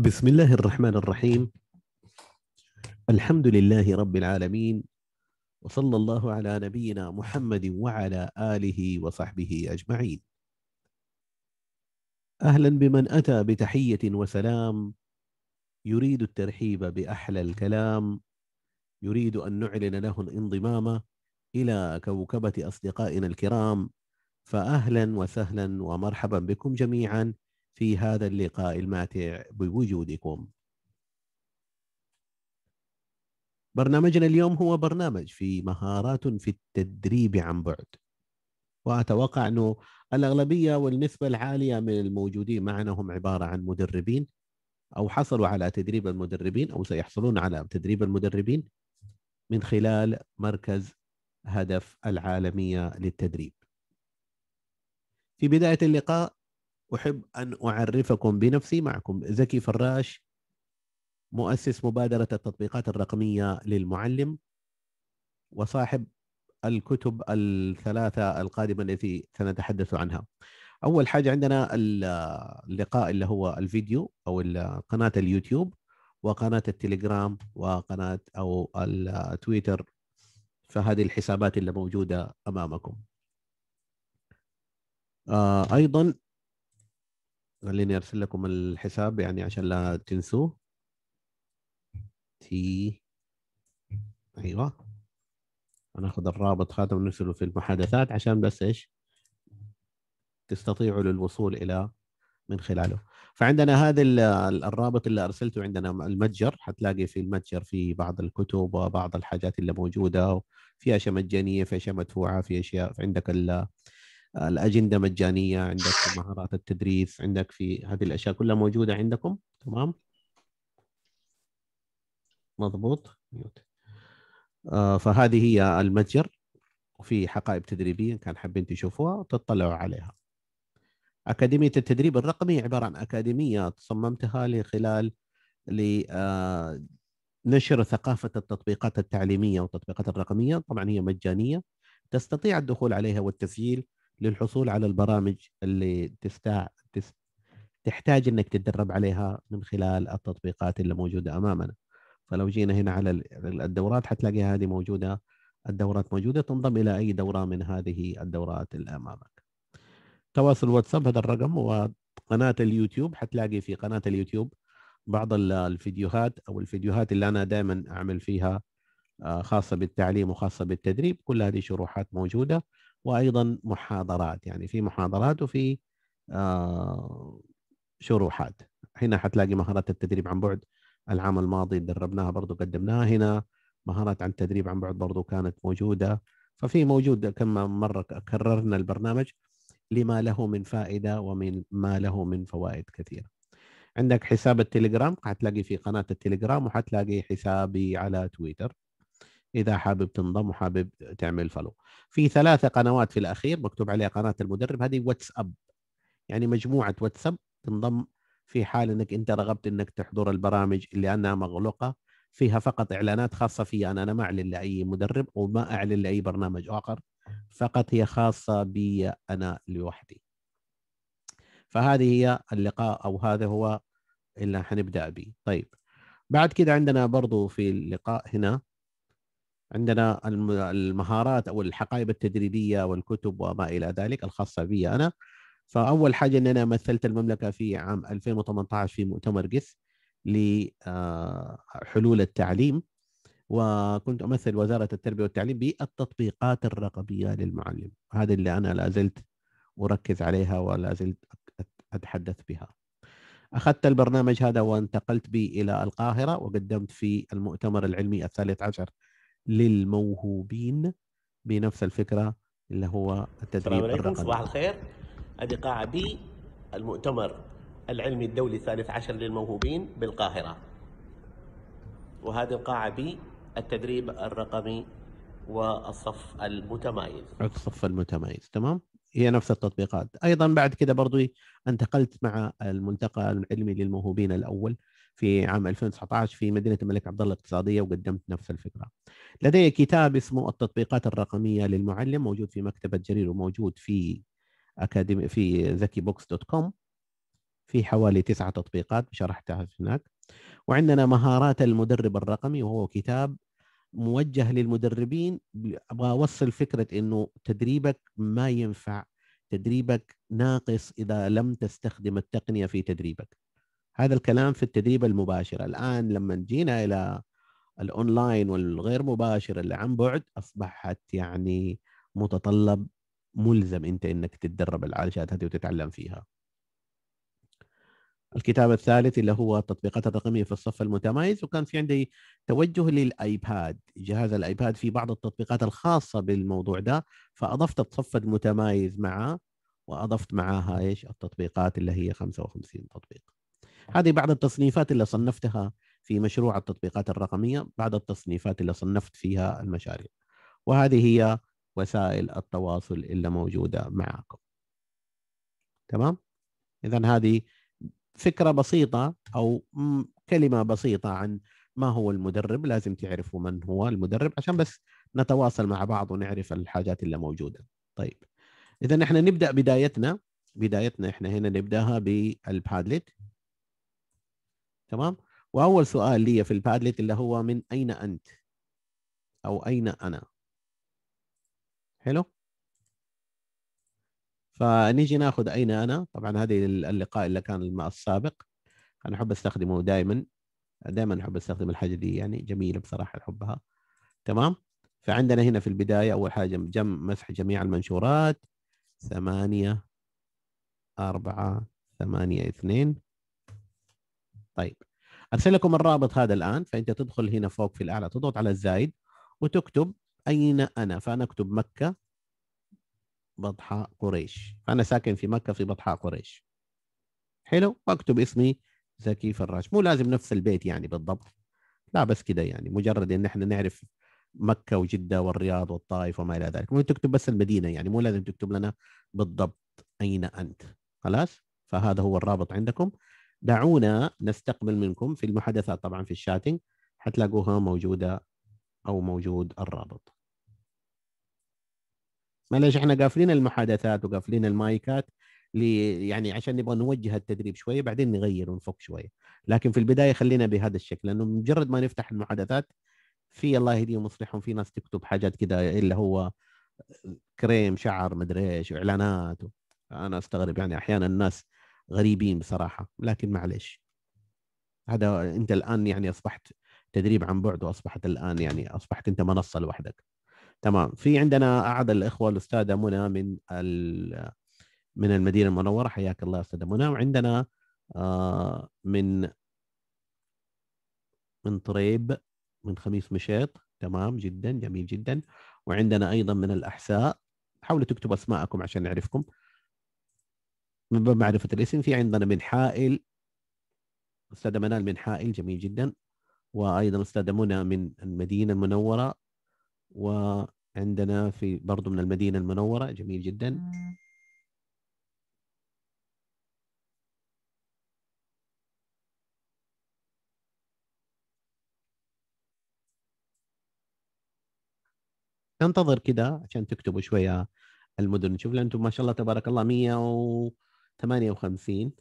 بسم الله الرحمن الرحيم الحمد لله رب العالمين وصلى الله على نبينا محمد وعلى آله وصحبه أجمعين أهلا بمن أتى بتحية وسلام يريد الترحيب بأحلى الكلام يريد أن نعلن له الانضمام إلى كوكبة أصدقائنا الكرام فأهلا وسهلا ومرحبا بكم جميعا في هذا اللقاء الماتع بوجودكم برنامجنا اليوم هو برنامج في مهارات في التدريب عن بعد وأتوقع أنه الأغلبية والنسبة العالية من الموجودين معنا هم عبارة عن مدربين أو حصلوا على تدريب المدربين أو سيحصلون على تدريب المدربين من خلال مركز هدف العالمية للتدريب في بداية اللقاء احب ان اعرفكم بنفسي معكم زكي فراش مؤسس مبادره التطبيقات الرقميه للمعلم وصاحب الكتب الثلاثه القادمه التي سنتحدث عنها. اول حاجه عندنا اللقاء اللي هو الفيديو او قناه اليوتيوب وقناه التليجرام وقناه او التويتر فهذه الحسابات اللي موجوده امامكم. آه، ايضا خليني ارسل لكم الحساب يعني عشان لا تنسوه تي ايوه ناخذ الرابط هذا ونرسله في المحادثات عشان بس ايش تستطيعوا للوصول الى من خلاله فعندنا هذا الرابط اللي ارسلته عندنا المتجر حتلاقي في المتجر في بعض الكتب وبعض الحاجات اللي موجوده في اشياء مجانيه في اشياء مدفوعه في اشياء في عندك آه، الاجنده مجانيه عندك في مهارات التدريس عندك في هذه الاشياء كلها موجوده عندكم تمام مضبوط آه، فهذه هي المتجر وفي حقائب تدريبيه كان حابين تشوفوها تطلعوا عليها اكاديميه التدريب الرقمي عباره عن اكاديميه صممتها لخلال لنشر آه، ثقافه التطبيقات التعليميه والتطبيقات الرقميه طبعا هي مجانيه تستطيع الدخول عليها والتسجيل للحصول على البرامج اللي تستع... تست... تحتاج انك تتدرب عليها من خلال التطبيقات اللي موجوده امامنا فلو جينا هنا على الدورات حتلاقي هذه موجوده الدورات موجوده تنضم الى اي دوره من هذه الدورات اللي امامك تواصل واتساب هذا الرقم وقناه اليوتيوب حتلاقي في قناه اليوتيوب بعض الفيديوهات او الفيديوهات اللي انا دائما اعمل فيها آه، خاصه بالتعليم وخاصه بالتدريب كل هذه شروحات موجوده وايضا محاضرات يعني في محاضرات وفي آه، شروحات هنا حتلاقي مهارات التدريب عن بعد العام الماضي دربناها برضو قدمناها هنا مهارات عن التدريب عن بعد برضو كانت موجوده ففي موجود كم مره كررنا البرنامج لما له من فائده ومن ما له من فوائد كثيره عندك حساب التليجرام حتلاقي في قناه التليجرام وحتلاقي حسابي على تويتر اذا حابب تنضم وحابب تعمل فلو في ثلاثه قنوات في الاخير مكتوب عليها قناه المدرب هذه واتساب يعني مجموعه واتساب تنضم في حال انك انت رغبت انك تحضر البرامج اللي انها مغلقه فيها فقط اعلانات خاصه في انا انا ما اعلن لاي مدرب وما اعلن لاي برنامج اخر فقط هي خاصه بي انا لوحدي فهذه هي اللقاء او هذا هو اللي حنبدا به طيب بعد كده عندنا برضو في اللقاء هنا عندنا المهارات او الحقائب التدريبيه والكتب وما الى ذلك الخاصه بي انا فاول حاجه ان انا مثلت المملكه في عام 2018 في مؤتمر جث لحلول آه، التعليم وكنت امثل وزاره التربيه والتعليم بالتطبيقات الرقميه للمعلم هذا اللي انا لا زلت اركز عليها ولا زلت اتحدث بها اخذت البرنامج هذا وانتقلت به الى القاهره وقدمت في المؤتمر العلمي الثالث عشر للموهوبين بنفس الفكره اللي هو التدريب السلام عليكم صباح الخير ادي قاعه بي المؤتمر العلمي الدولي الثالث عشر للموهوبين بالقاهره وهذه القاعه بي التدريب الرقمي والصف المتمايز الصف المتمايز تمام هي نفس التطبيقات ايضا بعد كده برضو انتقلت مع الملتقى العلمي للموهوبين الاول في عام 2019 في مدينه الملك عبد الله الاقتصاديه وقدمت نفس الفكره. لدي كتاب اسمه التطبيقات الرقميه للمعلم موجود في مكتبه جرير وموجود في اكاديمي في ذكي بوكس دوت كوم في حوالي تسعة تطبيقات شرحتها هناك وعندنا مهارات المدرب الرقمي وهو كتاب موجه للمدربين ابغى اوصل فكره انه تدريبك ما ينفع تدريبك ناقص اذا لم تستخدم التقنيه في تدريبك هذا الكلام في التدريب المباشر الان لما جينا الى الاونلاين والغير مباشر اللي عن بعد اصبحت يعني متطلب ملزم انت انك تتدرب على هذه وتتعلم فيها الكتاب الثالث اللي هو التطبيقات الرقميه في الصف المتميز وكان في عندي توجه للايباد جهاز الايباد في بعض التطبيقات الخاصه بالموضوع ده فاضفت الصف المتميز معه واضفت معاها ايش التطبيقات اللي هي 55 تطبيق هذه بعض التصنيفات اللي صنفتها في مشروع التطبيقات الرقمية بعض التصنيفات اللي صنفت فيها المشاريع وهذه هي وسائل التواصل اللي موجودة معكم تمام إذا هذه فكرة بسيطة أو كلمة بسيطة عن ما هو المدرب لازم تعرفوا من هو المدرب عشان بس نتواصل مع بعض ونعرف الحاجات اللي موجودة طيب إذا احنا نبدأ بدايتنا بدايتنا احنا هنا نبداها بالبادلت تمام واول سؤال لي في البادلت اللي هو من اين انت او اين انا حلو فنيجي ناخذ اين انا طبعا هذه اللقاء اللي كان السابق انا احب استخدمه دائما دائما احب استخدم الحاجه دي يعني جميله بصراحه احبها تمام فعندنا هنا في البدايه اول حاجه جم مسح جميع المنشورات ثمانية أربعة ثمانية اثنين طيب ارسل لكم الرابط هذا الان فانت تدخل هنا فوق في الاعلى تضغط على الزايد وتكتب اين انا فانا اكتب مكه بطحاء قريش فانا ساكن في مكه في بطحاء قريش حلو واكتب اسمي زكي فراش مو لازم نفس البيت يعني بالضبط لا بس كده يعني مجرد ان احنا نعرف مكه وجده والرياض والطائف وما الى ذلك ممكن تكتب بس المدينه يعني مو لازم تكتب لنا بالضبط اين انت خلاص فهذا هو الرابط عندكم دعونا نستقبل منكم في المحادثات طبعا في الشاتنج حتلاقوها موجوده او موجود الرابط معلش احنا قافلين المحادثات وقافلين المايكات لي يعني عشان نبغى نوجه التدريب شويه بعدين نغير ونفك شويه لكن في البدايه خلينا بهذا الشكل لانه مجرد ما نفتح المحادثات في الله يهديهم ويصلحهم في ناس تكتب حاجات كده اللي هو كريم شعر مدري ايش واعلانات انا استغرب يعني احيانا الناس غريبين بصراحه لكن معلش هذا انت الان يعني اصبحت تدريب عن بعد واصبحت الان يعني اصبحت انت منصه لوحدك تمام في عندنا احد الاخوه الاستاذه منى من من المدينه المنوره حياك الله استاذه منى وعندنا آه، من من طريب من خميس مشيط تمام جدا جميل جدا وعندنا ايضا من الاحساء حاولوا تكتبوا اسماءكم عشان نعرفكم من باب معرفة الاسم في عندنا من حائل أستاذة منال من حائل جميل جدا وأيضا أستاذة منى من المدينة المنورة وعندنا في برضو من المدينة المنورة جميل جدا انتظر كده عشان تكتبوا شوية المدن نشوف لأنتم ما شاء الله تبارك الله 100 و 58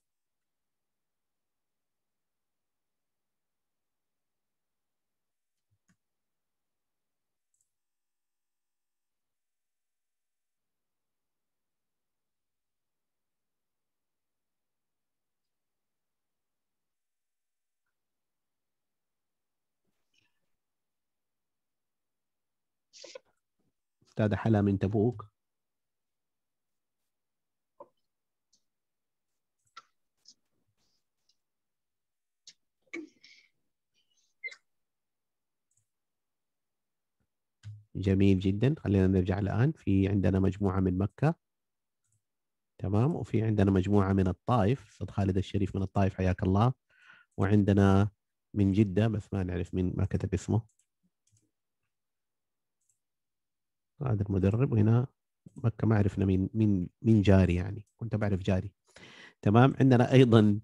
أستاذة حلا من تبوك جميل جدا خلينا نرجع الآن في عندنا مجموعة من مكة تمام وفي عندنا مجموعة من الطائف أستاذ خالد الشريف من الطائف حياك الله وعندنا من جدة بس ما نعرف مين ما كتب اسمه هذا المدرب وهنا مكة ما عرفنا مين مين مين جاري يعني كنت بعرف جاري تمام عندنا أيضا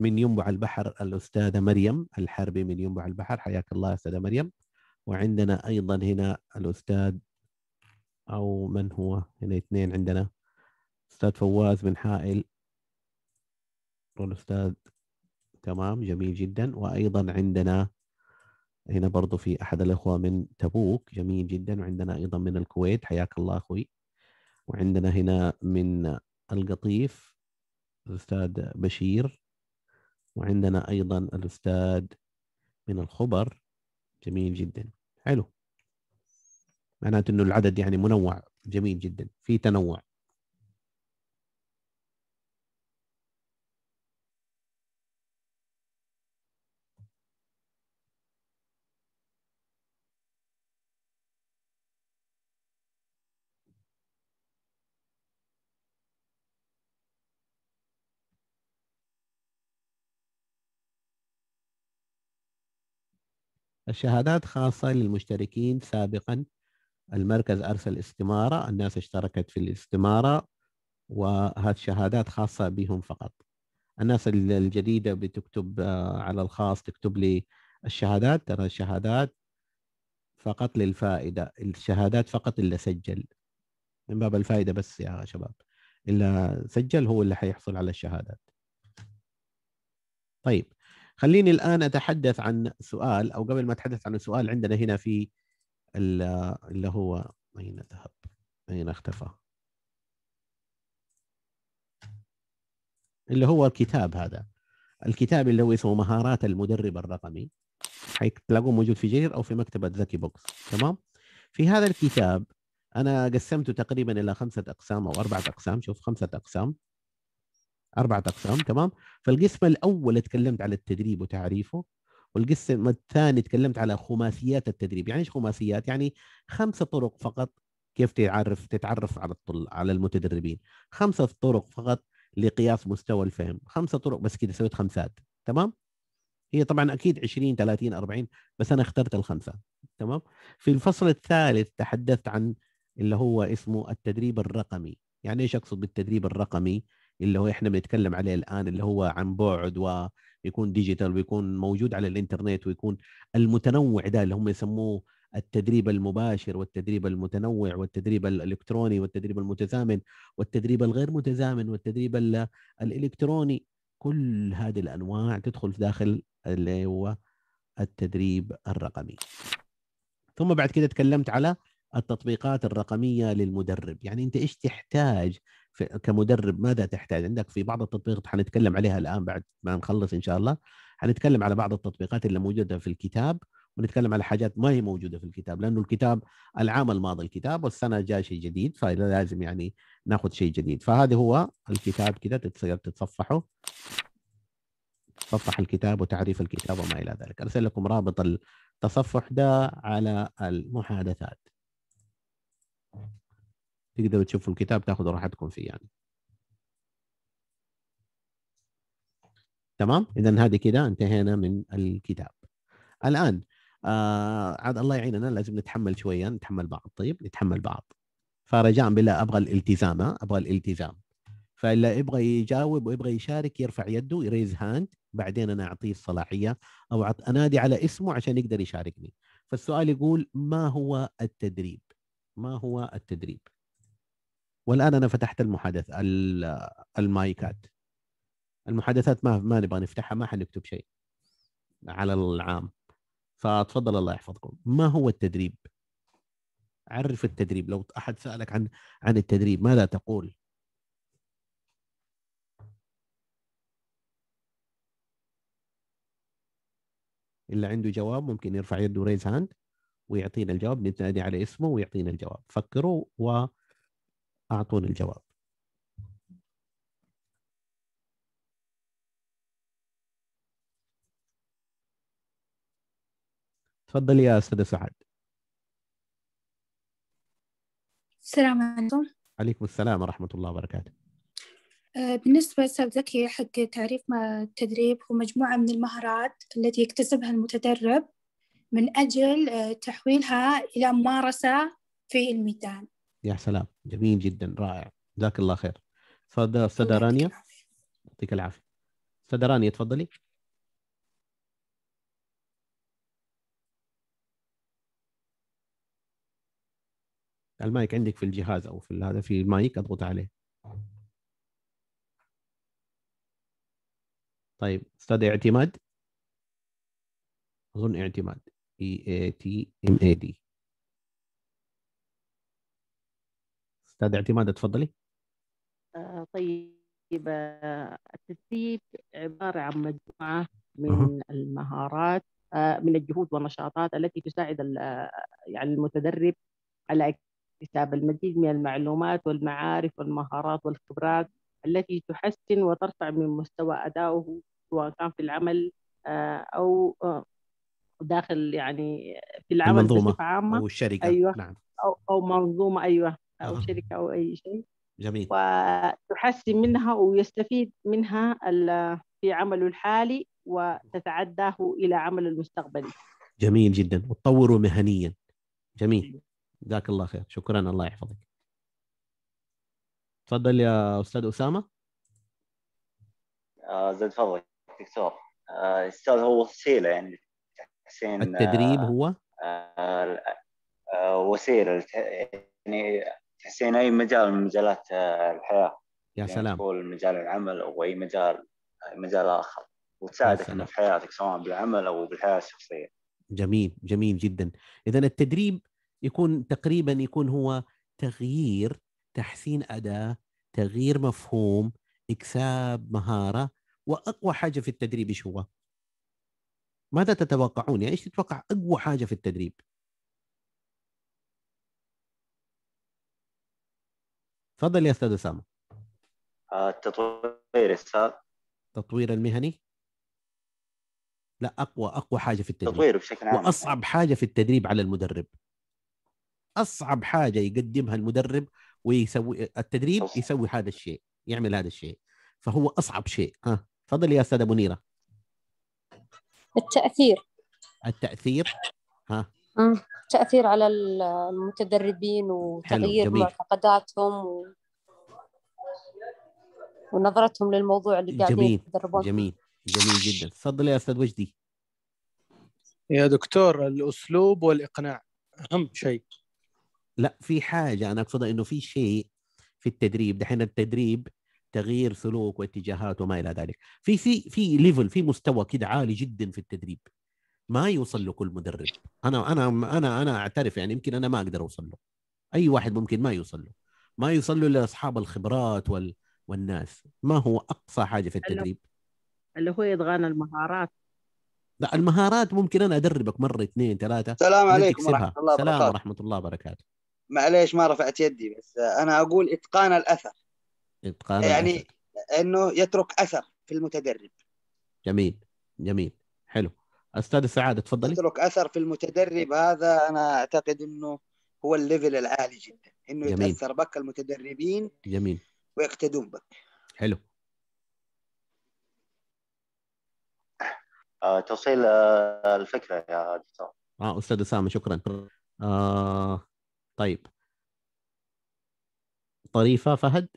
من ينبع البحر الأستاذة مريم الحربي من ينبع البحر حياك الله أستاذة مريم وعندنا ايضا هنا الاستاذ او من هو هنا اثنين عندنا استاذ فواز بن حائل والاستاذ تمام جميل جدا وايضا عندنا هنا برضو في احد الاخوه من تبوك جميل جدا وعندنا ايضا من الكويت حياك الله اخوي وعندنا هنا من القطيف الاستاذ بشير وعندنا ايضا الاستاذ من الخبر جميل جدا حلو معناته انه العدد يعني منوع جميل جدا في تنوع الشهادات خاصة للمشتركين سابقا المركز أرسل استمارة الناس اشتركت في الاستمارة وهذه شهادات خاصة بهم فقط الناس الجديدة بتكتب آه، على الخاص تكتب لي الشهادات ترى الشهادات فقط للفائدة الشهادات فقط اللي سجل من باب الفائدة بس يا شباب اللي سجل هو اللي حيحصل على الشهادات طيب خليني الان اتحدث عن سؤال او قبل ما اتحدث عن السؤال عندنا هنا في اللي هو اين ذهب؟ اين اختفى؟ اللي هو الكتاب هذا الكتاب اللي هو اسمه مهارات المدرب الرقمي حتلاقوه موجود في جرير او في مكتبه ذكي بوكس تمام في هذا الكتاب انا قسمته تقريبا الى خمسه اقسام او اربعه اقسام شوف خمسه اقسام أربعة أقسام تمام فالقسم الأول تكلمت على التدريب وتعريفه والقسم الثاني تكلمت على خماسيات التدريب يعني ايش خماسيات يعني خمسة طرق فقط كيف تعرف تتعرف على الطل على المتدربين خمسة طرق فقط لقياس مستوى الفهم خمسة طرق بس كده سويت خمسات تمام هي طبعا اكيد 20 30 40 بس انا اخترت الخمسه تمام في الفصل الثالث تحدثت عن اللي هو اسمه التدريب الرقمي يعني ايش اقصد بالتدريب الرقمي اللي هو احنا بنتكلم عليه الان اللي هو عن بعد ويكون ديجيتال ويكون موجود على الانترنت ويكون المتنوع ده اللي هم يسموه التدريب المباشر والتدريب المتنوع والتدريب الالكتروني والتدريب المتزامن والتدريب الغير متزامن والتدريب الالكتروني كل هذه الانواع تدخل في داخل اللي هو التدريب الرقمي ثم بعد كده تكلمت على التطبيقات الرقميه للمدرب يعني انت ايش تحتاج كمدرب ماذا تحتاج عندك في بعض التطبيقات حنتكلم عليها الان بعد ما نخلص ان شاء الله حنتكلم على بعض التطبيقات اللي موجوده في الكتاب ونتكلم على حاجات ما هي موجوده في الكتاب لانه الكتاب العام الماضي الكتاب والسنه جاء شيء جديد فلازم يعني ناخذ شيء جديد فهذا هو الكتاب كده تقدر تتصفحه تصفح الكتاب وتعريف الكتاب وما الى ذلك ارسل لكم رابط التصفح ده على المحادثات تقدروا تشوفوا الكتاب تاخذوا راحتكم فيه يعني تمام اذا هذه كده انتهينا من الكتاب الان آه عاد الله يعيننا لازم نتحمل شويه نتحمل بعض طيب نتحمل بعض فرجاء بالله ابغى الالتزام ابغى الالتزام فاللي يبغى يجاوب ويبغى يشارك يرفع يده يريز هاند بعدين انا اعطيه الصلاحيه او انادي على اسمه عشان يقدر يشاركني فالسؤال يقول ما هو التدريب ما هو التدريب والان انا فتحت المحادث المايكات المحادثات ما ما نبغى نفتحها ما حنكتب شيء على العام فتفضل الله يحفظكم ما هو التدريب عرف التدريب لو احد سالك عن عن التدريب ماذا تقول اللي عنده جواب ممكن يرفع يده ريز هاند ويعطينا الجواب نتنادي على اسمه ويعطينا الجواب فكروا وأعطونا الجواب تفضل يا استاذ سعد السلام عليكم عليكم السلام ورحمة الله وبركاته أه، بالنسبة أستاذ ذكي حق تعريف ما التدريب هو مجموعة من المهارات التي يكتسبها المتدرب من أجل آه، تحويلها إلى ممارسة في الميدان يا سلام جميل جدا رائع جزاك الله خير استاذه رانيا يعطيك العافيه استاذه رانيا تفضلي المايك عندك في الجهاز او في هذا في المايك اضغط عليه طيب استاذ اعتماد اظن اعتماد اي تي ام اي دي استاذ اعتماد تفضلي آه طيب آه، التدريب عباره عن مجموعه من أه. المهارات آه من الجهود والنشاطات التي تساعد آه، يعني المتدرب على اكتساب المزيد من المعلومات والمعارف والمهارات والخبرات التي تحسن وترفع من مستوى أدائه سواء كان في العمل آه، أو داخل يعني في العمل المنظومة بصفة عامة أو الشركة أيوة نعم أو, أو منظومة أيوة أو آه. شركة أو أي شيء جميل وتحسن منها ويستفيد منها في عمله الحالي وتتعداه إلى عمله المستقبلي جميل جدا وتطوره مهنيا جميل جزاك الله خير شكرا الله يحفظك تفضل يا استاذ اسامه زاد آه، زيد فضلك دكتور استاذ آه، هو وسيله يعني حسين التدريب هو آه، آه، وسيله يعني تحسين اي مجال من مجالات آه، الحياه يا يعني سلام تقول مجال العمل او اي مجال مجال اخر وتساعدك في حياتك سواء بالعمل او بالحياه الشخصيه جميل جميل جدا اذا التدريب يكون تقريبا يكون هو تغيير تحسين اداه تغيير مفهوم اكساب مهاره واقوى حاجه في التدريب ايش هو ماذا تتوقعون يعني ايش تتوقع اقوى حاجه في التدريب تفضل يا استاذ اسامه آه، التطوير استاذ التطوير المهني لا اقوى اقوى حاجه في التدريب التطوير بشكل عام واصعب حاجه في التدريب على المدرب اصعب حاجه يقدمها المدرب ويسوي التدريب يسوي هذا الشيء يعمل هذا الشيء فهو اصعب شيء ها تفضل يا استاذه منيره التأثير التأثير ها التأثير على المتدربين وتغيير معتقداتهم و... ونظرتهم للموضوع اللي قاعدين جميل يتدربون جميل جميل جدا تفضل يا استاذ وجدي يا دكتور الاسلوب والاقناع اهم شيء لا في حاجه انا اقصدها انه في شيء في التدريب دحين التدريب تغيير سلوك واتجاهات وما الى ذلك في في في ليفل في مستوى كده عالي جدا في التدريب ما يوصل له كل مدرب انا انا انا انا اعترف يعني يمكن انا ما اقدر اوصل له اي واحد ممكن ما يوصل له ما يوصل له الا اصحاب الخبرات وال والناس ما هو اقصى حاجه في التدريب اللي هو يضغان المهارات لا المهارات ممكن انا ادربك مره اثنين ثلاثه السلام عليكم ورحمه الله وبركاته السلام ورحمه الله وبركاته معليش ما رفعت يدي بس انا اقول اتقان الاثر إتقان يعني الأثر. أنه يترك أثر في المتدرب جميل جميل حلو أستاذ سعادة تفضلي يترك أثر في المتدرب هذا أنا أعتقد أنه هو الليفل العالي جدا أنه جميل. يتأثر بك المتدربين جميل ويقتدون بك حلو آه، توصيل آه، الفكره يا دكتور اه استاذ اسامه شكرا آه، طيب طريفه فهد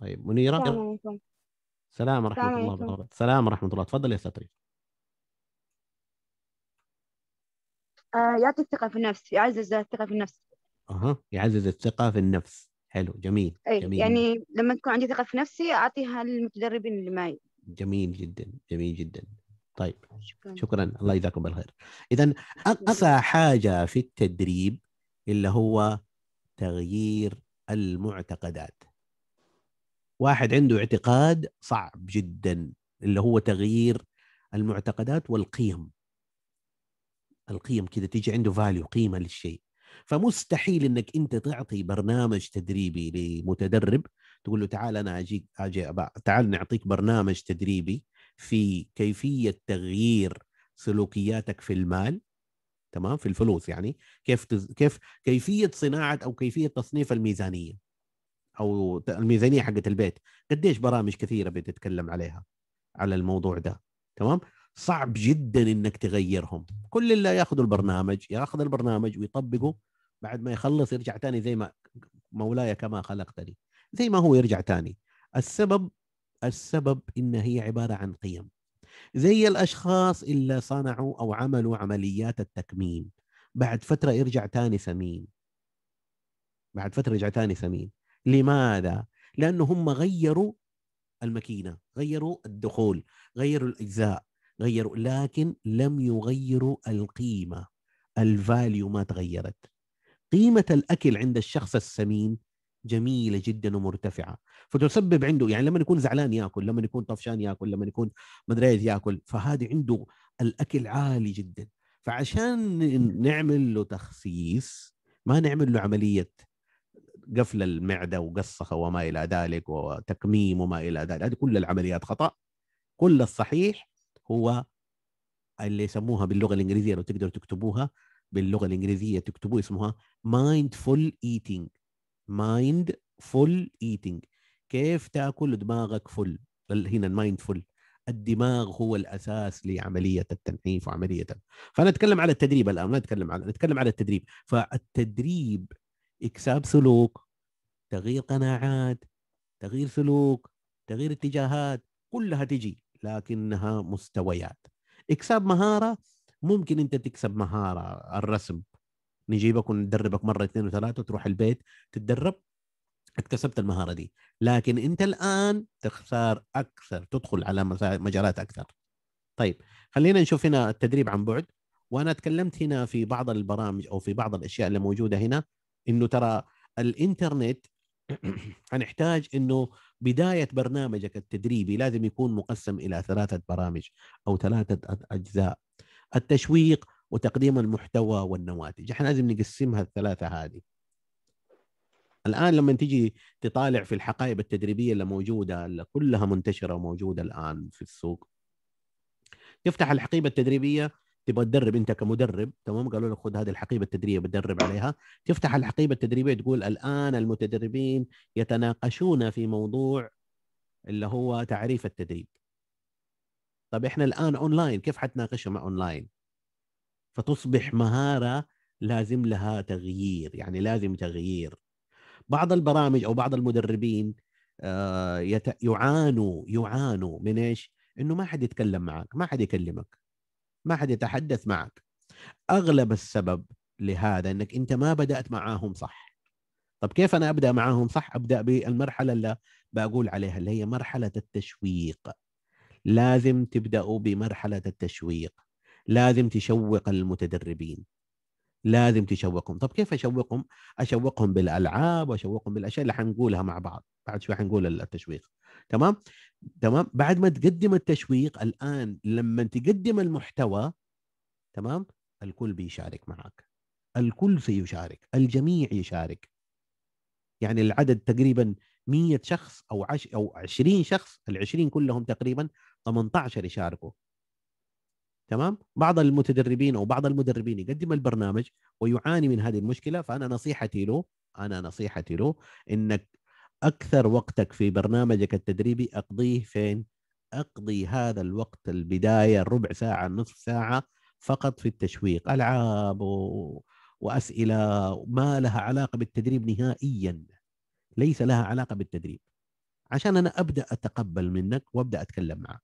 طيب منيره السلام عليكم السلام ورحمه الله وبركاته السلام ورحمه الله تفضل يا ساتري آه، يعطي الثقه في النفس يعزز الثقه في النفس اها يعزز الثقه في النفس حلو جميل أي جميل يعني لما تكون عندي ثقه في نفسي اعطيها للمتدربين اللي معي جميل جدا جميل جدا طيب شكرا, شكرا. الله يجزاكم بالخير اذا اقصى حاجه في التدريب اللي هو تغيير المعتقدات واحد عنده اعتقاد صعب جدا اللي هو تغيير المعتقدات والقيم القيم كده تيجي عنده فاليو قيمه للشيء فمستحيل انك انت تعطي برنامج تدريبي لمتدرب تقول له تعال انا اجيك اجي تعال نعطيك برنامج تدريبي في كيفيه تغيير سلوكياتك في المال تمام في الفلوس يعني كيف تز... كيف كيفيه صناعه او كيفيه تصنيف الميزانيه او الميزانيه حقت البيت قديش برامج كثيره بتتكلم عليها على الموضوع ده تمام صعب جدا انك تغيرهم كل اللي ياخذوا البرنامج ياخذ البرنامج ويطبقه بعد ما يخلص يرجع تاني زي ما مولاي كما خلقتني زي ما هو يرجع تاني السبب السبب ان هي عباره عن قيم زي الاشخاص اللي صنعوا او عملوا عمليات التكميم بعد فتره يرجع تاني سمين بعد فتره يرجع تاني سمين لماذا؟ لأنه هم غيروا الماكينة غيروا الدخول غيروا الأجزاء غيروا لكن لم يغيروا القيمة الفاليو ما تغيرت قيمة الأكل عند الشخص السمين جميلة جدا ومرتفعة فتسبب عنده يعني لما يكون زعلان ياكل لما يكون طفشان ياكل لما يكون مدريز ياكل فهذه عنده الأكل عالي جدا فعشان نعمل له تخسيس ما نعمل له عملية قفل المعده وقصخه وما الى ذلك وتكميم وما الى ذلك هذه كل العمليات خطا كل الصحيح هو اللي يسموها باللغه الانجليزيه لو تقدروا تكتبوها باللغه الانجليزيه تكتبوا اسمها mindful eating mindful eating كيف تاكل دماغك فل هنا المايندفول الدماغ هو الاساس لعمليه التنحيف وعمليه فانا اتكلم على التدريب الان ما اتكلم على نتكلم على التدريب فالتدريب إكساب سلوك تغيير قناعات تغيير سلوك تغيير اتجاهات كلها تجي لكنها مستويات إكساب مهارة ممكن أنت تكسب مهارة الرسم نجيبك وندربك مرة اثنين وثلاثة وتروح البيت تتدرب اكتسبت المهارة دي لكن أنت الآن تختار أكثر تدخل على مجالات أكثر طيب خلينا نشوف هنا التدريب عن بعد وانا تكلمت هنا في بعض البرامج او في بعض الاشياء اللي موجوده هنا انه ترى الانترنت هنحتاج انه بدايه برنامجك التدريبي لازم يكون مقسم الى ثلاثه برامج او ثلاثه اجزاء التشويق وتقديم المحتوى والنواتج احنا لازم نقسمها الثلاثه هذه الان لما تيجي تطالع في الحقائب التدريبيه اللي موجوده اللي كلها منتشره وموجوده الان في السوق تفتح الحقيبه التدريبيه تبغى تدرب انت كمدرب تمام قالوا لك خذ هذه الحقيبه التدريبيه بتدرب عليها تفتح الحقيبه التدريبيه تقول الان المتدربين يتناقشون في موضوع اللي هو تعريف التدريب طب احنا الان اونلاين كيف حتناقشهم اونلاين فتصبح مهاره لازم لها تغيير يعني لازم تغيير بعض البرامج او بعض المدربين آه، يعانوا يعانوا من ايش؟ انه ما حد يتكلم معك، ما حد يكلمك. ما حد يتحدث معك اغلب السبب لهذا انك انت ما بدات معاهم صح طب كيف انا ابدا معاهم صح ابدا بالمرحله اللي بقول عليها اللي هي مرحله التشويق لازم تبداوا بمرحله التشويق لازم تشوق المتدربين لازم تشوقهم طب كيف اشوقهم اشوقهم بالالعاب واشوقهم بالاشياء اللي حنقولها مع بعض بعد شوي حنقول التشويق تمام تمام بعد ما تقدم التشويق الان لما تقدم المحتوى تمام الكل بيشارك معك الكل سيشارك الجميع يشارك يعني العدد تقريبا 100 شخص او عش او 20 شخص ال 20 كلهم تقريبا 18 يشاركوا تمام بعض المتدربين او بعض المدربين يقدم البرنامج ويعاني من هذه المشكله فانا نصيحتي له انا نصيحتي له انك اكثر وقتك في برنامجك التدريبي اقضيه فين؟ اقضي هذا الوقت البدايه ربع ساعه نصف ساعه فقط في التشويق العاب و... واسئله ما لها علاقه بالتدريب نهائيا ليس لها علاقه بالتدريب عشان انا ابدا اتقبل منك وابدا اتكلم معك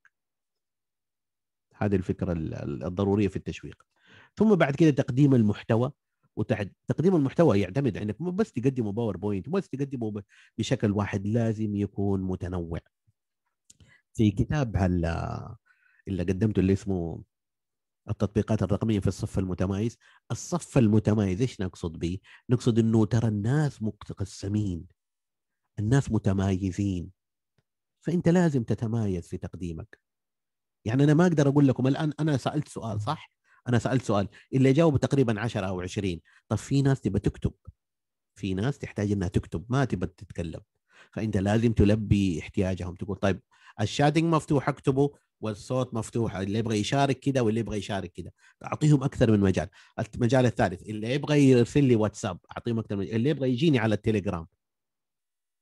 هذه الفكره الضروريه في التشويق ثم بعد كده تقديم المحتوى وتقديم المحتوى يعتمد انك مو بس تقدمه باوربوينت مو بس تقدمه بشكل واحد لازم يكون متنوع في كتاب هلا اللي قدمته اللي اسمه التطبيقات الرقميه في الصف المتمايز الصف المتمايز ايش نقصد به نقصد انه ترى الناس متقسمين الناس متمايزين فانت لازم تتمايز في تقديمك يعني انا ما اقدر اقول لكم الان انا سالت سؤال صح انا سالت سؤال اللي جاوب تقريبا 10 او 20 طب في ناس تبى تكتب في ناس تحتاج انها تكتب ما تبى تتكلم فانت لازم تلبي احتياجهم تقول طيب الشاتنج مفتوح اكتبه والصوت مفتوح اللي يبغى يشارك كده واللي يبغى يشارك كده اعطيهم اكثر من مجال المجال الثالث اللي يبغى يرسل لي واتساب اعطيهم اكثر من اللي يبغى يجيني على التليجرام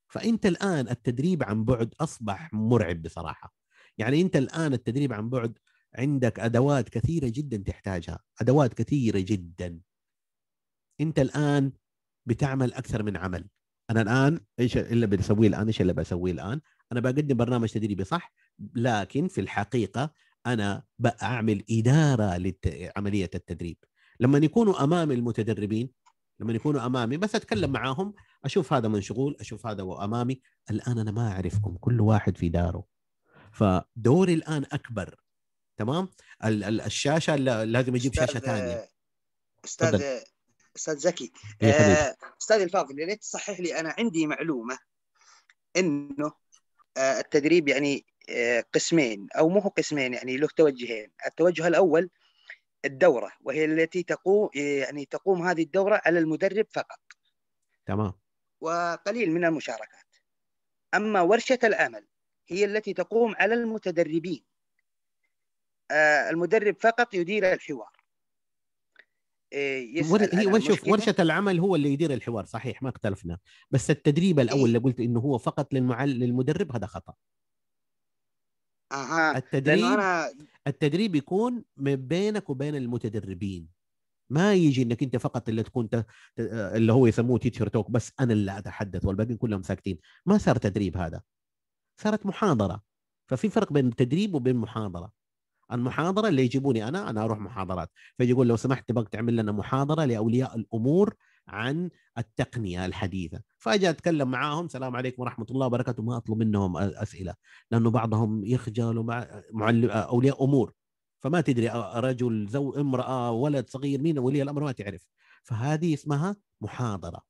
فانت الان التدريب عن بعد اصبح مرعب بصراحه يعني انت الان التدريب عن بعد عندك ادوات كثيره جدا تحتاجها ادوات كثيره جدا انت الان بتعمل اكثر من عمل انا الان ايش اللي بسويه الان ايش اللي بسويه الان انا بقدم برنامج تدريبي صح لكن في الحقيقه انا بعمل اداره لعمليه التدريب لما يكونوا امام المتدربين لما يكونوا امامي بس اتكلم معاهم اشوف هذا منشغول اشوف هذا امامي الان انا ما اعرفكم كل واحد في داره فدوري الان اكبر تمام ال- ال- الشاشه لازم اجيب شاشه ثانيه استاذ استاذ زكي إيه آه، استاذ الفاضل يا ريت تصحح لي انا عندي معلومه انه آه، التدريب يعني آه، قسمين او مو قسمين يعني له توجهين التوجه الاول الدوره وهي التي تقوم يعني تقوم هذه الدوره على المدرب فقط تمام وقليل من المشاركات اما ورشه العمل هي التي تقوم على المتدربين آه، المدرب فقط يدير الحوار آه، هي ورشه العمل هو اللي يدير الحوار صحيح ما اختلفنا بس التدريب إيه. الاول اللي قلت انه هو فقط للمعل... للمدرب هذا خطا اها التدريب أنا... التدريب يكون بينك وبين المتدربين ما يجي انك انت فقط اللي تكون ت... آه، اللي هو يسموه تيتشر توك بس انا اللي اتحدث والباقيين كلهم ساكتين ما صار تدريب هذا صارت محاضره ففي فرق بين التدريب وبين محاضره المحاضره اللي يجيبوني انا انا اروح محاضرات فيجي يقول لو سمحت تبغى تعمل لنا محاضره لاولياء الامور عن التقنيه الحديثه فاجي اتكلم معاهم سلام عليكم ورحمه الله وبركاته ما اطلب منهم اسئله لانه بعضهم يخجل مع معلم اولياء امور فما تدري رجل زو امراه ولد صغير مين ولي الامر ما تعرف فهذه اسمها محاضره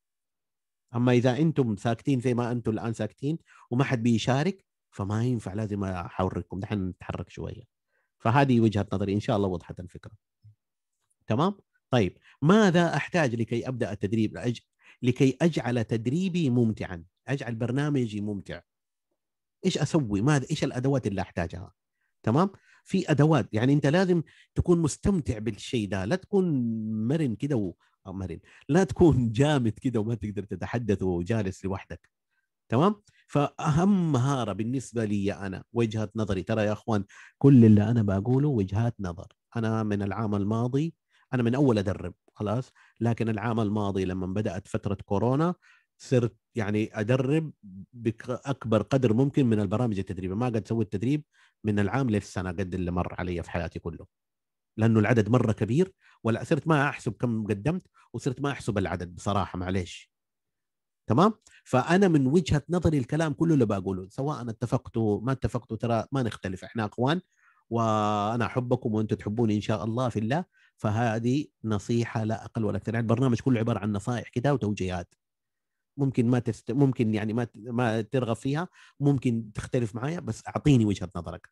اما اذا انتم ساكتين زي ما انتم الان ساكتين وما حد بيشارك فما ينفع لازم احرككم دحين نتحرك شويه فهذه وجهه نظري ان شاء الله وضحت الفكره تمام طيب ماذا احتاج لكي ابدا التدريب أج... لكي اجعل تدريبي ممتعا اجعل برنامجي ممتع ايش اسوي ماذا ايش الادوات اللي احتاجها تمام في ادوات يعني انت لازم تكون مستمتع بالشيء ده لا تكون مرن كده و... آه، مرن لا تكون جامد كده وما تقدر تتحدث وجالس لوحدك تمام فاهم مهاره بالنسبه لي انا وجهه نظري ترى يا اخوان كل اللي انا بقوله وجهات نظر انا من العام الماضي انا من اول ادرب خلاص لكن العام الماضي لما بدات فتره كورونا صرت يعني ادرب باكبر قدر ممكن من البرامج التدريبيه ما قد سويت تدريب من العام للسنه قد اللي مر علي في حياتي كله لانه العدد مره كبير ولا صرت ما احسب كم قدمت وصرت ما احسب العدد بصراحه معليش تمام فانا من وجهه نظري الكلام كله اللي بقوله سواء اتفقتوا ما اتفقتوا ترى ما نختلف احنا اخوان وانا احبكم وانتم تحبوني ان شاء الله في الله فهذه نصيحه لا اقل ولا اكثر يعني البرنامج كله عباره عن نصائح كده وتوجيهات ممكن ما تست... ممكن يعني ما ما ترغب فيها ممكن تختلف معايا بس اعطيني وجهه نظرك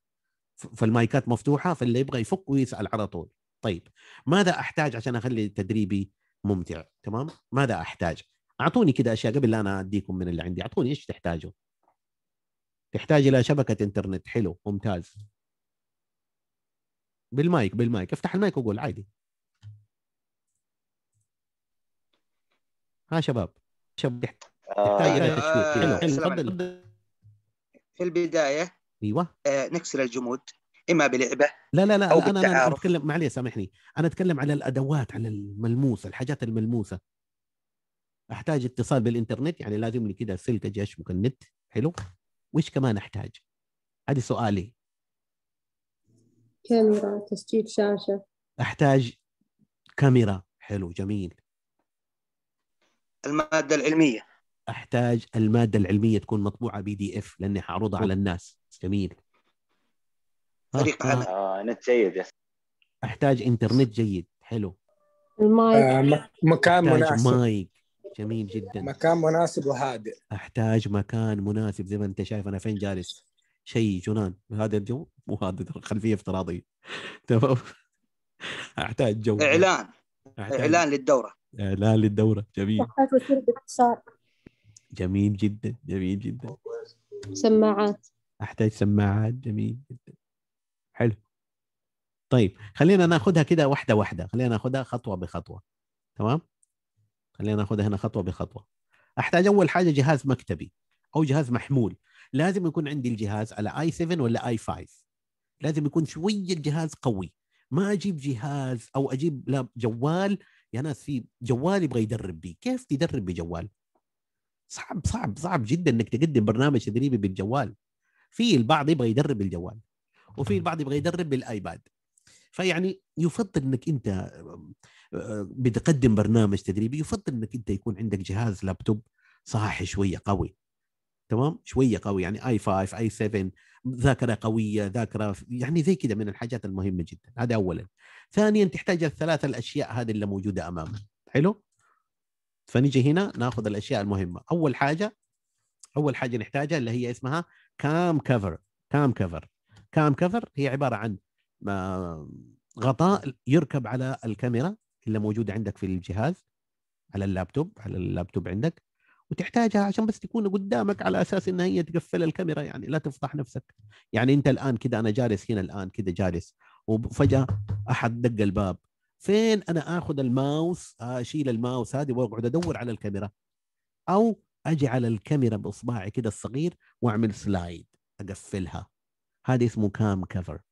فالمايكات مفتوحه فاللي يبغى يفك ويسال على طول طيب ماذا احتاج عشان اخلي تدريبي ممتع تمام ماذا احتاج اعطوني كده اشياء قبل لا انا اديكم من اللي عندي اعطوني ايش تحتاجوا تحتاج الى شبكه انترنت حلو ممتاز بالمايك بالمايك افتح المايك وقول عادي ها شباب شباب آه، تحتاج الى آه، تشويق آه، تفضل في البدايه ايوه آه نكسر الجمود اما بلعبه لا لا لا أو انا بالتعارف. انا اتكلم معليه سامحني انا اتكلم على الادوات على الملموس الحاجات الملموسه احتاج اتصال بالانترنت يعني لازم لي كذا سلك اجي اشبك النت حلو وش كمان احتاج؟ هذه سؤالي كاميرا تسجيل شاشة احتاج كاميرا حلو جميل المادة العلمية احتاج المادة العلمية تكون مطبوعة بي دي اف لاني حعرضها على الناس جميل طريقة عمل آه. نت جيد احتاج انترنت جيد حلو المايك آه مكان مناسب مايك جميل جدا مكان مناسب وهادئ احتاج مكان مناسب زي ما انت شايف انا فين جالس شيء جنان هذا الجو هذا خلفيه افتراضيه تمام احتاج جو اعلان أحتاج. اعلان للدوره اعلان للدوره جميل جميل جدا جميل جدا سماعات احتاج سماعات جميل جدا حلو طيب خلينا ناخذها كده واحده واحده خلينا ناخذها خطوه بخطوه تمام خلينا ناخذها هنا خطوه بخطوه احتاج اول حاجه جهاز مكتبي او جهاز محمول لازم يكون عندي الجهاز على اي 7 ولا اي 5 لازم يكون شويه جهاز قوي ما اجيب جهاز او اجيب لا جوال يا ناس في جوال يبغى يدرب بي كيف تدرب بجوال صعب صعب صعب جدا انك تقدم برنامج تدريبي بالجوال في البعض يبغى يدرب الجوال وفي البعض يبغى يدرب بالايباد فيعني يفضل انك انت آه، بتقدم برنامج تدريبي يفضل انك انت يكون عندك جهاز لابتوب صاحي شويه قوي تمام شويه قوي يعني اي 5 اي 7 ذاكره قويه ذاكره يعني زي كده من الحاجات المهمه جدا هذا اولا ثانيا تحتاج الثلاثه الاشياء هذه اللي موجوده امامك حلو فنيجي هنا ناخذ الاشياء المهمه اول حاجه اول حاجه نحتاجها اللي هي اسمها كام كفر كام كفر كام كفر هي عباره عن آه، غطاء يركب على الكاميرا اللي موجوده عندك في الجهاز على اللابتوب على اللابتوب عندك وتحتاجها عشان بس تكون قدامك على اساس انها هي تقفل الكاميرا يعني لا تفضح نفسك يعني انت الان كذا انا جالس هنا الان كذا جالس وفجاه احد دق الباب فين انا اخذ الماوس آه، اشيل الماوس هذه واقعد ادور على الكاميرا او اجعل الكاميرا باصبعي كده الصغير واعمل سلايد اقفلها هذا اسمه كام كفر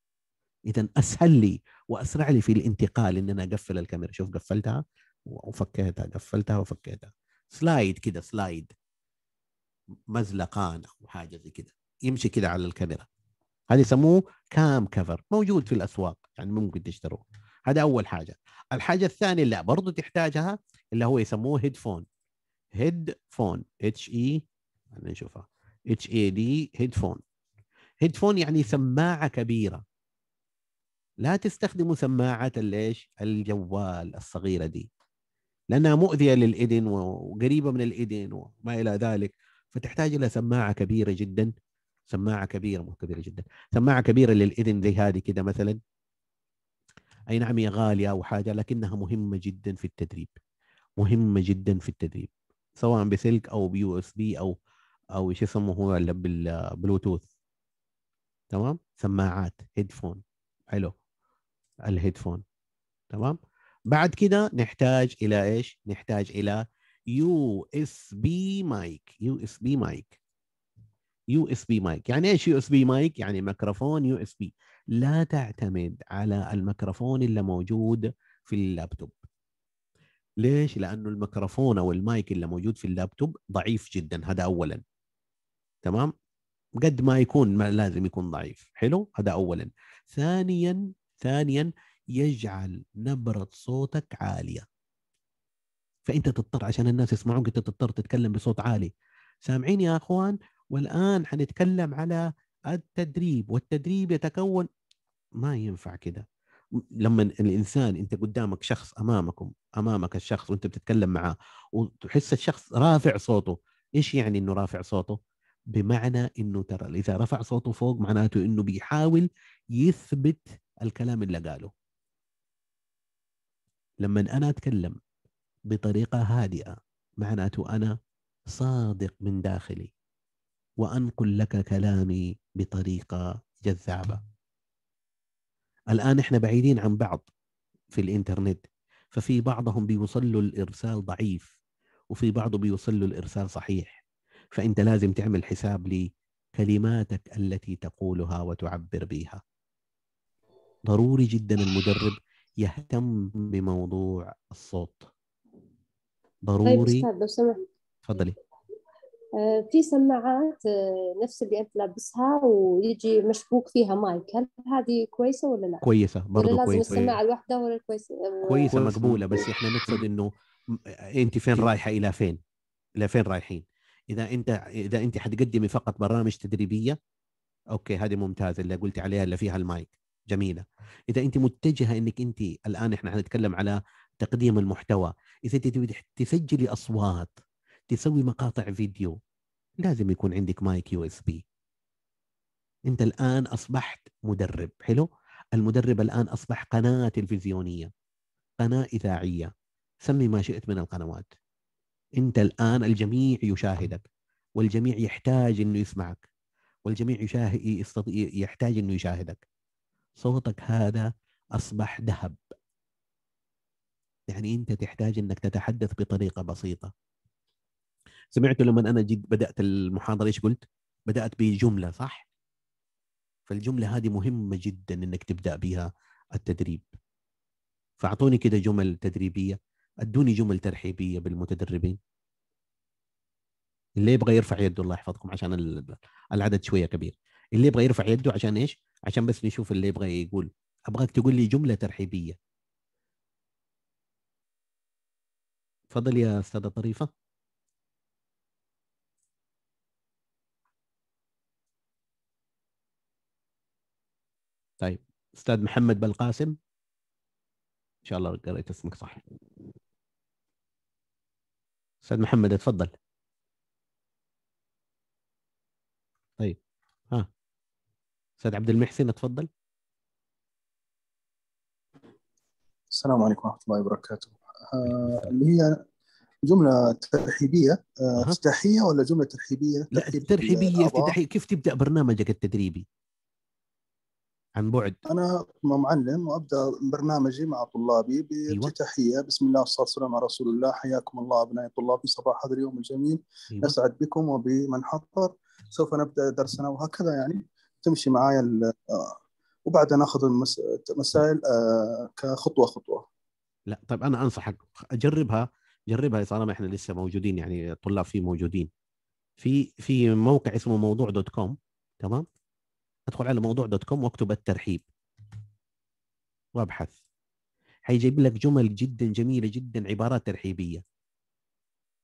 اذا اسهل لي واسرع لي في الانتقال ان انا اقفل الكاميرا شوف قفلتها وفكيتها قفلتها وفكيتها سلايد كده سلايد مزلقان او حاجه زي كده يمشي كده على الكاميرا هذا يسموه كام كفر موجود في الاسواق يعني ممكن تشتروه هذا اول حاجه الحاجه الثانيه اللي برضه تحتاجها اللي هو يسموه هيدفون هيدفون اتش اي نشوفها اتش اي دي هيدفون هيدفون يعني سماعه كبيره لا تستخدموا سماعه الايش الجوال الصغيره دي لانها مؤذيه للاذن وقريبه من الاذن وما الى ذلك فتحتاج الى سماعه كبيره جدا سماعه كبيره مو كبيره جدا سماعه كبيره للاذن زي هذه كده مثلا اي نعم هي غاليه او حاجه لكنها مهمه جدا في التدريب مهمه جدا في التدريب سواء بسلك او بيو اس بي او او ايش اسمه هو بالبلوتوث تمام سماعات هيدفون حلو الهيدفون تمام بعد كده نحتاج الى ايش نحتاج الى يو اس بي مايك يو اس بي مايك يو اس بي مايك يعني ايش يو اس بي مايك يعني ميكروفون يو اس بي لا تعتمد على الميكروفون اللي موجود في اللابتوب ليش لانه الميكروفون او المايك اللي موجود في اللابتوب ضعيف جدا هذا اولا تمام قد ما يكون ما لازم يكون ضعيف حلو هذا اولا ثانيا ثانيا يجعل نبرة صوتك عالية فأنت تضطر عشان الناس يسمعوك أنت تضطر تتكلم بصوت عالي سامعين يا أخوان والآن حنتكلم على التدريب والتدريب يتكون ما ينفع كده لما الانسان انت قدامك شخص امامكم امامك الشخص وانت بتتكلم معاه وتحس الشخص رافع صوته ايش يعني انه رافع صوته بمعنى انه ترى اذا رفع صوته فوق معناته انه بيحاول يثبت الكلام اللي قاله لما أنا أتكلم بطريقة هادئة معناته أنا صادق من داخلي وأنقل لك كلامي بطريقة جذابة الآن إحنا بعيدين عن بعض في الإنترنت ففي بعضهم بيوصلوا الإرسال ضعيف وفي بعضه بيوصلوا الإرسال صحيح فأنت لازم تعمل حساب لكلماتك التي تقولها وتعبر بها ضروري جدا المدرب يهتم بموضوع الصوت طيب ضروري طيب استاذ لو سمحت تفضلي آه، في سماعات آه، نفس اللي انت لابسها ويجي مشبوك فيها مايك هل هذه كويسه ولا لا؟ كويسه برضه ولا لازم السماعه الواحده ولا آه، كويسه؟ كويسه مقبوله بس احنا نقصد انه انت فين إيه. رايحه الى فين؟ الى فين رايحين؟ اذا انت اذا انت حتقدمي فقط برامج تدريبيه اوكي هذه ممتازه اللي قلتي عليها اللي فيها المايك جميله اذا انت متجهه انك انت الان احنا حنتكلم على تقديم المحتوى اذا انت تبي تسجلي اصوات تسوي مقاطع فيديو لازم يكون عندك مايك يو اس بي انت الان اصبحت مدرب حلو المدرب الان اصبح قناه تلفزيونيه قناه اذاعيه سمي ما شئت من القنوات انت الان الجميع يشاهدك والجميع يحتاج انه يسمعك والجميع يشاهد يستطيع يحتاج انه يشاهدك صوتك هذا أصبح ذهب يعني أنت تحتاج أنك تتحدث بطريقة بسيطة سمعت لما أنا جد بدأت المحاضرة إيش قلت؟ بدأت بجملة صح؟ فالجملة هذه مهمة جدا أنك تبدأ بها التدريب فأعطوني كده جمل تدريبية أدوني جمل ترحيبية بالمتدربين اللي يبغى يرفع يده الله يحفظكم عشان العدد شويه كبير اللي يبغى يرفع يده عشان ايش عشان بس نشوف اللي يبغى يقول ابغاك تقول لي جمله ترحيبيه تفضل يا استاذه طريفه طيب استاذ محمد بلقاسم ان شاء الله قريت اسمك صح استاذ محمد اتفضل استاذ عبد المحسن اتفضل السلام عليكم ورحمه الله وبركاته آه، اللي هي جملة ترحيبية آه، افتتاحية ولا جملة ترحيبية؟ لا ترحيبية افتتاحية كيف تبدأ برنامجك التدريبي؟ عن بعد أنا معلم وأبدأ برنامجي مع طلابي بافتتاحية أيوة. بسم الله والصلاة والسلام على رسول الله حياكم الله أبنائي الطلاب في صباح هذا اليوم الجميل أيوة. نسعد بكم وبمن حضر سوف نبدأ درسنا وهكذا يعني تمشي معايا آه. وبعدها ناخذ المسائل آه، كخطوه خطوه لا طيب انا انصحك جربها جربها طالما احنا لسه موجودين يعني الطلاب فيه موجودين في في موقع اسمه موضوع دوت كوم تمام ادخل على موضوع دوت كوم واكتب الترحيب وابحث حيجيب لك جمل جدا جميله جدا عبارات ترحيبيه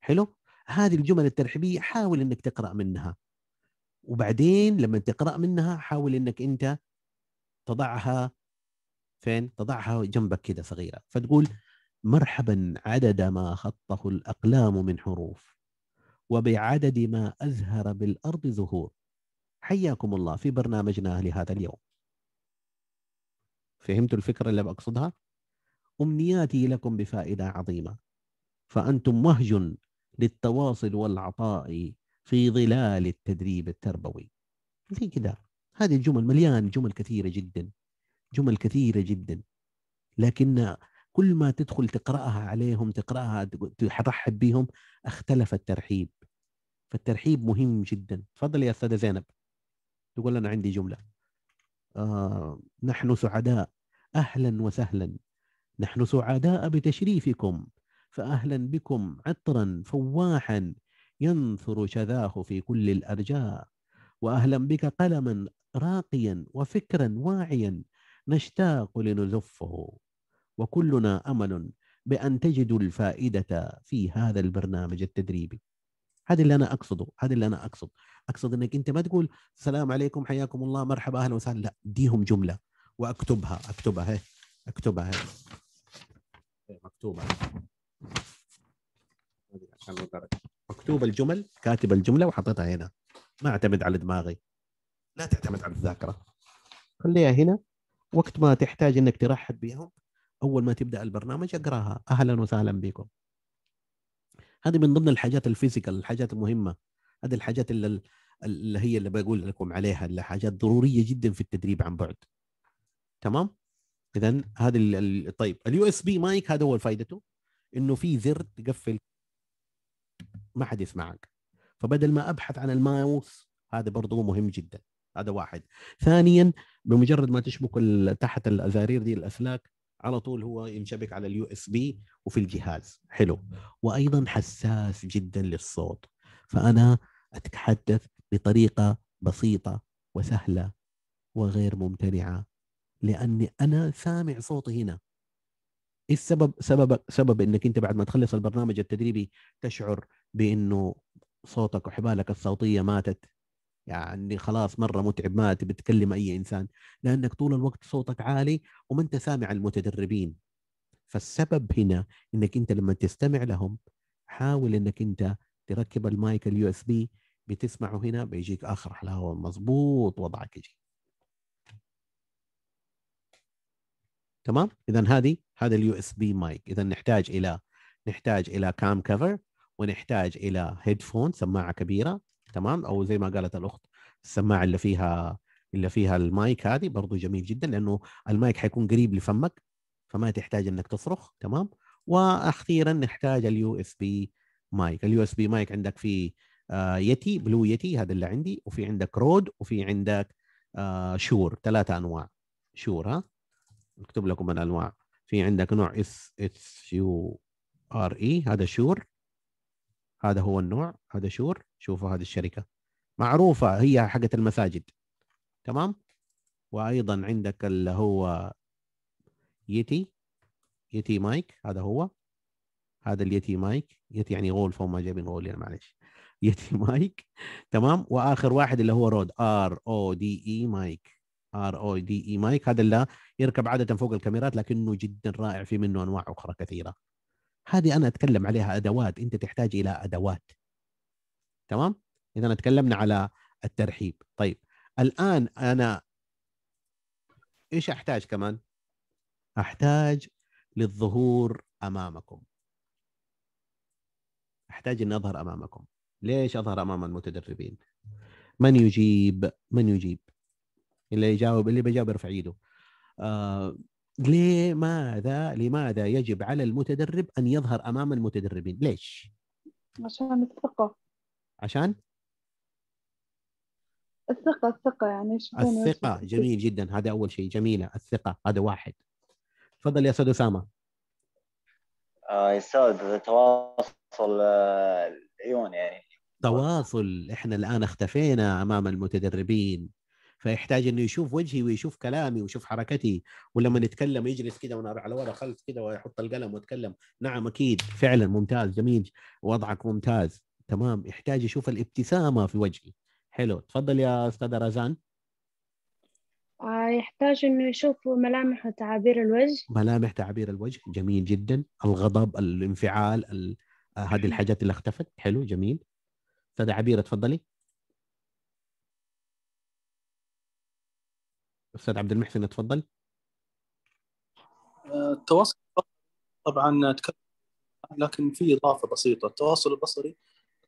حلو هذه الجمل الترحيبيه حاول انك تقرا منها وبعدين لما تقرا منها حاول انك انت تضعها فين تضعها جنبك كده صغيره فتقول مرحبا عدد ما خطه الاقلام من حروف وبعدد ما ازهر بالارض زهور حياكم الله في برنامجنا لهذا اليوم فهمتوا الفكره اللي بقصدها امنياتي لكم بفائده عظيمه فانتم وهج للتواصل والعطاء في ظلال التدريب التربوي زي كده هذه الجمل مليان جمل كثيرة جدا جمل كثيرة جدا لكن كل ما تدخل تقرأها عليهم تقرأها ترحب بهم اختلف الترحيب فالترحيب مهم جدا تفضل يا أستاذة زينب تقول أنا عندي جملة آه نحن سعداء أهلا وسهلا نحن سعداء بتشريفكم فأهلا بكم عطرا فواحا ينثر شذاه في كل الأرجاء وأهلا بك قلما راقيا وفكرا واعيا نشتاق لنزفه وكلنا أمل بأن تجدوا الفائدة في هذا البرنامج التدريبي هذا اللي انا اقصده هذا اللي انا اقصد اقصد انك انت ما تقول السلام عليكم حياكم الله مرحبا اهلا وسهلا لا اديهم جمله واكتبها اكتبها هي اكتبها هي مكتوبه عشان مكتوب الجمل كاتب الجمله وحطيتها هنا ما اعتمد على دماغي لا تعتمد على الذاكره خليها هنا وقت ما تحتاج انك ترحب بهم اول ما تبدا البرنامج اقراها اهلا وسهلا بكم هذه من ضمن الحاجات الفيزيكال الحاجات المهمه هذه الحاجات اللي, اللي هي اللي بقول لكم عليها اللي حاجات ضروريه جدا في التدريب عن بعد تمام اذا هذه طيب اليو اس بي مايك هذا هو فائدته انه في زر تقفل ما حد يسمعك فبدل ما ابحث عن الماوس هذا برضه مهم جدا هذا واحد ثانيا بمجرد ما تشبك تحت الازارير دي الاسلاك على طول هو ينشبك على اليو اس بي وفي الجهاز حلو وايضا حساس جدا للصوت فانا اتحدث بطريقه بسيطه وسهله وغير ممتنعه لاني انا سامع صوتي هنا ايه السبب سبب سبب انك انت بعد ما تخلص البرنامج التدريبي تشعر بانه صوتك وحبالك الصوتيه ماتت يعني خلاص مره متعب ما تبي تكلم اي انسان لانك طول الوقت صوتك عالي وما انت سامع المتدربين فالسبب هنا انك انت لما تستمع لهم حاول انك انت تركب المايك اليو اس بي بتسمعه هنا بيجيك اخر حلاوه مظبوط وضعك يجيك تمام اذا هذه هذا اليو اس بي مايك اذا نحتاج الى نحتاج الى كام كفر ونحتاج الى هيدفون سماعه كبيره تمام او زي ما قالت الاخت السماعه اللي فيها اللي فيها المايك هذه برضو جميل جدا لانه المايك حيكون قريب لفمك فما تحتاج انك تصرخ تمام واخيرا نحتاج اليو اس بي مايك اليو اس بي مايك عندك في يتي بلو يتي هذا اللي عندي وفي عندك رود وفي عندك شور آه، ثلاثه انواع شور ها نكتب لكم الانواع في عندك نوع اس اس يو ار اي هذا شور هذا هو النوع هذا شور شوفوا هذه الشركه معروفه هي حقت المساجد تمام وايضا عندك اللي هو يتي يتي مايك هذا هو هذا اليتي مايك يتي يعني غول فهم ما جايبين غول يعني معلش يتي مايك تمام واخر واحد اللي هو رود ار او دي اي مايك ار او دي اي مايك هذا اللي يركب عاده فوق الكاميرات لكنه جدا رائع في منه انواع اخرى كثيره هذه انا اتكلم عليها ادوات انت تحتاج الى ادوات تمام اذا تكلمنا على الترحيب طيب الان انا ايش احتاج كمان احتاج للظهور امامكم احتاج ان اظهر امامكم ليش اظهر امام المتدربين من يجيب من يجيب اللي يجاوب اللي بيجاوب يرفع ايده آه لماذا لماذا يجب على المتدرب ان يظهر امام المتدربين ليش عشان الثقه عشان الثقة الثقة يعني الثقة جميل جدا هذا أول شيء جميلة الثقة هذا واحد تفضل يا أستاذ أسامة آه أستاذ تواصل آه، العيون يعني تواصل إحنا الآن اختفينا أمام المتدربين فيحتاج انه يشوف وجهي ويشوف كلامي ويشوف حركتي ولما نتكلم يجلس كده وانا على ورا خلف كده ويحط القلم واتكلم نعم اكيد فعلا ممتاز جميل وضعك ممتاز تمام يحتاج يشوف الابتسامه في وجهي حلو تفضل يا استاذه رزان آه، يحتاج انه يشوف ملامح وتعابير الوجه ملامح تعابير الوجه جميل جدا الغضب الانفعال ال... آه، هذه الحاجات اللي اختفت حلو جميل استاذه عبيره تفضلي استاذ عبد المحسن تفضل التواصل طبعا لكن في اضافه بسيطه التواصل البصري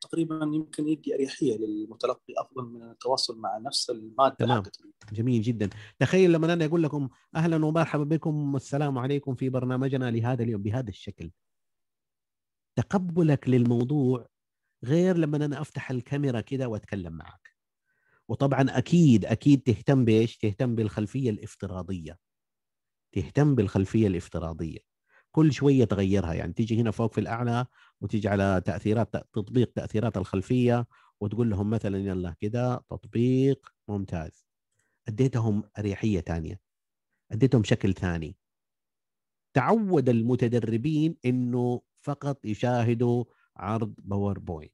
تقريبا يمكن يدي اريحيه للمتلقي افضل من التواصل مع نفس الماده تمام. جميل جدا تخيل لما انا اقول لكم اهلا ومرحبا بكم والسلام عليكم في برنامجنا لهذا اليوم بهذا الشكل تقبلك للموضوع غير لما انا افتح الكاميرا كده واتكلم معك وطبعا اكيد اكيد تهتم بايش؟ تهتم بالخلفيه الافتراضيه. تهتم بالخلفيه الافتراضيه. كل شويه تغيرها يعني تيجي هنا فوق في الاعلى وتيجي على تاثيرات تطبيق تاثيرات الخلفيه وتقول لهم مثلا يلا كده تطبيق ممتاز. اديتهم اريحيه ثانيه. اديتهم شكل ثاني. تعود المتدربين انه فقط يشاهدوا عرض باوربوينت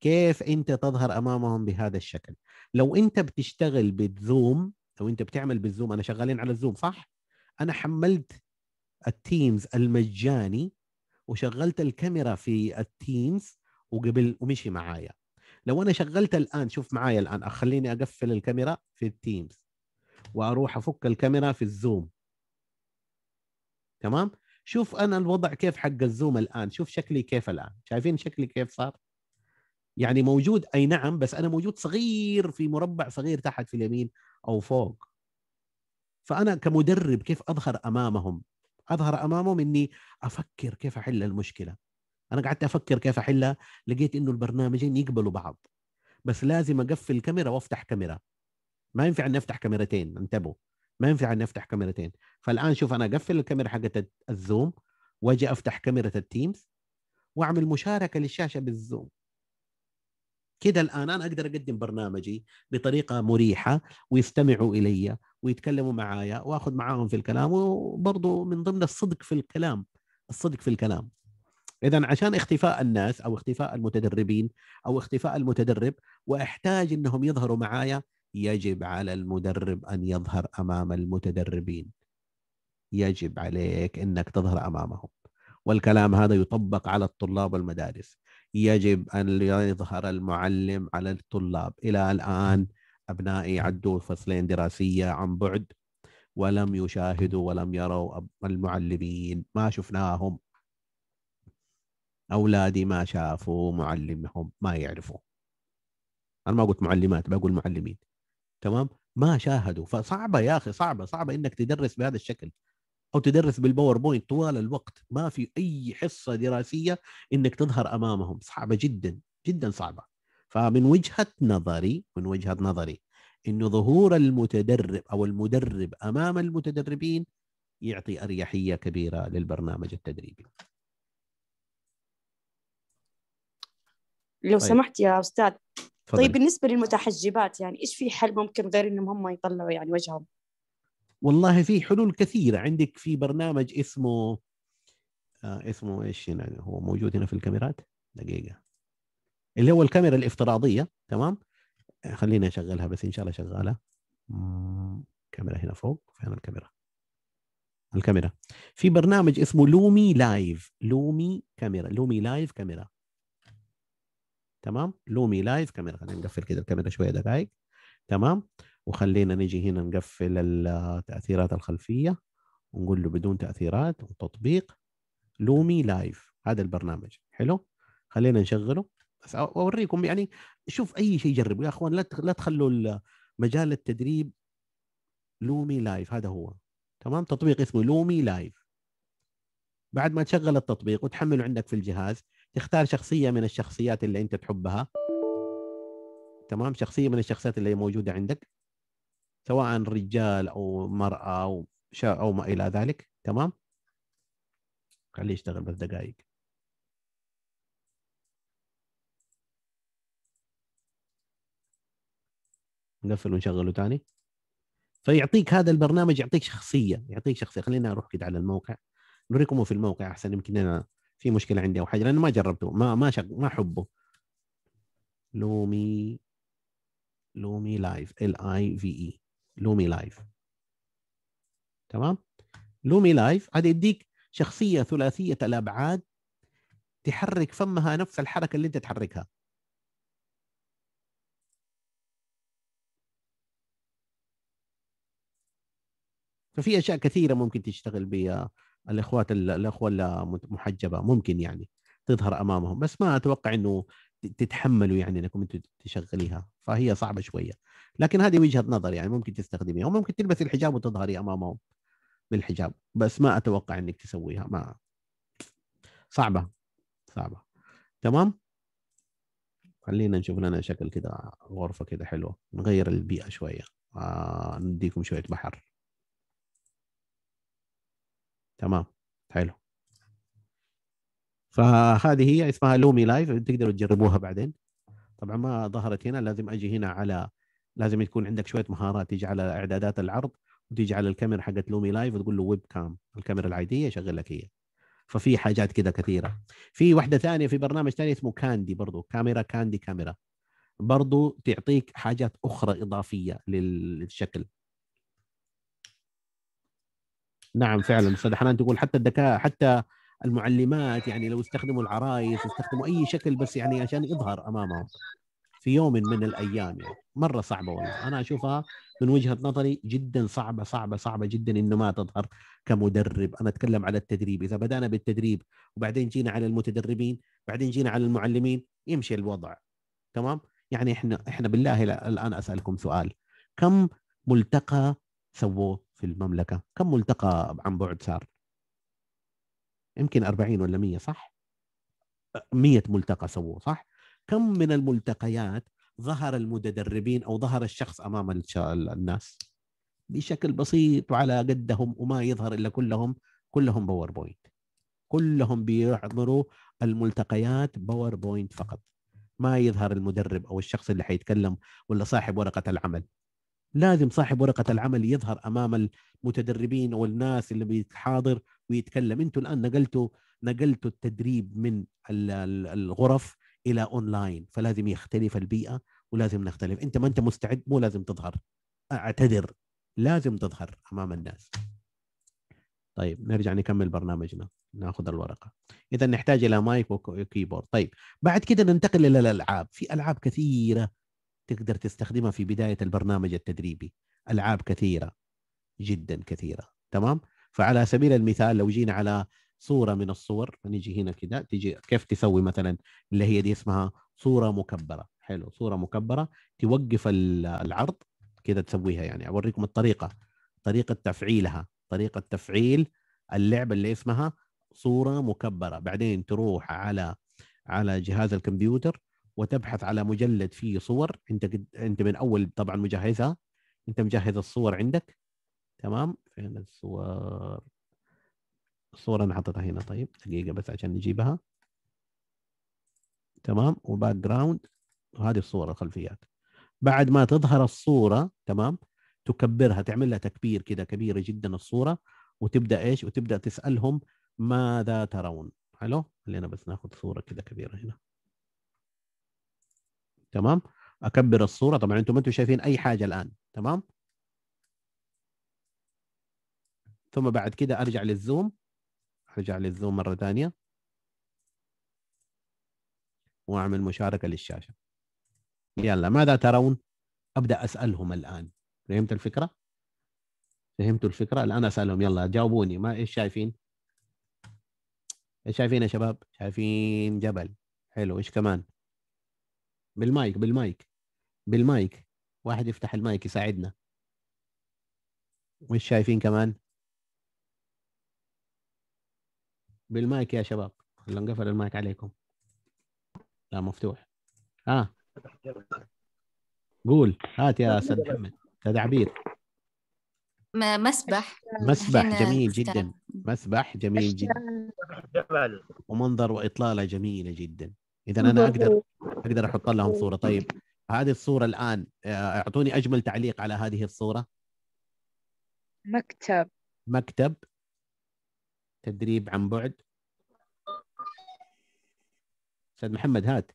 كيف انت تظهر امامهم بهذا الشكل لو انت بتشتغل بالزوم لو انت بتعمل بالزوم انا شغالين على الزوم صح انا حملت التيمز المجاني وشغلت الكاميرا في التيمز وقبل ومشي معايا لو انا شغلت الان شوف معايا الان خليني اقفل الكاميرا في التيمز واروح افك الكاميرا في الزوم تمام شوف انا الوضع كيف حق الزوم الان شوف شكلي كيف الان شايفين شكلي كيف صار يعني موجود اي نعم بس انا موجود صغير في مربع صغير تحت في اليمين او فوق فانا كمدرب كيف اظهر امامهم اظهر امامهم اني افكر كيف احل المشكله انا قعدت افكر كيف احلها لقيت انه البرنامجين يقبلوا بعض بس لازم اقفل كاميرا وافتح كاميرا ما ينفع اني افتح كاميرتين انتبهوا ما ينفع اني افتح كاميرتين فالان شوف انا اقفل الكاميرا حقت الزوم واجي افتح كاميرا التيمز واعمل مشاركه للشاشه بالزوم كده الان انا اقدر اقدم برنامجي بطريقه مريحه ويستمعوا الي ويتكلموا معايا واخذ معاهم في الكلام وبرضه من ضمن الصدق في الكلام الصدق في الكلام اذا عشان اختفاء الناس او اختفاء المتدربين او اختفاء المتدرب واحتاج انهم يظهروا معايا يجب على المدرب ان يظهر امام المتدربين يجب عليك انك تظهر امامهم والكلام هذا يطبق على الطلاب والمدارس يجب أن يظهر المعلم على الطلاب إلى الآن أبنائي عدوا فصلين دراسية عن بعد ولم يشاهدوا ولم يروا المعلمين ما شفناهم أولادي ما شافوا معلمهم ما يعرفوا أنا ما قلت معلمات بقول معلمين تمام ما شاهدوا فصعبة يا أخي صعبة صعبة إنك تدرس بهذا الشكل او تدرس بالباوربوينت طوال الوقت ما في اي حصه دراسيه انك تظهر امامهم صعبه جدا جدا صعبه فمن وجهه نظري من وجهه نظري انه ظهور المتدرب او المدرب امام المتدربين يعطي اريحيه كبيره للبرنامج التدريبي لو طيب. سمحت يا استاذ فضل. طيب بالنسبه للمتحجبات يعني ايش في حل ممكن غير انهم هم يطلعوا يعني وجههم والله في حلول كثيره عندك في برنامج اسمه آه اسمه ايش هنا يعني هو موجود هنا في الكاميرات دقيقه اللي هو الكاميرا الافتراضيه تمام آه، خليني اشغلها بس ان شاء الله شغاله كاميرا هنا فوق فين الكاميرا الكاميرا في برنامج اسمه لومي لايف لومي كاميرا لومي لايف كاميرا تمام لومي لايف كاميرا خلينا نقفل كده الكاميرا شويه دقائق تمام وخلينا نجي هنا نقفل التأثيرات الخلفية ونقول له بدون تأثيرات وتطبيق لومي لايف هذا البرنامج حلو خلينا نشغله بس اوريكم يعني شوف اي شيء جربوا يا اخوان لا لا تخلوا مجال التدريب لومي لايف هذا هو تمام تطبيق اسمه لومي لايف بعد ما تشغل التطبيق وتحمله عندك في الجهاز تختار شخصية من الشخصيات اللي أنت تحبها تمام شخصية من الشخصيات اللي موجودة عندك سواء رجال او مراه او او ما الى ذلك تمام خليه يشتغل بس دقائق نقفل ونشغله ثاني فيعطيك هذا البرنامج يعطيك شخصيه يعطيك شخصيه خلينا اروح كده على الموقع نوريكم في الموقع احسن يمكن انا في مشكله عندي او حاجه لان ما جربته ما ما شك ما احبه لومي لومي لايف ال اي في اي لومي لايف تمام لومي لايف هذا يديك شخصيه ثلاثيه الابعاد تحرك فمها نفس الحركه اللي انت تحركها ففي اشياء كثيره ممكن تشتغل بها الاخوات الاخوه المحجبه ممكن يعني تظهر امامهم بس ما اتوقع انه تتحملوا يعني انكم انتم تشغليها فهي صعبه شويه لكن هذه وجهه نظر يعني ممكن تستخدميها وممكن تلبسي الحجاب وتظهري امامهم بالحجاب بس ما اتوقع انك تسويها ما صعبه صعبه تمام خلينا نشوف لنا شكل كده غرفه كده حلوه نغير البيئه شويه آه نديكم شويه بحر تمام حلو فهذه هي اسمها لومي لايف تقدروا تجربوها بعدين طبعا ما ظهرت هنا لازم اجي هنا على لازم تكون عندك شويه مهارات تيجي على اعدادات العرض وتيجي على الكاميرا حقت لومي لايف وتقول له ويب كام الكاميرا العاديه شغل لك هي ففي حاجات كذا كثيره في واحده ثانيه في برنامج ثاني اسمه كاندي برضو كاميرا كاندي كاميرا برضو تعطيك حاجات اخرى اضافيه للشكل نعم فعلا استاذ حنان تقول حتى الذكاء حتى المعلمات يعني لو استخدموا العرايس استخدموا اي شكل بس يعني عشان يظهر امامهم في يوم من الايام يعني مره صعبه والله انا اشوفها من وجهه نظري جدا صعبه صعبه صعبه جدا انه ما تظهر كمدرب انا اتكلم على التدريب اذا بدانا بالتدريب وبعدين جينا على المتدربين بعدين جينا على المعلمين يمشي الوضع تمام يعني احنا احنا بالله الان اسالكم سؤال كم ملتقى سووه في المملكه كم ملتقى عن بعد صار يمكن 40 ولا 100 صح 100 ملتقى سووه صح كم من الملتقيات ظهر المتدربين او ظهر الشخص امام الناس بشكل بسيط وعلى قدهم وما يظهر الا كلهم كلهم باوربوينت كلهم بيحضروا الملتقيات باوربوينت فقط ما يظهر المدرب او الشخص اللي حيتكلم ولا صاحب ورقه العمل لازم صاحب ورقه العمل يظهر امام المتدربين والناس اللي بيتحاضر ويتكلم انتم الان نقلتوا نقلتوا التدريب من الغرف الى اونلاين فلازم يختلف البيئه ولازم نختلف انت ما انت مستعد مو لازم تظهر اعتذر لازم تظهر امام الناس طيب نرجع نكمل برنامجنا ناخذ الورقه اذا نحتاج الى مايك وكيبورد طيب بعد كده ننتقل الى الالعاب في العاب كثيره تقدر تستخدمها في بدايه البرنامج التدريبي العاب كثيره جدا كثيره تمام فعلى سبيل المثال لو جينا على صوره من الصور نجي هنا كده تجي كيف تسوي مثلا اللي هي دي اسمها صوره مكبره حلو صوره مكبره توقف العرض كده تسويها يعني اوريكم الطريقه طريقه تفعيلها طريقه تفعيل اللعبه اللي اسمها صوره مكبره بعدين تروح على على جهاز الكمبيوتر وتبحث على مجلد فيه صور انت قد... انت من اول طبعا مجهزها انت مجهز الصور عندك تمام فين الصور الصور انا حاططها هنا طيب دقيقه بس عشان نجيبها تمام وباك جراوند وهذه الصور الخلفيات بعد ما تظهر الصوره تمام تكبرها تعمل لها تكبير كذا كبيره جدا الصوره وتبدا ايش وتبدا تسالهم ماذا ترون حلو خلينا بس ناخذ صوره كذا كبيره هنا تمام اكبر الصوره طبعا انتم ما انتم شايفين اي حاجه الان تمام ثم بعد كده ارجع للزوم ارجع للزوم مره ثانيه واعمل مشاركه للشاشه يلا ماذا ترون ابدا اسالهم الان فهمت الفكره فهمتوا الفكره الان اسالهم يلا جاوبوني ما ايش شايفين ايش شايفين يا شباب شايفين جبل حلو ايش كمان بالمايك بالمايك بالمايك واحد يفتح المايك يساعدنا مش شايفين كمان بالمايك يا شباب خلونا نقفل المايك عليكم لا مفتوح ها آه. قول هات يا استاذ محمد هذا عبير مسبح مسبح جميل جدا مسبح جميل جدا ومنظر واطلاله جميله جدا اذا انا اقدر اقدر احط لهم صوره طيب هذه الصوره الان آه، اعطوني اجمل تعليق على هذه الصوره مكتب مكتب تدريب عن بعد استاذ محمد هات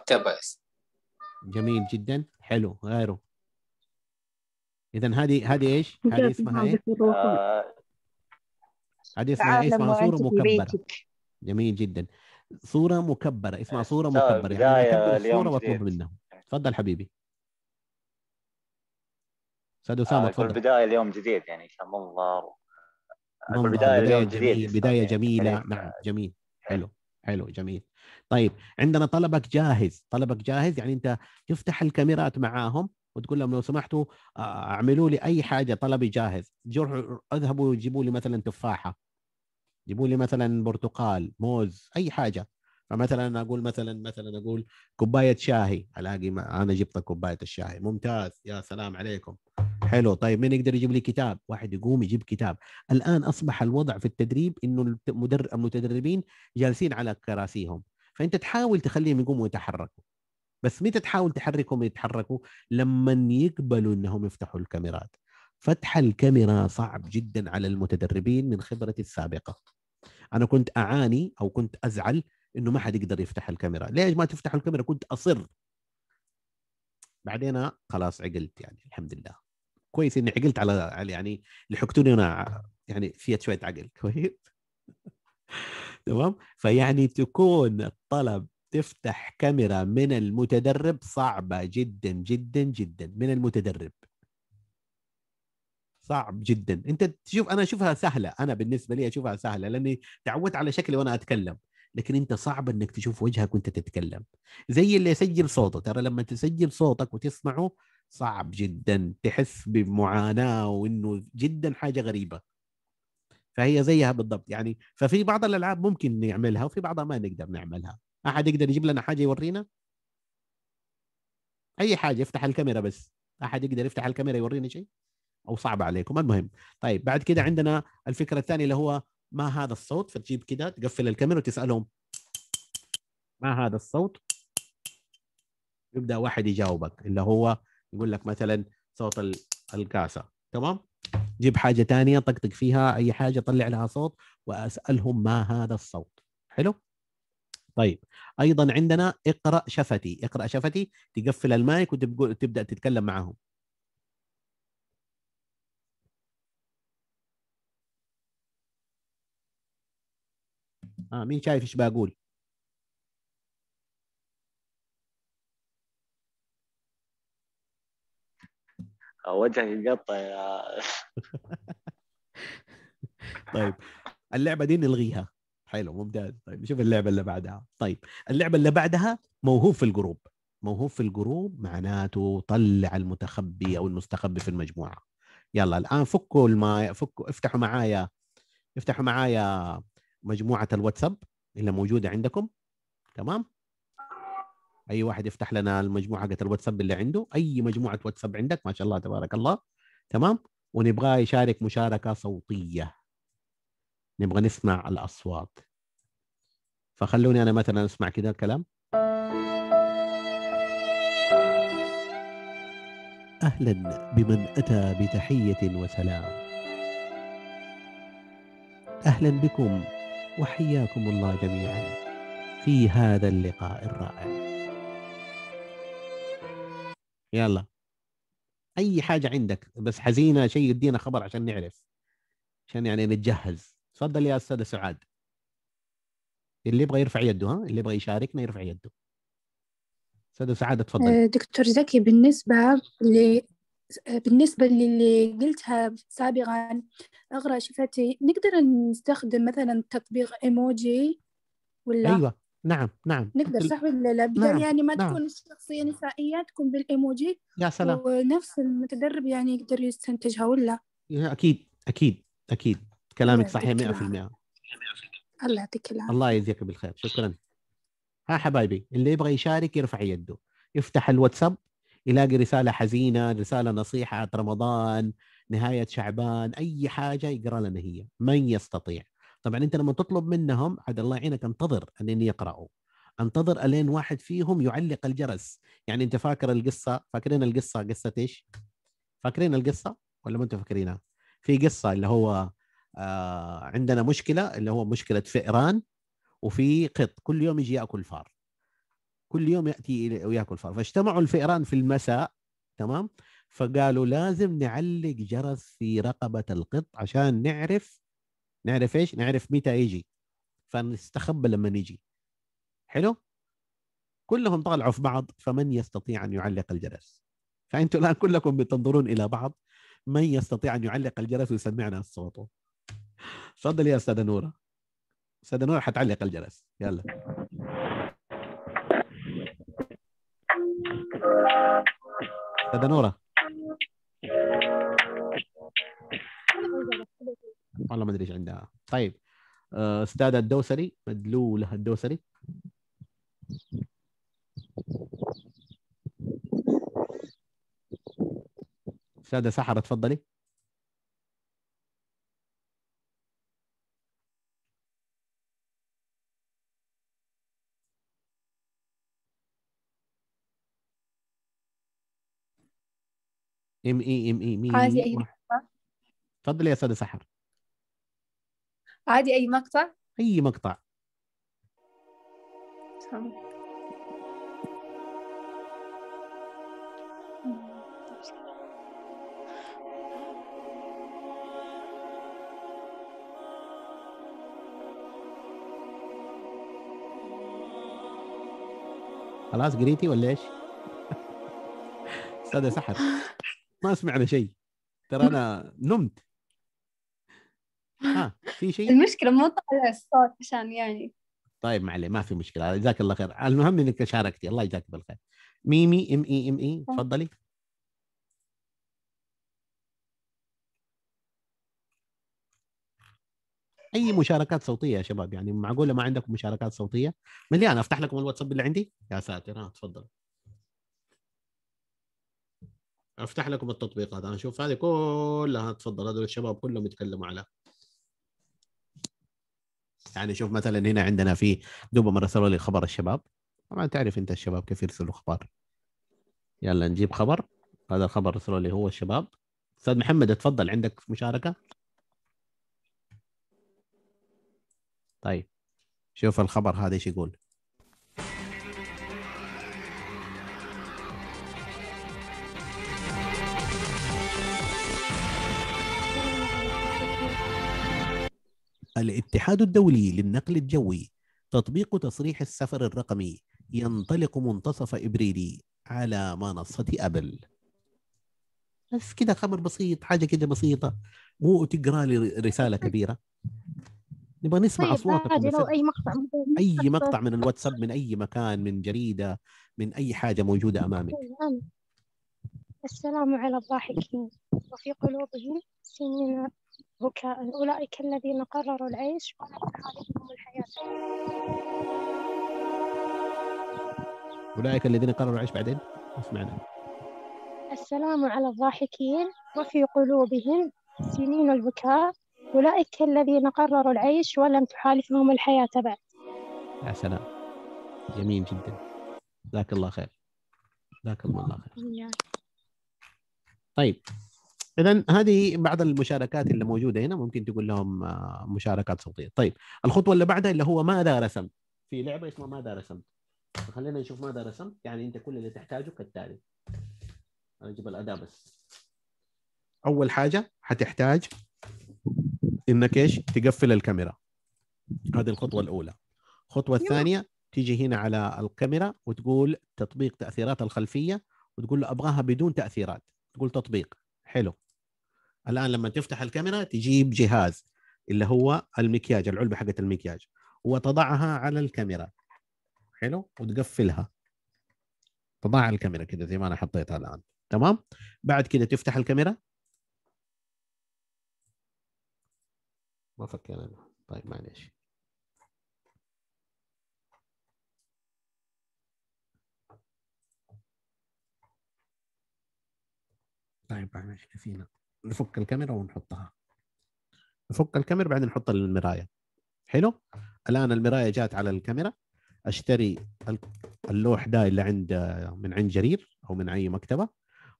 مكتبة جميل جدا حلو غيره اذا هذه هذه ايش؟ هذه اسمها ايه؟ آه. هذه اسمها ايه؟ صوره مكبره جميل جدا صوره مكبره اسمها إيه، صوره مكبره يعني الصوره واطلب منه تفضل حبيبي استاذ آه، اسامه تفضل البدايه اليوم جديد يعني كمنظر منظر بدايه اليوم جميل جديد يعني بدايه يعني جميله يعني نعم آه، جميل حلو حلو جميل طيب عندنا طلبك جاهز طلبك جاهز يعني انت تفتح الكاميرات معاهم وتقول لهم لو سمحتوا آه، اعملوا لي اي حاجه طلبي جاهز جرحوا اذهبوا وجيبوا لي مثلا تفاحه جيبوا لي مثلا برتقال موز اي حاجه فمثلا اقول مثلا مثلا اقول كوبايه شاهي الاقي انا جبت كوبايه الشاي ممتاز يا سلام عليكم حلو طيب مين يقدر يجيب لي كتاب واحد يقوم يجيب كتاب الان اصبح الوضع في التدريب انه المتدربين جالسين على كراسيهم فانت تحاول تخليهم يقوموا يتحركوا بس متى تحاول تحركهم يتحركوا لما يقبلوا انهم يفتحوا الكاميرات فتح الكاميرا صعب جدا على المتدربين من خبرتي السابقه انا كنت اعاني او كنت ازعل انه ما حد يقدر يفتح الكاميرا ليش ما تفتح الكاميرا كنت اصر بعدين خلاص عقلت يعني الحمد لله كويس اني عقلت على يعني لحقتوني انا يعني فيها شويه عقل كويس تمام فيعني تكون الطلب تفتح كاميرا من المتدرب صعبه جدا جدا جدا من المتدرب صعب جدا انت تشوف انا اشوفها سهله انا بالنسبه لي اشوفها سهله لاني تعودت على شكلي وانا اتكلم لكن انت صعب انك تشوف وجهك وانت تتكلم زي اللي يسجل صوته ترى لما تسجل صوتك وتسمعه صعب جدا تحس بمعاناه وانه جدا حاجه غريبه فهي زيها بالضبط يعني ففي بعض الالعاب ممكن نعملها وفي بعضها ما نقدر نعملها احد يقدر يجيب لنا حاجه يورينا اي حاجه افتح الكاميرا بس احد يقدر يفتح الكاميرا يورينا شيء او صعبه عليكم المهم طيب بعد كده عندنا الفكره الثانيه اللي هو ما هذا الصوت فتجيب كده تقفل الكاميرا وتسالهم ما هذا الصوت يبدا واحد يجاوبك اللي هو يقول لك مثلا صوت الكاسه تمام جيب حاجه ثانيه طقطق فيها اي حاجه طلع لها صوت واسالهم ما هذا الصوت حلو طيب ايضا عندنا اقرا شفتي اقرا شفتي تقفل المايك وتبدا تتكلم معهم اه مين شايف ايش بقول آه، وجهك يقطع يا طيب اللعبه دي نلغيها حلو ممتاز طيب نشوف اللعبه اللي بعدها طيب اللعبه اللي بعدها موهوب في الجروب موهوب في الجروب معناته طلع المتخبي او المستخبي في المجموعه يلا الان فكوا الماي فكوا افتحوا معايا افتحوا معايا مجموعه الواتساب اللي موجوده عندكم تمام اي واحد يفتح لنا المجموعه حقت الواتساب اللي عنده اي مجموعه واتساب عندك ما شاء الله تبارك الله تمام ونبغاه يشارك مشاركه صوتيه نبغى نسمع الاصوات فخلوني انا مثلا اسمع كده الكلام اهلا بمن اتى بتحيه وسلام اهلا بكم وحياكم الله جميعا في هذا اللقاء الرائع يلا اي حاجه عندك بس حزينه شيء يدينا خبر عشان نعرف عشان يعني نتجهز تفضل يا استاذ سعاد اللي يبغى يرفع يده ها اللي يبغى يشاركنا يرفع يده استاذ سعاد تفضل آه، دكتور زكي بالنسبه بالنسبة للي قلتها سابقا أغرى شفتي نقدر نستخدم مثلا تطبيق إيموجي ولا أيوة نعم نعم نقدر صح ولا لا نعم. يعني ما نعم. تكون الشخصية نسائية تكون بالإيموجي يا سلام ونفس المتدرب يعني يقدر يستنتجها ولا أكيد أكيد أكيد كلامك صحيح 100% الله يعطيك العافية الله يجزيك بالخير شكرا ها حبايبي اللي يبغى يشارك يرفع يده يفتح الواتساب يلاقي رساله حزينه رساله نصيحه رمضان نهايه شعبان اي حاجه يقرا لنا هي من يستطيع طبعا انت لما تطلب منهم عاد الله يعينك انتظر أن يقراوا انتظر الين واحد فيهم يعلق الجرس يعني انت فاكر القصه فاكرين القصه قصه ايش فاكرين القصه ولا ما انتم فاكرينها في قصه اللي هو آه، عندنا مشكله اللي هو مشكله فئران وفي قط كل يوم يجي ياكل فار كل يوم ياتي وياكل فار فاجتمعوا الفئران في المساء تمام فقالوا لازم نعلق جرس في رقبه القط عشان نعرف نعرف ايش نعرف متى يجي فنستخبى لما يجي حلو كلهم طالعوا في بعض فمن يستطيع ان يعلق الجرس فانتم الان كلكم بتنظرون الى بعض من يستطيع ان يعلق الجرس ويسمعنا صوته تفضل يا استاذه نوره استاذه نوره حتعلق الجرس يلا استاذه نوره والله ما ادري ايش عندها طيب آه، استاذه الدوسري مدلوله الدوسري استاذه سحر تفضلي ام اي ام اي مين عادي اي مقطع تفضلي يا استاذه سحر عادي اي مقطع اي مقطع تمام خلاص قريتي ولا ايش؟ استاذه سحر ما سمعنا شيء ترى انا نمت ها آه، في شيء المشكله مو طالع الصوت عشان يعني طيب ما عليه ما في مشكله جزاك الله خير المهم انك شاركتي الله يجزاك بالخير ميمي ام اي ام اي تفضلي اي مشاركات صوتيه يا شباب يعني معقوله ما عندكم مشاركات صوتيه مليان افتح لكم الواتساب اللي عندي يا ساتر ها آه، تفضل افتح لكم التطبيق هذا نشوف هذه كلها تفضل هذول الشباب كلهم يتكلموا على يعني شوف مثلا هنا عندنا في دوبهم رسلوا لي خبر الشباب طبعا تعرف انت الشباب كيف يرسلوا اخبار يلا نجيب خبر هذا الخبر رسلوا لي هو الشباب استاذ محمد تفضل عندك مشاركه طيب شوف الخبر هذا ايش يقول الاتحاد الدولي للنقل الجوي تطبيق تصريح السفر الرقمي ينطلق منتصف ابريل على منصه ابل بس كده خبر بسيط حاجه كده بسيطه مو تقرا لي رساله كبيره نبغى نسمع طيب اصواتك اي مقطع اي مقطع من الواتساب من اي مكان من جريده من اي حاجه موجوده امامك طيب، السلام على الضاحكين وفي قلوبهم سنين بكاء أولئك الذين قرروا العيش عليهم الحياة أولئك الذين قرروا العيش بعدين أسمعنا السلام على الضاحكين وفي قلوبهم سنين البكاء أولئك الذين قرروا العيش ولم تحالفهم الحياة بعد يا سلام جميل جدا جزاك الله خير جزاك الله خير طيب اذا هذه بعض المشاركات اللي موجوده هنا ممكن تقول لهم آه، مشاركات صوتيه طيب الخطوه اللي بعدها اللي هو ماذا رسمت في لعبه اسمها ماذا رسمت خلينا نشوف ماذا رسمت يعني انت كل اللي تحتاجه كالتالي انا اجيب الاداه بس اول حاجه حتحتاج انك ايش تقفل الكاميرا هذه الخطوه الاولى الخطوه أيوة. الثانيه تيجي هنا على الكاميرا وتقول تطبيق تاثيرات الخلفيه وتقول له ابغاها بدون تاثيرات تقول تطبيق حلو الان لما تفتح الكاميرا تجيب جهاز اللي هو المكياج العلبه حقت المكياج وتضعها على الكاميرا حلو وتقفلها تضع الكاميرا كده زي ما انا حطيتها الان تمام بعد كده تفتح الكاميرا ما فكر طيب معلش طيب معلش كفينا نفك الكاميرا ونحطها نفك الكاميرا بعدين نحط المرايه حلو الان المرايه جات على الكاميرا اشتري اللوح ده اللي عند من عند جرير او من اي مكتبه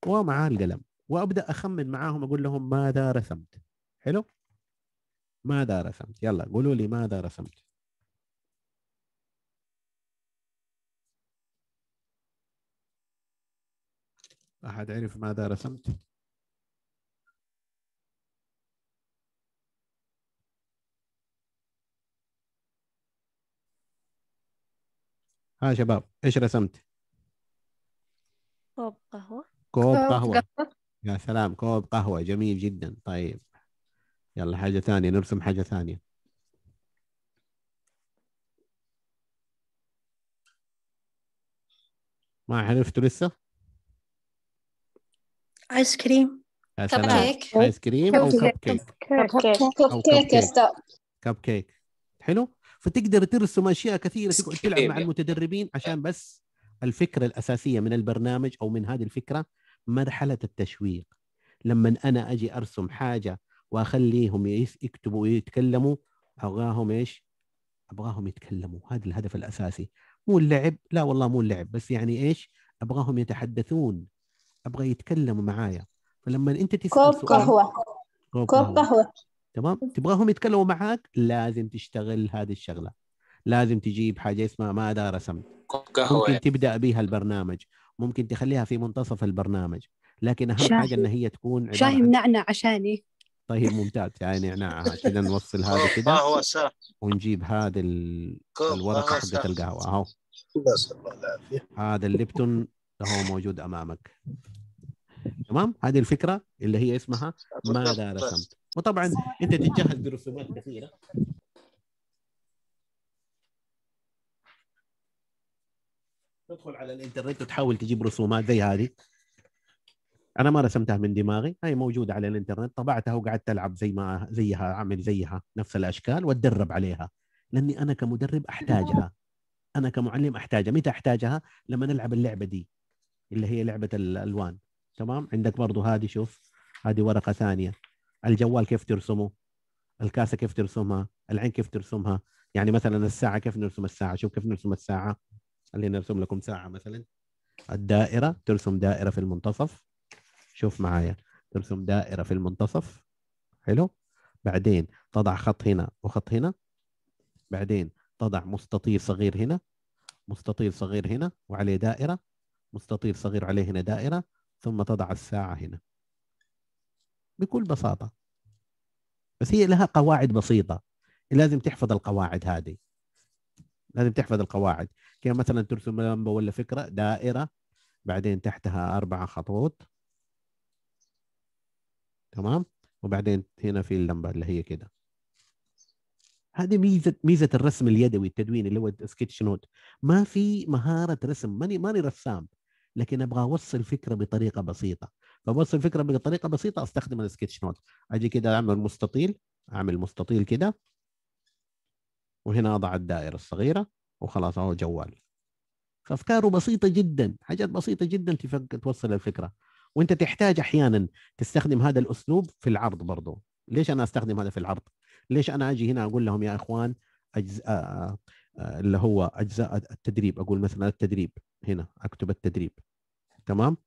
ومعاه القلم وابدا اخمن معاهم اقول لهم ماذا رسمت حلو ماذا رسمت يلا قولوا لي ماذا رسمت احد عرف ماذا رسمت ها شباب ايش رسمت؟ كوب قهوة كوب قهوة يا سلام كوب قهوة جميل جدا طيب يلا حاجة ثانية نرسم حاجة ثانية ما عرفتوا لسه؟ ايس كريم كب كيك ايس كريم او كب كيك كب كيك كب كيك حلو فتقدر ترسم اشياء كثيره تقعد تلعب مع المتدربين عشان أه. بس الفكره الاساسيه من البرنامج او من هذه الفكره مرحله التشويق لما انا اجي ارسم حاجه واخليهم يكتبوا ويتكلموا ابغاهم ايش؟ ابغاهم يتكلموا هذا الهدف الاساسي مو اللعب لا والله مو اللعب بس يعني ايش؟ ابغاهم يتحدثون ابغى يتكلموا معايا فلما انت تسال كوب قهوه كوب قهوه تمام تبغاهم يتكلموا معاك لازم تشتغل هذه الشغله لازم تجيب حاجه اسمها ماذا رسمت ممكن تبدا بها البرنامج ممكن تخليها في منتصف البرنامج لكن اهم حاجه ان هي تكون شاهي نعنع عشاني طيب ممتاز يعني نعنع كذا نوصل هذا كذا هو سهل ونجيب هذا الورقه حقت القهوه اهو الله هذا الليبتون هو موجود امامك تمام هذه الفكره اللي هي اسمها ماذا رسمت وطبعا انت تتجهز برسومات كثيره تدخل على الانترنت وتحاول تجيب رسومات زي هذه انا ما رسمتها من دماغي هي موجوده على الانترنت طبعتها وقعدت العب زي ما زيها اعمل زيها نفس الاشكال واتدرب عليها لاني انا كمدرب احتاجها انا كمعلم احتاجها متى احتاجها لما نلعب اللعبه دي اللي هي لعبه الالوان تمام عندك برضه هذه شوف هذه ورقه ثانيه الجوال كيف ترسمه الكاسه كيف ترسمها العين كيف ترسمها يعني مثلا الساعه كيف نرسم الساعه شوف كيف نرسم الساعه خلينا نرسم لكم ساعه مثلا الدائره ترسم دائره في المنتصف شوف معايا ترسم دائره في المنتصف حلو بعدين تضع خط هنا وخط هنا بعدين تضع مستطيل صغير هنا مستطيل صغير هنا وعليه دائره مستطيل صغير عليه هنا دائره ثم تضع الساعة هنا بكل بساطة بس هي لها قواعد بسيطة لازم تحفظ القواعد هذه لازم تحفظ القواعد كيف مثلا ترسم لمبة ولا فكرة دائرة بعدين تحتها أربعة خطوط تمام وبعدين هنا في اللمبة اللي هي كده هذه ميزة ميزة الرسم اليدوي التدوين اللي هو سكتش نوت ما في مهارة رسم ماني ماني رسام لكن ابغى اوصل فكره بطريقه بسيطه فبوصل فكره بطريقه بسيطه استخدم السكتش نوت اجي كده اعمل مستطيل اعمل مستطيل كده وهنا اضع الدائره الصغيره وخلاص اهو جوال فافكاره بسيطه جدا حاجات بسيطه جدا توصل الفكره وانت تحتاج احيانا تستخدم هذا الاسلوب في العرض برضه ليش انا استخدم هذا في العرض ليش انا اجي هنا اقول لهم يا اخوان أجزاء آه، آه، آه، اللي هو اجزاء التدريب اقول مثلا التدريب هنا اكتب التدريب تمام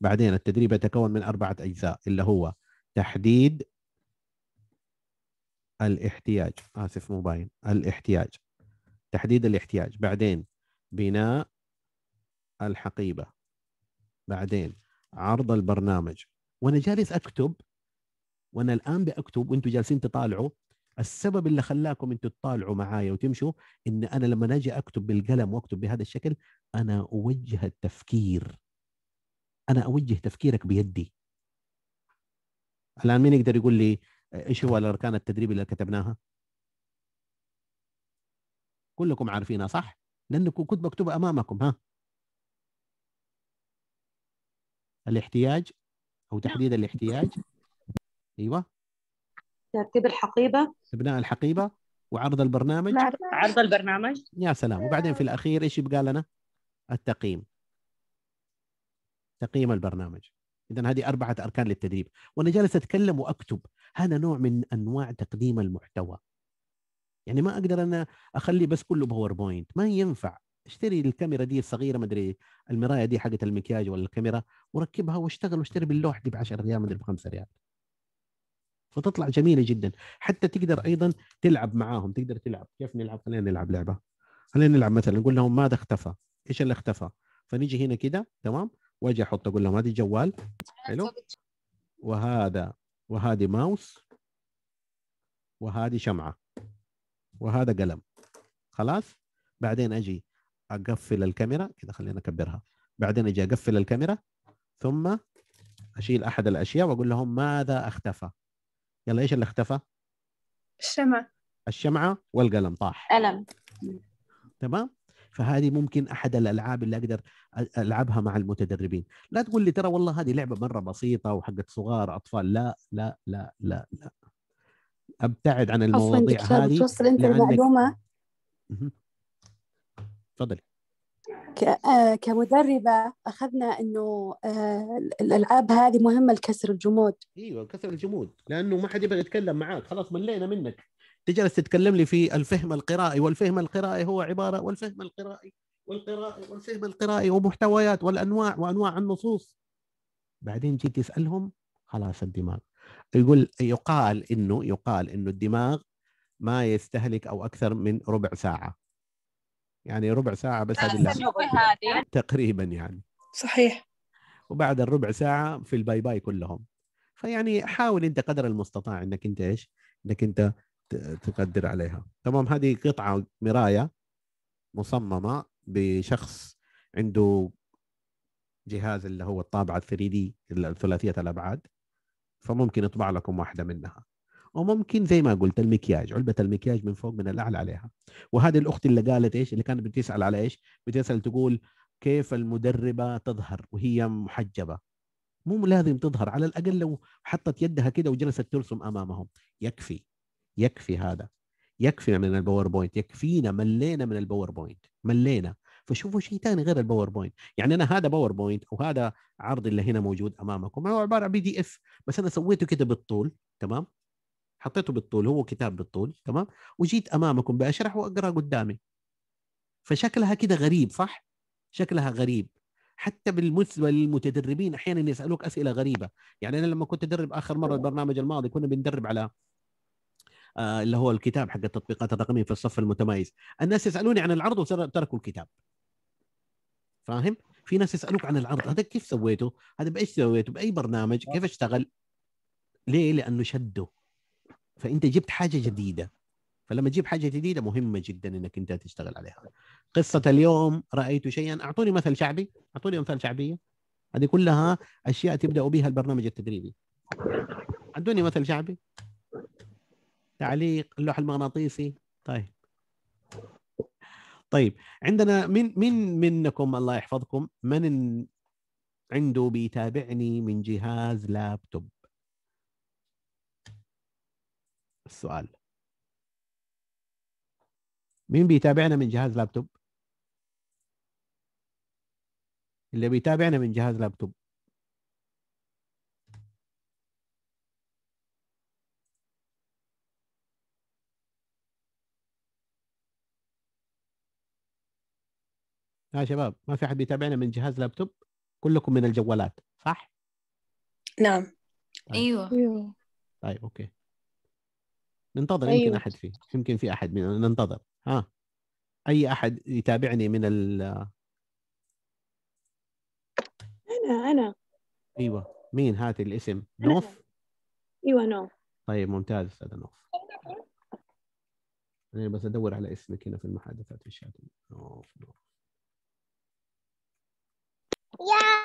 بعدين التدريب يتكون من اربعه اجزاء اللي هو تحديد الاحتياج اسف مو باين الاحتياج تحديد الاحتياج بعدين بناء الحقيبه بعدين عرض البرنامج وانا جالس اكتب وانا الان باكتب وانتم جالسين تطالعوا السبب اللي خلاكم انتم تطالعوا معايا وتمشوا ان انا لما اجي اكتب بالقلم واكتب بهذا الشكل انا اوجه التفكير انا اوجه تفكيرك بيدي الان مين يقدر يقول لي ايش هو الاركان التدريب اللي كتبناها كلكم عارفينها صح لانكم كنت مكتوبه امامكم ها الاحتياج او نعم. تحديد الاحتياج ايوه ترتيب الحقيبه ابناء الحقيبه وعرض البرنامج عرض البرنامج يا سلام وبعدين في الاخير ايش يبقى لنا التقييم تقييم البرنامج اذا هذه اربعه اركان للتدريب وانا جالس اتكلم واكتب هذا نوع من انواع تقديم المحتوى يعني ما اقدر انا اخلي بس كله باوربوينت ما ينفع اشتري الكاميرا دي الصغيره ما ادري المرايه دي حقت المكياج ولا الكاميرا وركبها واشتغل واشتري باللوح دي ب 10 ريال ما ادري ب 5 ريال فتطلع جميله جدا حتى تقدر ايضا تلعب معاهم تقدر تلعب كيف نلعب خلينا نلعب لعبه خلينا نلعب مثلا نقول لهم ماذا اختفى ايش اللي اختفى فنيجي هنا كده تمام واجي احط اقول لهم هذه جوال حلو وهذا وهذه ماوس وهذه شمعه وهذا قلم خلاص بعدين اجي اقفل الكاميرا كده خلينا اكبرها بعدين اجي اقفل الكاميرا ثم اشيل احد الاشياء واقول لهم ماذا اختفى يلا ايش اللي اختفى؟ الشمعة الشمعة والقلم طاح قلم تمام؟ فهذه ممكن احد الالعاب اللي اقدر العبها مع المتدربين لا تقول لي ترى والله هذه لعبه مره بسيطه وحقت صغار اطفال لا لا لا لا لا ابتعد عن المواضيع هذه توصل انت المعلومه تفضلي آه، كمدربه اخذنا انه آه، الالعاب هذه مهمه لكسر الجمود ايوه كسر الجمود لانه ما حد يبغى يتكلم معاك خلاص ملينا منك تجلس تتكلم لي في الفهم القرائي والفهم القرائي هو عباره والفهم القرائي والقرائي والفهم القرائي ومحتويات والانواع وانواع النصوص بعدين جيت تسالهم خلاص الدماغ يقول يقال انه يقال انه الدماغ ما يستهلك او اكثر من ربع ساعه يعني ربع ساعه بس هذه تقريبا يعني صحيح وبعد الربع ساعه في الباي باي كلهم فيعني حاول انت قدر المستطاع انك انت ايش انك انت تقدر عليها تمام هذه قطعه مرايه مصممه بشخص عنده جهاز اللي هو الطابعه 3 دي ثلاثيه الابعاد فممكن يطبع لكم واحده منها وممكن زي ما قلت المكياج علبه المكياج من فوق من الاعلى عليها وهذه الاخت اللي قالت ايش اللي كانت بتسال على ايش بتسال تقول كيف المدربه تظهر وهي محجبه مو لازم تظهر على الاقل لو حطت يدها كده وجلست ترسم امامهم يكفي يكفي هذا يكفي من الباوربوينت يكفينا ملينا من الباوربوينت ملينا فشوفوا شيء ثاني غير الباوربوينت يعني انا هذا باوربوينت وهذا عرض اللي هنا موجود امامكم هو عباره عن بي دي اف بس انا سويته كده بالطول تمام حطيته بالطول هو كتاب بالطول تمام وجيت امامكم بشرح واقرا قدامي فشكلها كده غريب صح شكلها غريب حتى بالنسبه للمتدربين احيانا يسالوك اسئله غريبه يعني انا لما كنت ادرب اخر مره البرنامج الماضي كنا بندرب على آه اللي هو الكتاب حق التطبيقات الرقميه في الصف المتميز الناس يسالوني عن العرض وتركوا الكتاب فاهم في ناس يسالوك عن العرض هذا كيف سويته هذا بايش سويته باي برنامج كيف اشتغل ليه لانه شده فانت جبت حاجه جديده فلما تجيب حاجه جديده مهمه جدا انك انت تشتغل عليها قصه اليوم رايت شيئا اعطوني مثل شعبي اعطوني امثال شعبيه هذه كلها اشياء تبدا بها البرنامج التدريبي ادوني مثل شعبي تعليق اللوح المغناطيسي طيب طيب عندنا من من منكم الله يحفظكم من عنده بيتابعني من جهاز لابتوب السؤال مين بيتابعنا من جهاز لابتوب اللي بيتابعنا من جهاز لابتوب يا شباب ما في احد بيتابعنا من جهاز لابتوب كلكم من الجوالات صح نعم طيب. ايوه, أيوه. طيب اوكي ننتظر أيوة. يمكن احد فيه يمكن في احد من ننتظر ها اي احد يتابعني من ال انا انا ايوه مين هات الاسم نوف ايوه نوف طيب ممتاز استاذ نوف انا بس ادور على اسمك هنا في المحادثات في الشات نوف نوف يا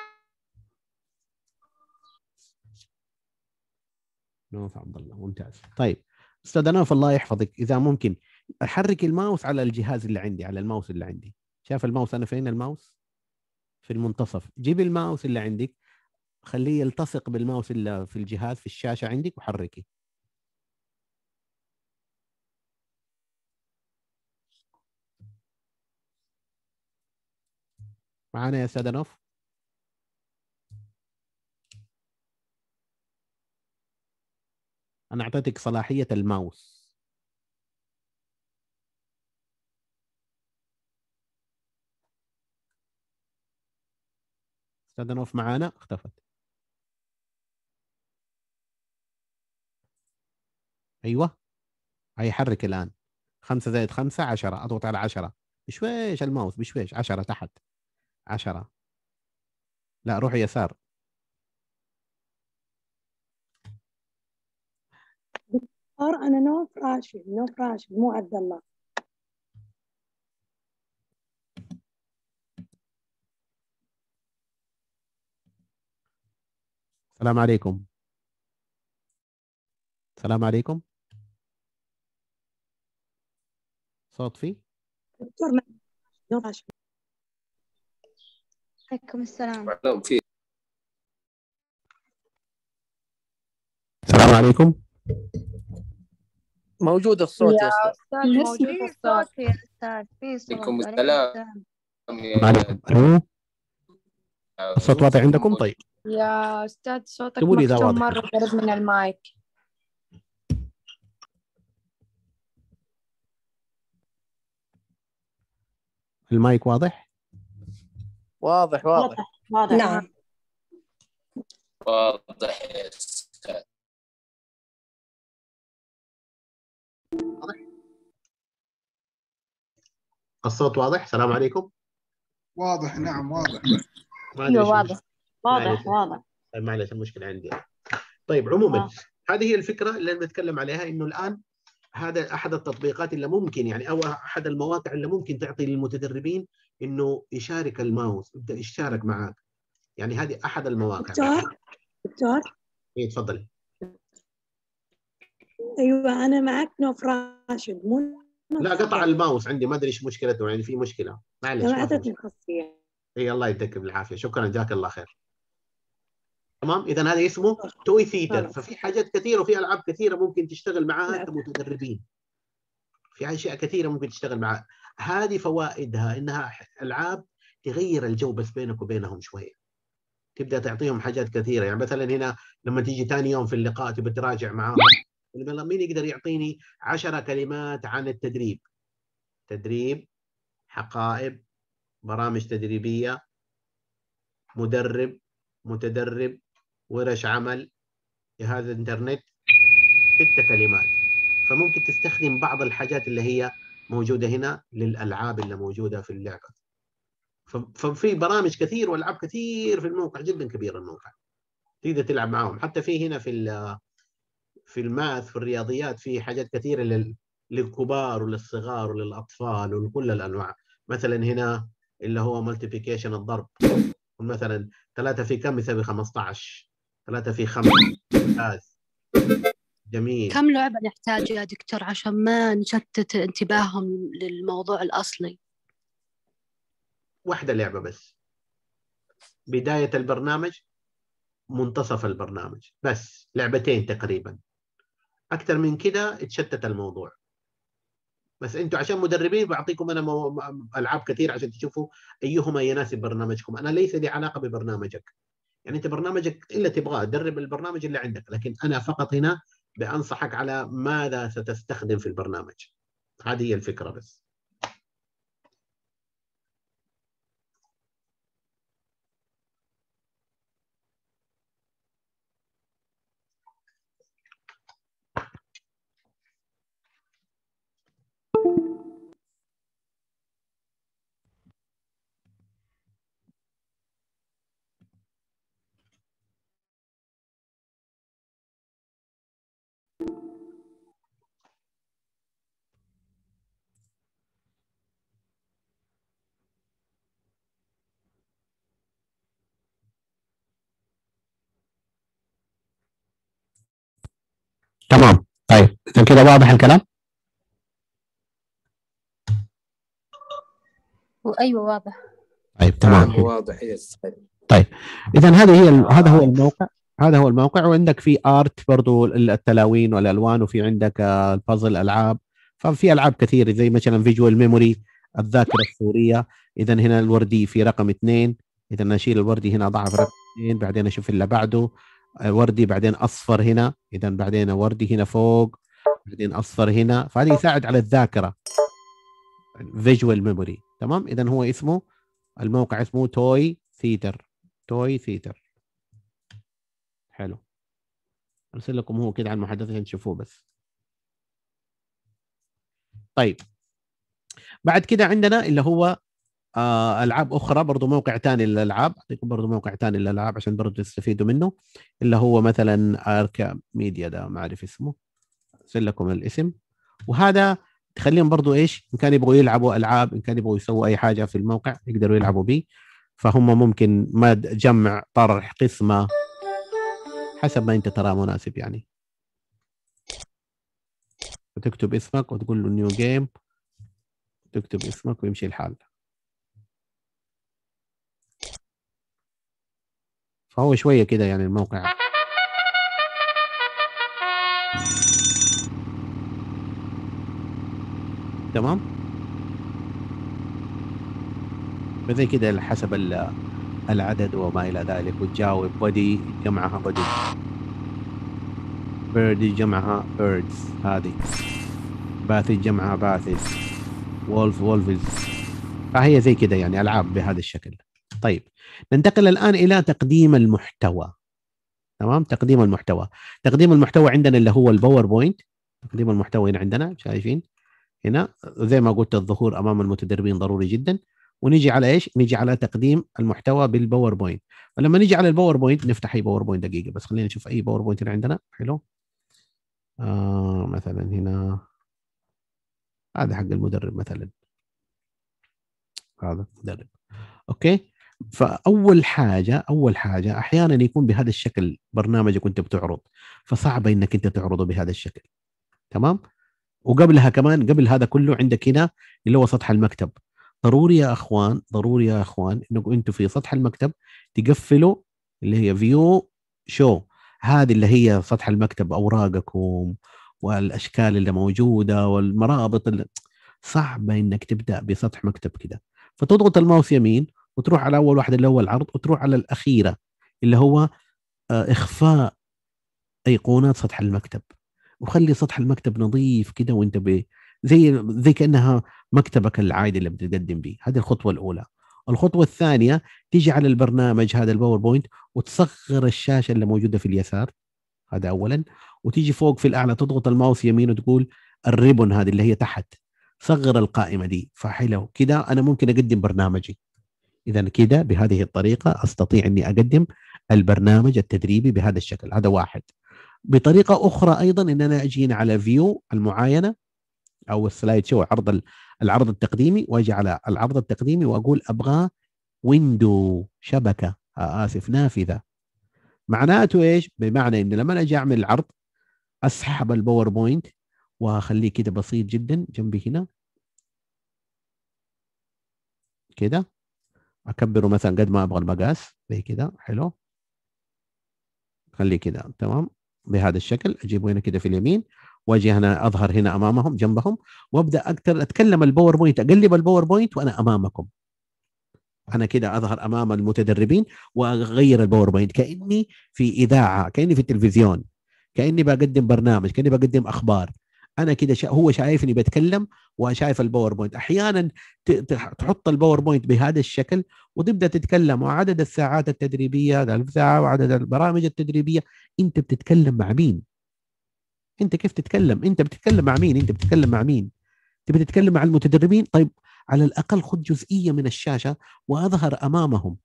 نوف عبد الله ممتاز طيب استاذ نوف الله يحفظك اذا ممكن احرك الماوس على الجهاز اللي عندي على الماوس اللي عندي شايف الماوس انا فين الماوس في المنتصف جيب الماوس اللي عندك خليه يلتصق بالماوس اللي في الجهاز في الشاشه عندك وحركي معانا يا استاذ نوف انا اعطيتك صلاحيه الماوس استاذ نوف معانا اختفت ايوه هيحرك الان خمسة زائد خمسة عشرة اضغط على عشرة بشويش الماوس بشويش عشرة تحت عشرة لا روح يسار صار أنا نوف راشد نوف راشد مو عبد الله السلام عليكم السلام عليكم صوت في دكتور نوف راشد عليكم السلام السلام عليكم موجود الصوت يا استاذ موجود الصوت يا استاذ في صوت عليكم السلام الو الصوت واضح عندكم طيب يا استاذ صوتك مكتوم مره قريب من المايك المايك واضح؟ واضح واضح واضح نعم واضح يا استاذ واضح؟ الصوت واضح؟ السلام عليكم واضح نعم واضح ايوه واضح واضح واضح معلش المشكلة عندي طيب عموما هذه هي الفكرة اللي أنا بتكلم عليها إنه الآن هذا أحد التطبيقات اللي ممكن يعني أو أحد المواقع اللي ممكن تعطي للمتدربين إنه يشارك الماوس يبدأ يشارك معك يعني هذه أحد المواقع دكتور دكتور إيه تفضلي ايوه انا معك نوف راشد مو لا قطع الماوس عندي ما ادري ايش مشكلته يعني في مشكله معلش اعطتني خاصيه اي الله يديك بالعافيه شكرا جزاك الله خير تمام اذا هذا اسمه توي ثيتر ففي حاجات كثيره وفي العاب كثيره ممكن تشتغل معاها كمتدربين في اشياء كثيره ممكن تشتغل معاها هذه فوائدها انها العاب تغير الجو بس بينك وبينهم شويه تبدا تعطيهم حاجات كثيره يعني مثلا هنا لما تيجي ثاني يوم في اللقاء تبى تراجع معاهم مين يقدر يعطيني 10 كلمات عن التدريب تدريب حقائب برامج تدريبيه مدرب متدرب ورش عمل جهاز انترنت ستة كلمات فممكن تستخدم بعض الحاجات اللي هي موجوده هنا للالعاب اللي موجوده في اللعبه ففي برامج كثير والعاب كثير في الموقع جدا كبير الموقع تقدر تلعب معاهم حتى في هنا في في الماث في الرياضيات في حاجات كثيره لل... للكبار وللصغار وللاطفال ولكل الانواع مثلا هنا اللي هو ملتيبيكيشن الضرب مثلا 3 في كم يساوي 15 3 في 5 ممتاز جميل كم لعبة نحتاج يا دكتور عشان ما نشتت انتباههم للموضوع الأصلي واحدة لعبة بس بداية البرنامج منتصف البرنامج بس لعبتين تقريبا اكثر من كده اتشتت الموضوع بس انتوا عشان مدربين بعطيكم انا مو... العاب كثير عشان تشوفوا ايهما يناسب برنامجكم انا ليس لي علاقه ببرنامجك يعني انت برنامجك الا تبغاه درب البرنامج اللي عندك لكن انا فقط هنا بانصحك على ماذا ستستخدم في البرنامج هذه هي الفكره بس تمام طيب اذا كده واضح الكلام ايوه واضح طيب تمام آه، واضح يس طيب اذا هذه هي هذا هو الموقع هذا هو الموقع وعندك في ارت برضو التلاوين والالوان وفي عندك آه، البازل العاب ففي العاب كثيره زي مثلا فيجوال ميموري الذاكره الصوريه اذا هنا الوردي في رقم اثنين اذا اشيل الوردي هنا اضعه في رقم اثنين بعدين اشوف اللي بعده وردي بعدين اصفر هنا اذا بعدين وردي هنا فوق بعدين اصفر هنا فهذا يساعد على الذاكره فيجوال ميموري تمام اذا هو اسمه الموقع اسمه توي ثيتر توي ثيتر حلو ارسل لكم هو كده على المحادثه عشان تشوفوه بس طيب بعد كده عندنا اللي هو آه، العاب اخرى برضو موقع ثاني للالعاب اعطيكم برضو موقع ثاني للالعاب عشان برضو تستفيدوا منه اللي هو مثلا اركا ميديا ده ما اعرف اسمه ارسل لكم الاسم وهذا تخليهم برضو ايش ان كان يبغوا يلعبوا العاب ان كان يبغوا يسووا اي حاجه في الموقع يقدروا يلعبوا به فهم ممكن ما جمع طرح قسمه حسب ما انت تراه مناسب يعني تكتب اسمك وتقول له نيو جيم تكتب اسمك ويمشي الحال فهو شويه كده يعني الموقع تمام فزي كده حسب العدد وما الى ذلك وتجاوب بدي جمعها بدي بيردي جمعها بيردز هذه باثي جمعها باثيز وولف وولفز فهي زي كده يعني العاب بهذا الشكل طيب ننتقل الان الى تقديم المحتوى تمام تقديم المحتوى تقديم المحتوى عندنا اللي هو الباوربوينت تقديم المحتوى هنا عندنا شايفين هنا زي ما قلت الظهور امام المتدربين ضروري جدا ونيجي على ايش؟ نيجي على تقديم المحتوى بالباوربوينت فلما نيجي على الباوربوينت نفتح اي باوربوينت دقيقه بس خلينا نشوف اي باوربوينت هنا عندنا حلو آه مثلا هنا هذا حق المدرب مثلا هذا المدرب اوكي فاول حاجه اول حاجه احيانا يكون بهذا الشكل برنامجك وانت بتعرض فصعب انك انت تعرضه بهذا الشكل تمام وقبلها كمان قبل هذا كله عندك هنا اللي هو سطح المكتب ضروري يا اخوان ضروري يا اخوان انكم انتم في سطح المكتب تقفلوا اللي هي فيو شو هذه اللي هي سطح المكتب اوراقكم والاشكال اللي موجوده والمرابط اللي صعبه انك تبدا بسطح مكتب كده فتضغط الماوس يمين وتروح على اول واحد اللي هو العرض وتروح على الاخيره اللي هو آه، اخفاء ايقونات سطح المكتب وخلي سطح المكتب نظيف كده وانت ب زي زي كانها مكتبك العادي اللي بتقدم به هذه الخطوه الاولى الخطوه الثانيه تيجي على البرنامج هذا الباوربوينت وتصغر الشاشه اللي موجوده في اليسار هذا اولا وتيجي فوق في الاعلى تضغط الماوس يمين وتقول الريبون هذه اللي هي تحت صغر القائمه دي فحلو كده انا ممكن اقدم برنامجي اذا كده بهذه الطريقه استطيع اني اقدم البرنامج التدريبي بهذا الشكل هذا واحد بطريقه اخرى ايضا ان انا اجي على فيو المعاينه او السلايد شو عرض العرض التقديمي واجي على العرض التقديمي واقول ابغى ويندو شبكه آه، اسف نافذه معناته ايش؟ بمعنى ان لما اجي اعمل العرض اسحب الباوربوينت واخليه كده بسيط جدا جنبي هنا كده اكبره مثلا قد ما ابغى المقاس زي كذا حلو خليه كذا تمام بهذا الشكل اجيبه هنا كذا في اليمين واجي هنا اظهر هنا امامهم جنبهم وابدا اكثر اتكلم الباوربوينت اقلب الباوربوينت وانا امامكم انا كده اظهر امام المتدربين واغير الباوربوينت كاني في اذاعه كاني في التلفزيون كاني بقدم برنامج كاني بقدم اخبار انا كده شا... هو شايفني بتكلم وشايف الباوربوينت احيانا ت... تحط الباوربوينت بهذا الشكل وتبدا تتكلم وعدد الساعات التدريبيه ألف ساعه وعدد البرامج التدريبيه انت بتتكلم مع مين انت كيف تتكلم انت بتتكلم مع مين انت بتتكلم مع مين تبي تتكلم مع المتدربين طيب على الاقل خذ جزئيه من الشاشه واظهر امامهم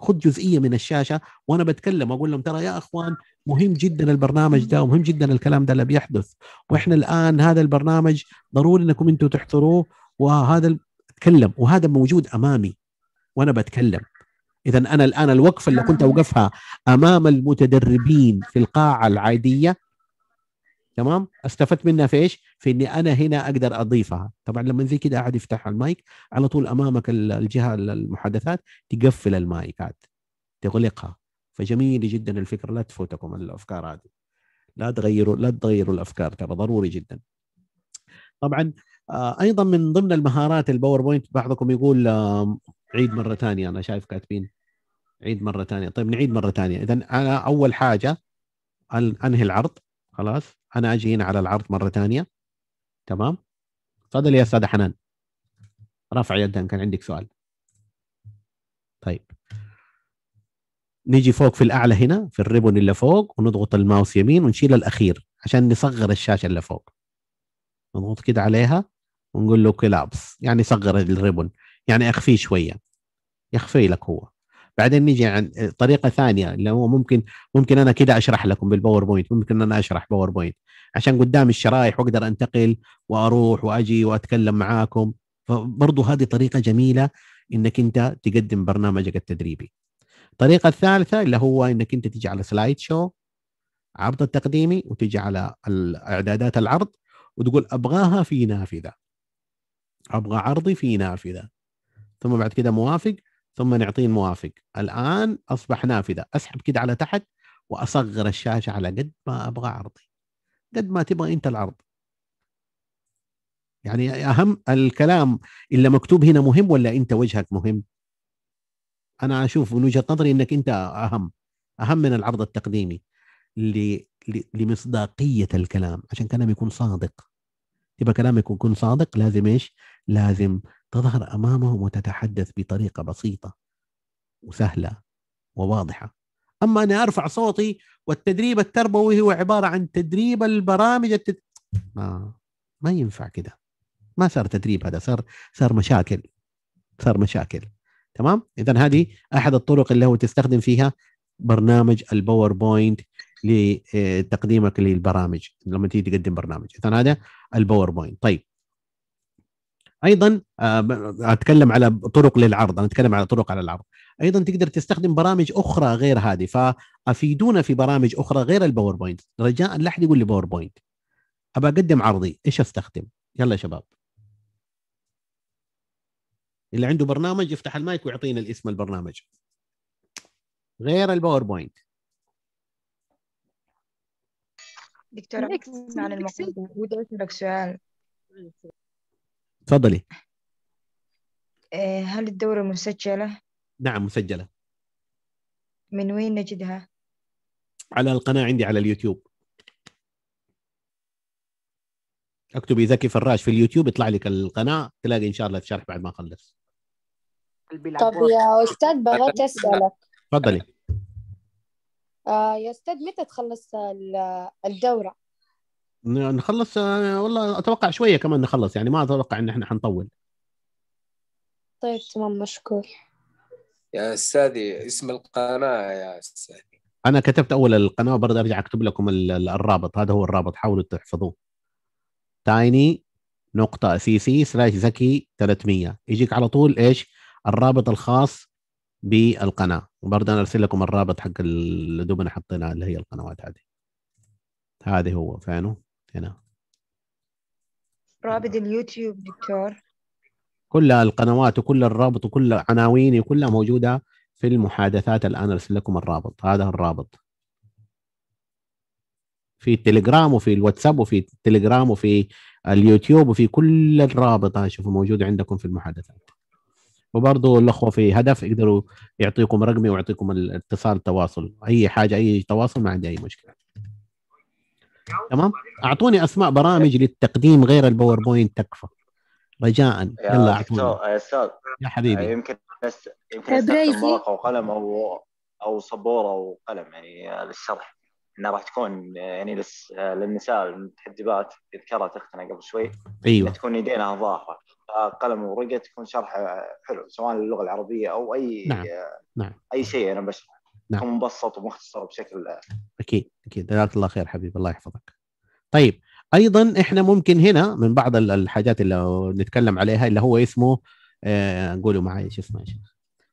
خذ جزئيه من الشاشه وانا بتكلم اقول لهم ترى يا اخوان مهم جدا البرنامج ده ومهم جدا الكلام ده اللي بيحدث واحنا الان هذا البرنامج ضروري انكم انتم تحضروه وهذا اتكلم وهذا موجود امامي وانا بتكلم اذا انا الان الوقفه اللي كنت اوقفها امام المتدربين في القاعه العاديه تمام استفدت منها في ايش في اني انا هنا اقدر اضيفها طبعا لما زي كده احد يفتح المايك على طول امامك الجهه المحادثات تقفل المايكات تغلقها فجميل جدا الفكره لا تفوتكم الافكار هذه لا تغيروا لا تغيروا الافكار ترى ضروري جدا طبعا آه، ايضا من ضمن المهارات الباوربوينت بعضكم يقول عيد مره ثانيه انا شايف كاتبين عيد مره ثانيه طيب نعيد مره ثانيه اذا انا اول حاجه انهي العرض خلاص انا اجي هنا على العرض مره ثانيه تمام تفضل يا استاذه حنان رفع يدها كان عندك سؤال طيب نيجي فوق في الاعلى هنا في الريبون اللي فوق ونضغط الماوس يمين ونشيل الاخير عشان نصغر الشاشه اللي فوق نضغط كده عليها ونقول له كلابس يعني صغر الريبون يعني اخفيه شويه يخفي لك هو بعدين نيجي عن طريقه ثانيه اللي هو ممكن ممكن انا كده اشرح لكم بالباوربوينت ممكن انا اشرح باوربوينت عشان قدام الشرائح واقدر انتقل واروح واجي واتكلم معاكم فبرضه هذه طريقه جميله انك انت تقدم برنامجك التدريبي الطريقه الثالثه اللي هو انك انت تيجي على سلايد شو عرض التقديمي وتيجي على اعدادات العرض وتقول ابغاها في نافذه ابغى عرضي في نافذه ثم بعد كده موافق ثم نعطيه الموافق الان اصبح نافذه اسحب كده على تحت واصغر الشاشه على قد ما ابغى عرضي قد ما تبغى انت العرض يعني اهم الكلام اللي مكتوب هنا مهم ولا انت وجهك مهم انا اشوف من وجهه نظري انك انت اهم اهم من العرض التقديمي لمصداقيه الكلام عشان كلام يكون صادق يبقى كلامك يكون صادق لازم ايش لازم تظهر امامهم وتتحدث بطريقه بسيطه وسهله وواضحه اما اني ارفع صوتي والتدريب التربوي هو عباره عن تدريب البرامج التد... ما ما ينفع كده ما صار تدريب هذا صار صار مشاكل صار مشاكل تمام اذا هذه احد الطرق اللي هو تستخدم فيها برنامج الباوربوينت لتقديمك آه، للبرامج لما تيجي تقدم برنامج اذا هذا الباوربوينت طيب ايضا آه، اتكلم على طرق للعرض انا اتكلم على طرق على العرض ايضا تقدر تستخدم برامج اخرى غير هذه فافيدونا في برامج اخرى غير الباوربوينت رجاء لا احد يقول لي باوربوينت ابى اقدم عرضي ايش استخدم يلا يا شباب اللي عنده برنامج يفتح المايك ويعطينا الاسم البرنامج غير الباوربوينت دكتور عن المقدمة ودي أسألك سؤال تفضلي آه، هل الدورة مسجلة؟ نعم مسجلة من وين نجدها؟ على القناة عندي على اليوتيوب اكتبي ذكي فراش في اليوتيوب يطلع لك القناة تلاقي إن شاء الله الشرح بعد ما أخلص طب يا أستاذ بغيت أسألك تفضلي آه يا أستاذ متى تخلص الدورة؟ نخلص آه، والله اتوقع شويه كمان نخلص يعني ما اتوقع ان احنا حنطول طيب تمام مشكور يا استاذي اسم القناه يا استاذي انا كتبت اول القناه برضه ارجع اكتب لكم الرابط هذا هو الرابط حاولوا تحفظوه تايني نقطة سي سي سلاش ذكي 300 يجيك على طول ايش الرابط الخاص بالقناة وبرضه انا ارسل لكم الرابط حق اللي دوبنا حطيناه اللي هي القنوات هذه هذه هو فينه هنا رابط اليوتيوب دكتور كل القنوات وكل الرابط وكل عناويني كلها موجوده في المحادثات الان ارسل لكم الرابط هذا الرابط في التليجرام وفي الواتساب وفي التليجرام وفي اليوتيوب وفي كل الرابط شوفوا موجود عندكم في المحادثات وبرضه الاخوه في هدف يقدروا يعطيكم رقمي ويعطيكم الاتصال التواصل اي حاجه اي تواصل ما عندي اي مشكله تمام اعطوني اسماء برامج للتقديم غير الباوربوينت تكفى رجاء يلا اعطوني يا استاذ يا حبيبي آه، يمكن بس يمكن استخدم ورقه وقلم او او سبوره وقلم يعني آه، للشرح انها راح تكون آه، يعني للنساء المتحجبات ذكرت اختنا قبل شوي ايوه تكون يدينها ظاهره قلم ورقه تكون شرح حلو سواء للغه العربيه او اي نعم. نعم. اي شيء انا بشرح نعم. مبسط ومختصر بشكل اكيد اكيد جزاك الله خير حبيبي الله يحفظك طيب ايضا احنا ممكن هنا من بعض الحاجات اللي نتكلم عليها اللي هو اسمه آه قولوا معي ايش اسمه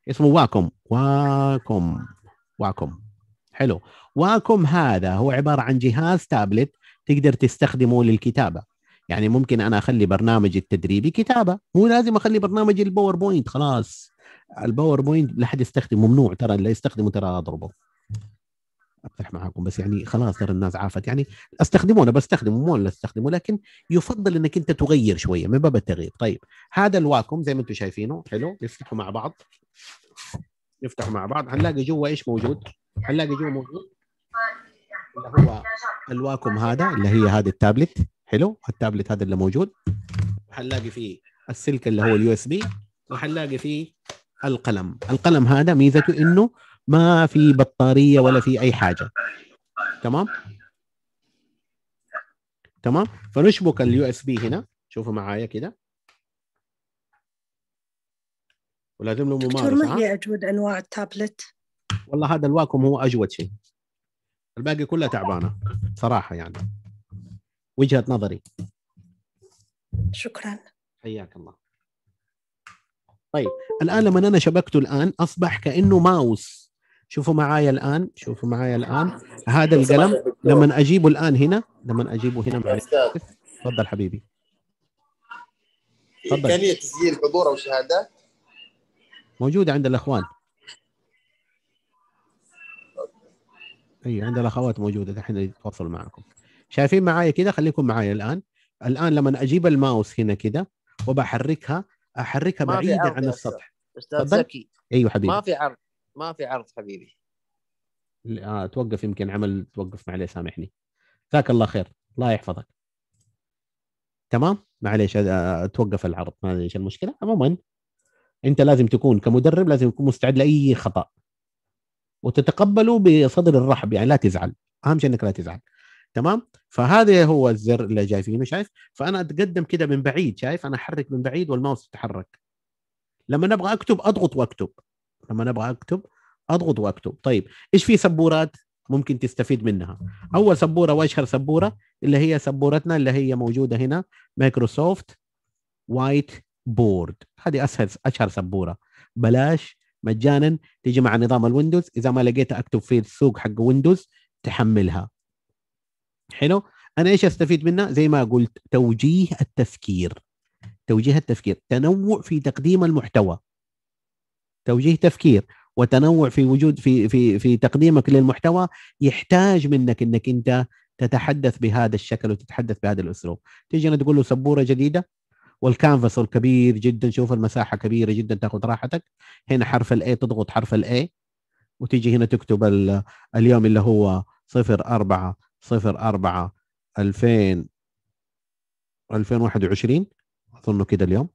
اسمه واكم واكم واكم حلو واكم هذا هو عباره عن جهاز تابلت تقدر تستخدمه للكتابه يعني ممكن انا اخلي برنامج التدريبي كتابه مو لازم اخلي برنامج الباوربوينت خلاص الباوربوينت لا حد يستخدمه ممنوع ترى اللي يستخدمه ترى اضربه افتح معاكم بس يعني خلاص ترى الناس عافت يعني استخدمه انا بستخدمه مو لا استخدمه لكن يفضل انك انت تغير شويه من باب التغيير طيب هذا الواكم زي ما انتم شايفينه حلو نفتحه مع بعض نفتحه مع بعض هنلاقي جوا ايش موجود هنلاقي جوا موجود اللي هو الواكم هذا اللي هي هذا التابلت حلو التابلت هذا اللي موجود هنلاقي فيه السلك اللي هو اليو اس بي وحنلاقي فيه القلم القلم هذا ميزته انه ما في بطاريه ولا في اي حاجه تمام تمام فنشبك اليو اس بي هنا شوفوا معايا كده ولازم له ممارسه دكتور ما هي اجود انواع التابلت والله هذا الواكم هو اجود شيء الباقي كلها تعبانه صراحه يعني وجهه نظري شكرا حياك الله طيب الان لما انا شبكته الان اصبح كانه ماوس شوفوا معايا الان شوفوا معايا الان هذا القلم لما اجيبه الان هنا لما اجيبه هنا معلش تفضل حبيبي تفضل امكانيه تسجيل حضور او شهادات موجوده عند الاخوان اي عند الاخوات موجوده الحين يتواصلوا معكم شايفين معايا كده خليكم معايا الان الان لما اجيب الماوس هنا كده وبحركها احركها بعيدا عن السطح استاذ زكي ايوه حبيبي ما في عرض ما في عرض حبيبي آه توقف يمكن عمل توقف معليه سامحني جزاك الله خير الله يحفظك تمام معليش توقف العرض ما ادري ايش المشكله عموما انت لازم تكون كمدرب لازم تكون مستعد لاي خطا وتتقبله بصدر الرحب يعني لا تزعل اهم شيء انك لا تزعل تمام فهذا هو الزر اللي جايبينه شايف فانا اتقدم كده من بعيد شايف انا احرك من بعيد والماوس يتحرك لما نبغى اكتب اضغط واكتب لما نبغى اكتب اضغط واكتب طيب ايش في سبورات ممكن تستفيد منها اول سبوره واشهر سبوره اللي هي سبورتنا اللي هي موجوده هنا مايكروسوفت وايت بورد هذه اسهل اشهر سبوره بلاش مجانا تجي مع نظام الويندوز اذا ما لقيتها اكتب في السوق حق ويندوز تحملها حلو انا ايش استفيد منها زي ما قلت توجيه التفكير توجيه التفكير تنوع في تقديم المحتوى توجيه تفكير وتنوع في وجود في في في تقديمك للمحتوى يحتاج منك انك انت تتحدث بهذا الشكل وتتحدث بهذا الاسلوب تيجي انا تقول له سبوره جديده والكانفاس الكبير جدا شوف المساحه كبيره جدا تاخذ راحتك هنا حرف الاي تضغط حرف الاي وتيجي هنا تكتب اليوم اللي هو 04 صفر أربعة 2000 2021 أظنه كده اليوم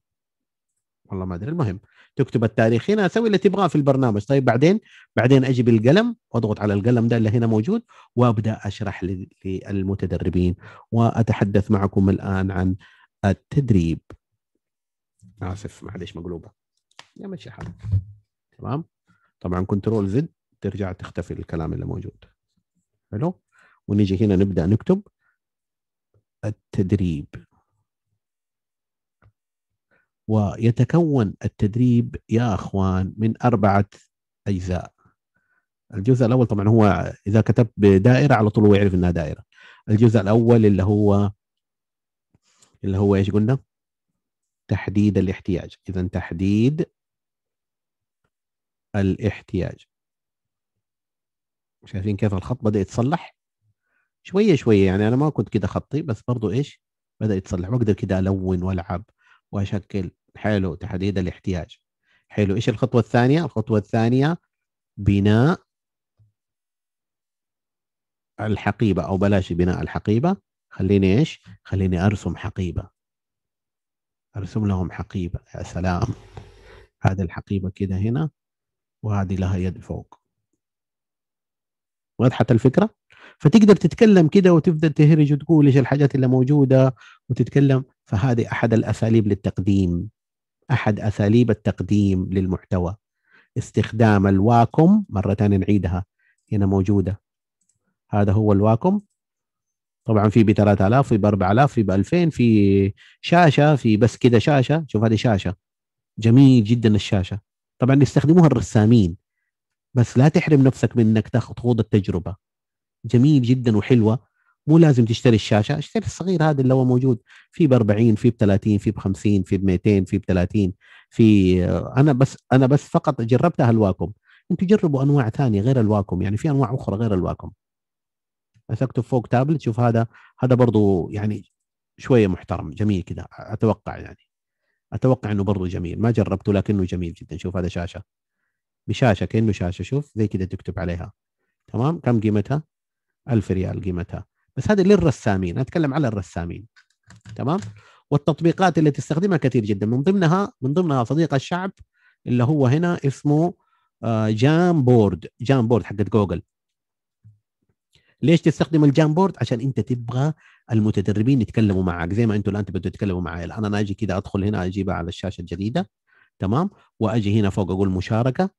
والله ما أدري المهم تكتب التاريخ هنا أسوي اللي تبغاه في البرنامج طيب بعدين بعدين أجيب القلم وأضغط على القلم ده اللي هنا موجود وأبدأ أشرح للمتدربين وأتحدث معكم الآن عن التدريب آسف معلش مقلوبة يا ماشي حال تمام طبعا كنترول زد ترجع تختفي الكلام اللي موجود حلو ونيجي هنا نبدا نكتب التدريب ويتكون التدريب يا اخوان من اربعه اجزاء الجزء الاول طبعا هو اذا كتبت دائره على طول هو يعرف انها دائره الجزء الاول اللي هو اللي هو ايش قلنا تحديد الاحتياج اذا تحديد الاحتياج شايفين كيف الخط بدا يتصلح شويه شويه يعني انا ما كنت كده خطي بس برضو ايش بدا يتصلح واقدر كده الون والعب واشكل حلو تحديد الاحتياج حلو ايش الخطوه الثانيه الخطوه الثانيه بناء الحقيبه او بلاش بناء الحقيبه خليني ايش خليني ارسم حقيبه ارسم لهم حقيبه يا سلام هذه الحقيبه كده هنا وهذه لها يد فوق وضحت الفكره فتقدر تتكلم كده وتبدا تهرج وتقول ايش الحاجات اللي موجوده وتتكلم فهذه احد الاساليب للتقديم احد اساليب التقديم للمحتوى استخدام الواكم مره ثانيه نعيدها هنا موجوده هذا هو الواكم طبعا في ب 3000 في ب 4000 في ب 2000 في شاشه في بس كده شاشه شوف هذه شاشه جميل جدا الشاشه طبعا يستخدموها الرسامين بس لا تحرم نفسك من انك تاخذ خوض التجربه جميل جدا وحلوه مو لازم تشتري الشاشه اشتري الصغير هذا اللي هو موجود في ب 40 في ب 30 في ب 50 في ب 200 في ب 30 في انا بس انا بس فقط جربتها الواكم انتم جربوا انواع ثانيه غير الواكم يعني في انواع اخرى غير الواكم بس اكتب فوق تابلت شوف هذا هذا برضو يعني شويه محترم جميل كده اتوقع يعني اتوقع انه برضو جميل ما جربته لكنه جميل جدا شوف هذا شاشه بشاشه كانه شاشه شوف زي كده تكتب عليها تمام كم قيمتها 1000 ريال قيمتها بس هذه للرسامين اتكلم على الرسامين تمام والتطبيقات اللي تستخدمها كثير جدا من ضمنها من ضمنها صديق الشعب اللي هو هنا اسمه آه، جام بورد جام بورد حقت جوجل ليش تستخدم الجام بورد عشان انت تبغى المتدربين يتكلموا معك زي ما انتم الان تبغوا تتكلموا معي الان انا اجي كذا ادخل هنا اجيبها على الشاشه الجديده تمام واجي هنا فوق اقول مشاركه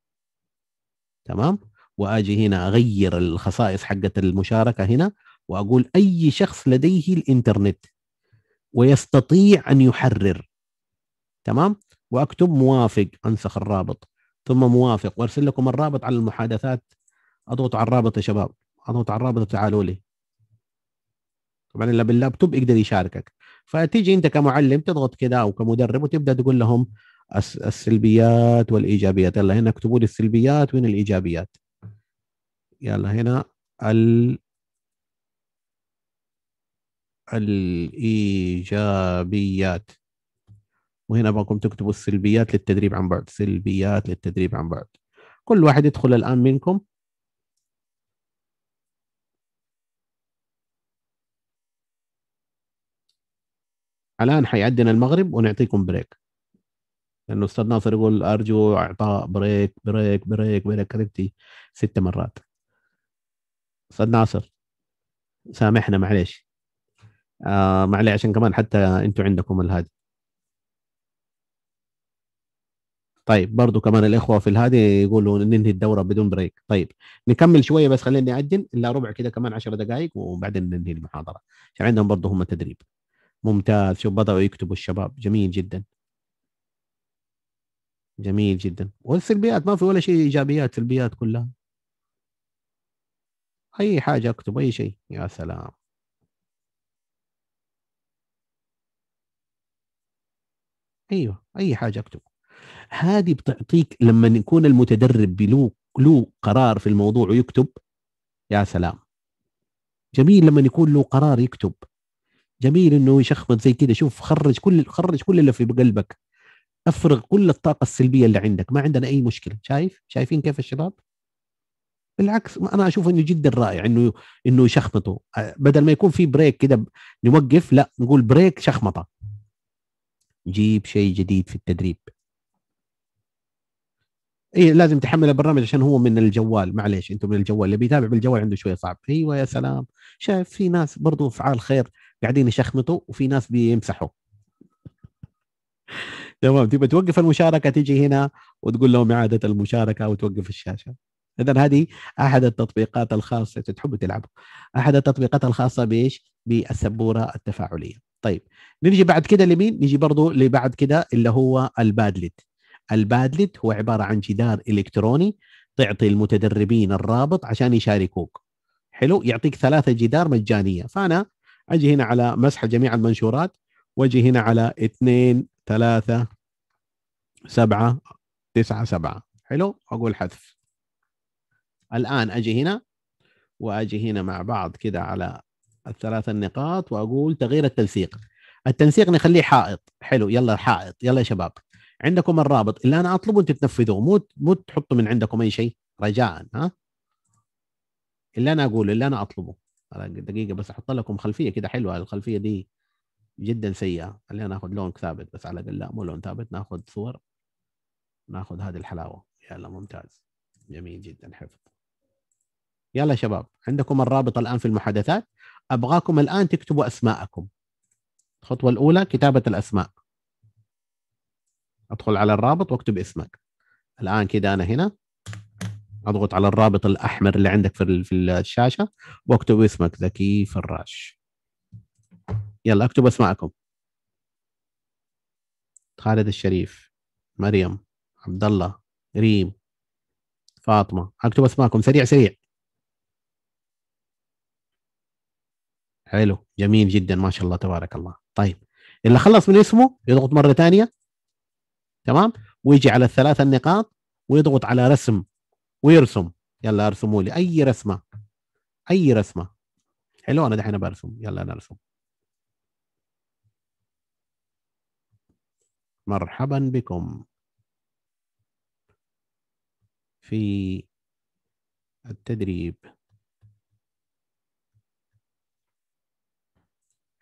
تمام واجي هنا اغير الخصائص حقت المشاركه هنا واقول اي شخص لديه الانترنت ويستطيع ان يحرر تمام واكتب موافق انسخ الرابط ثم موافق وارسل لكم الرابط على المحادثات اضغط على الرابط يا شباب اضغط على الرابط وتعالوا لي طبعا اللي باللابتوب يقدر يشاركك فتيجي انت كمعلم تضغط كده او كمدرب وتبدا تقول لهم السلبيات والايجابيات يلا هنا اكتبوا لي السلبيات وين الايجابيات يلا هنا ال الإيجابيات وهنا أبغاكم تكتبوا السلبيات للتدريب عن بعد سلبيات للتدريب عن بعد كل واحد يدخل الآن منكم الآن حيعدنا المغرب ونعطيكم بريك لأنه أستاذ ناصر يقول أرجو إعطاء بريك بريك بريك بريك كتبتي ست مرات استاذ ناصر سامحنا معليش آه معليش عشان كمان حتى انتوا عندكم الهادي طيب برضو كمان الاخوه في الهادي يقولوا ننهي الدوره بدون بريك طيب نكمل شويه بس خليني اعدل الا ربع كده كمان 10 دقائق وبعدين ننهي المحاضره عشان عندهم برضو هم تدريب ممتاز شوف بداوا يكتبوا الشباب جميل جدا جميل جدا والسلبيات ما في ولا شيء ايجابيات سلبيات كلها اي حاجه اكتب اي شيء يا سلام ايوه اي حاجه اكتب هذه بتعطيك لما يكون المتدرب له له قرار في الموضوع ويكتب يا سلام جميل لما يكون له قرار يكتب جميل انه يشخبط زي كذا شوف خرج كل خرج كل اللي في قلبك افرغ كل الطاقه السلبيه اللي عندك ما عندنا اي مشكله شايف شايفين كيف الشباب بالعكس انا اشوف انه جدا رائع انه انه يشخبطوا بدل ما يكون في بريك كده نوقف لا نقول بريك شخمطه جيب شيء جديد في التدريب اي لازم تحمل البرنامج عشان هو من الجوال معليش انتم من الجوال اللي بيتابع بالجوال عنده شويه صعب ايوه يا سلام شايف في ناس برضو فعال خير قاعدين يشخمطوا وفي ناس بيمسحوا تمام تبغى توقف المشاركه تيجي هنا وتقول لهم اعاده المشاركه وتوقف الشاشه اذا هذه احد التطبيقات الخاصه انت تحب تلعبوا احد التطبيقات الخاصه بايش؟ بالسبوره التفاعليه طيب نيجي بعد كده لمين؟ نيجي برضه لبعد كده اللي هو البادلت البادلت هو عباره عن جدار الكتروني تعطي المتدربين الرابط عشان يشاركوك حلو يعطيك ثلاثه جدار مجانيه فانا اجي هنا على مسح جميع المنشورات واجي هنا على 2 3 7 9 7 حلو اقول حذف الان اجي هنا واجي هنا مع بعض كده على الثلاث النقاط واقول تغيير التنسيق التنسيق نخليه حائط حلو يلا حائط يلا يا شباب عندكم الرابط اللي انا اطلبه انتم تنفذوه مو مو تحطوا من عندكم اي شيء رجاء ها اللي انا اقوله اللي انا اطلبه دقيقه بس احط لكم خلفيه كده حلوه الخلفيه دي جدا سيئه خلينا ناخذ لون ثابت بس على الاقل لا مو لون ثابت ناخذ صور ناخذ هذه الحلاوه يلا ممتاز جميل جدا حفظ يلا شباب عندكم الرابط الان في المحادثات ابغاكم الان تكتبوا اسماءكم الخطوه الاولى كتابه الاسماء ادخل على الرابط واكتب اسمك الان كده انا هنا اضغط على الرابط الاحمر اللي عندك في في الشاشه واكتب اسمك ذكي فراش يلا اكتب اسماءكم خالد الشريف مريم عبد الله ريم فاطمه اكتب اسماءكم سريع سريع حلو جميل جدا ما شاء الله تبارك الله طيب اللي خلص من اسمه يضغط مره ثانيه تمام ويجي على الثلاث النقاط ويضغط على رسم ويرسم يلا ارسموا لي اي رسمه اي رسمه حلو انا دحين برسم يلا انا ارسم مرحبا بكم في التدريب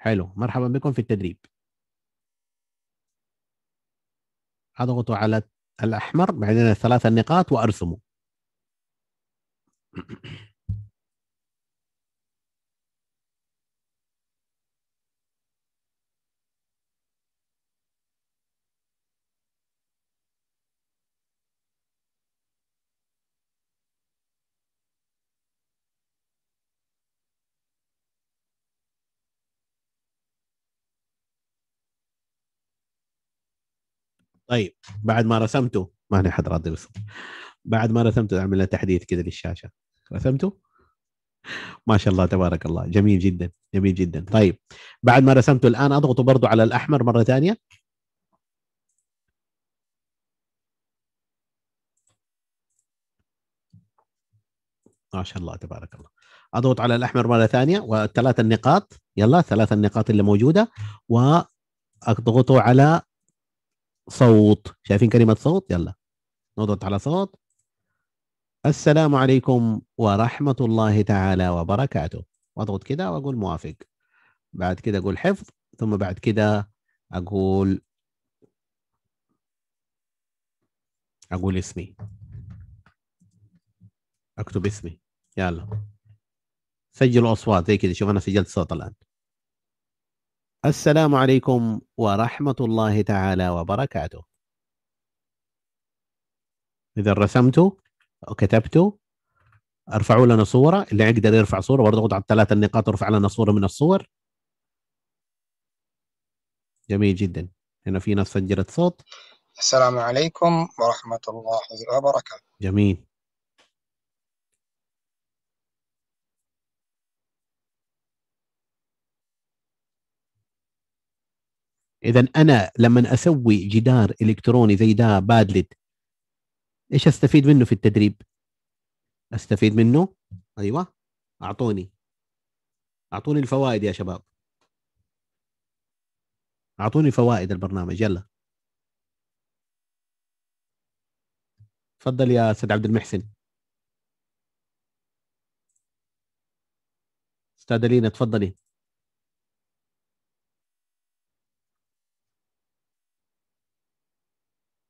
حلو مرحبا بكم في التدريب اضغط على الاحمر بعدين الثلاث النقاط وارسموا طيب بعد ما رسمته ما في حد راضي يرسم بعد ما رسمته اعمل له تحديث كذا للشاشه رسمته ما شاء الله تبارك الله جميل جدا جميل جدا طيب بعد ما رسمته الان اضغطه برضو على الاحمر مره ثانيه ما شاء الله تبارك الله اضغط على الاحمر مره ثانيه والثلاث النقاط يلا ثلاث النقاط اللي موجوده واضغطه على صوت شايفين كلمة صوت يلا نضغط على صوت السلام عليكم ورحمة الله تعالى وبركاته واضغط كده واقول موافق بعد كده اقول حفظ ثم بعد كده اقول اقول اسمي اكتب اسمي يلا سجلوا اصوات زي كده شوف انا سجلت صوت الان السلام عليكم ورحمة الله تعالى وبركاته إذا رسمتوا أو كتبتوا ارفعوا لنا صورة اللي يقدر يرفع صورة برضه على الثلاثة النقاط ارفع لنا صورة من الصور جميل جدا هنا في ناس سجلت صوت السلام عليكم ورحمة الله وبركاته جميل اذا انا لما اسوي جدار الكتروني زي ده بادلت ايش استفيد منه في التدريب؟ استفيد منه ايوه اعطوني اعطوني الفوائد يا شباب اعطوني فوائد البرنامج يلا تفضل يا استاذ عبد المحسن استاذه لينا تفضلي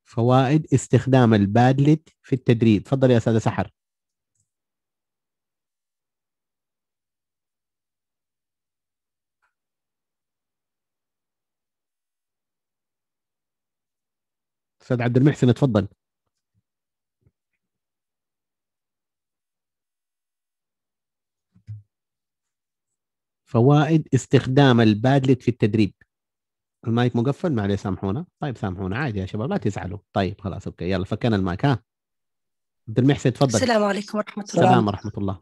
فوائد استخدام البادلت في التدريب تفضل يا استاذ سحر استاذ عبد المحسن تفضل فوائد استخدام البادلت في التدريب المايك مقفل معليش سامحونا طيب سامحونا عادي يا شباب لا تزعلوا طيب خلاص اوكي يلا فكنا المايك ها عبد المحسن تفضل السلام عليكم ورحمه الله السلام ورحمه الله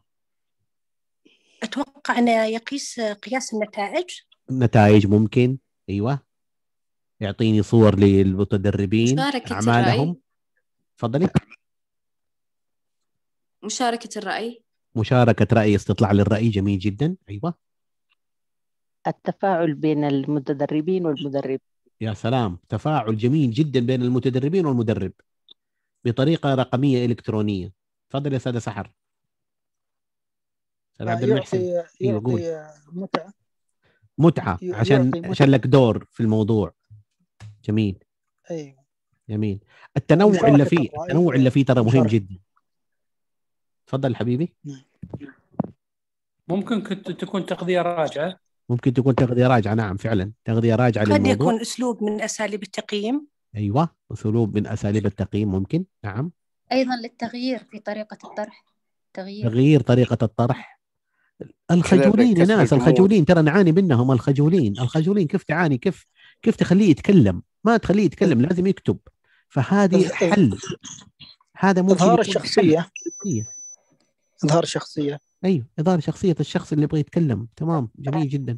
اتوقع انه يقيس قياس النتائج نتائج ممكن ايوه يعطيني صور للمتدربين اعمالهم تفضلي مشاركه الراي مشاركه راي استطلاع للراي جميل جدا ايوه التفاعل بين المتدربين والمدرب يا سلام تفاعل جميل جدا بين المتدربين والمدرب بطريقه رقميه الكترونيه تفضل يا استاذ سحر سادة عبد المحسن يعطي, يعطي متعه متعه عشان متعة. عشان لك دور في الموضوع جميل ايوه جميل التنوع اللي فيه التنوع اللي فيه ترى مهم جدا تفضل حبيبي نعم. ممكن كنت تكون تقضيه راجعه ممكن تكون تغذيه راجعه نعم فعلا تغذيه راجعه قد للموضوع. يكون اسلوب من اساليب التقييم ايوه اسلوب من اساليب التقييم ممكن نعم ايضا للتغيير في طريقه الطرح تغيير تغيير طريقه الطرح الخجولين يا ناس الخجولين ترى نعاني منهم الخجولين الخجولين كيف تعاني كيف كيف تخليه يتكلم ما تخليه يتكلم لازم يكتب فهذه حل هذا مو الشخصيه اظهار شخصيه ايوه اظهار شخصيه الشخص اللي يبغى يتكلم تمام جميل جدا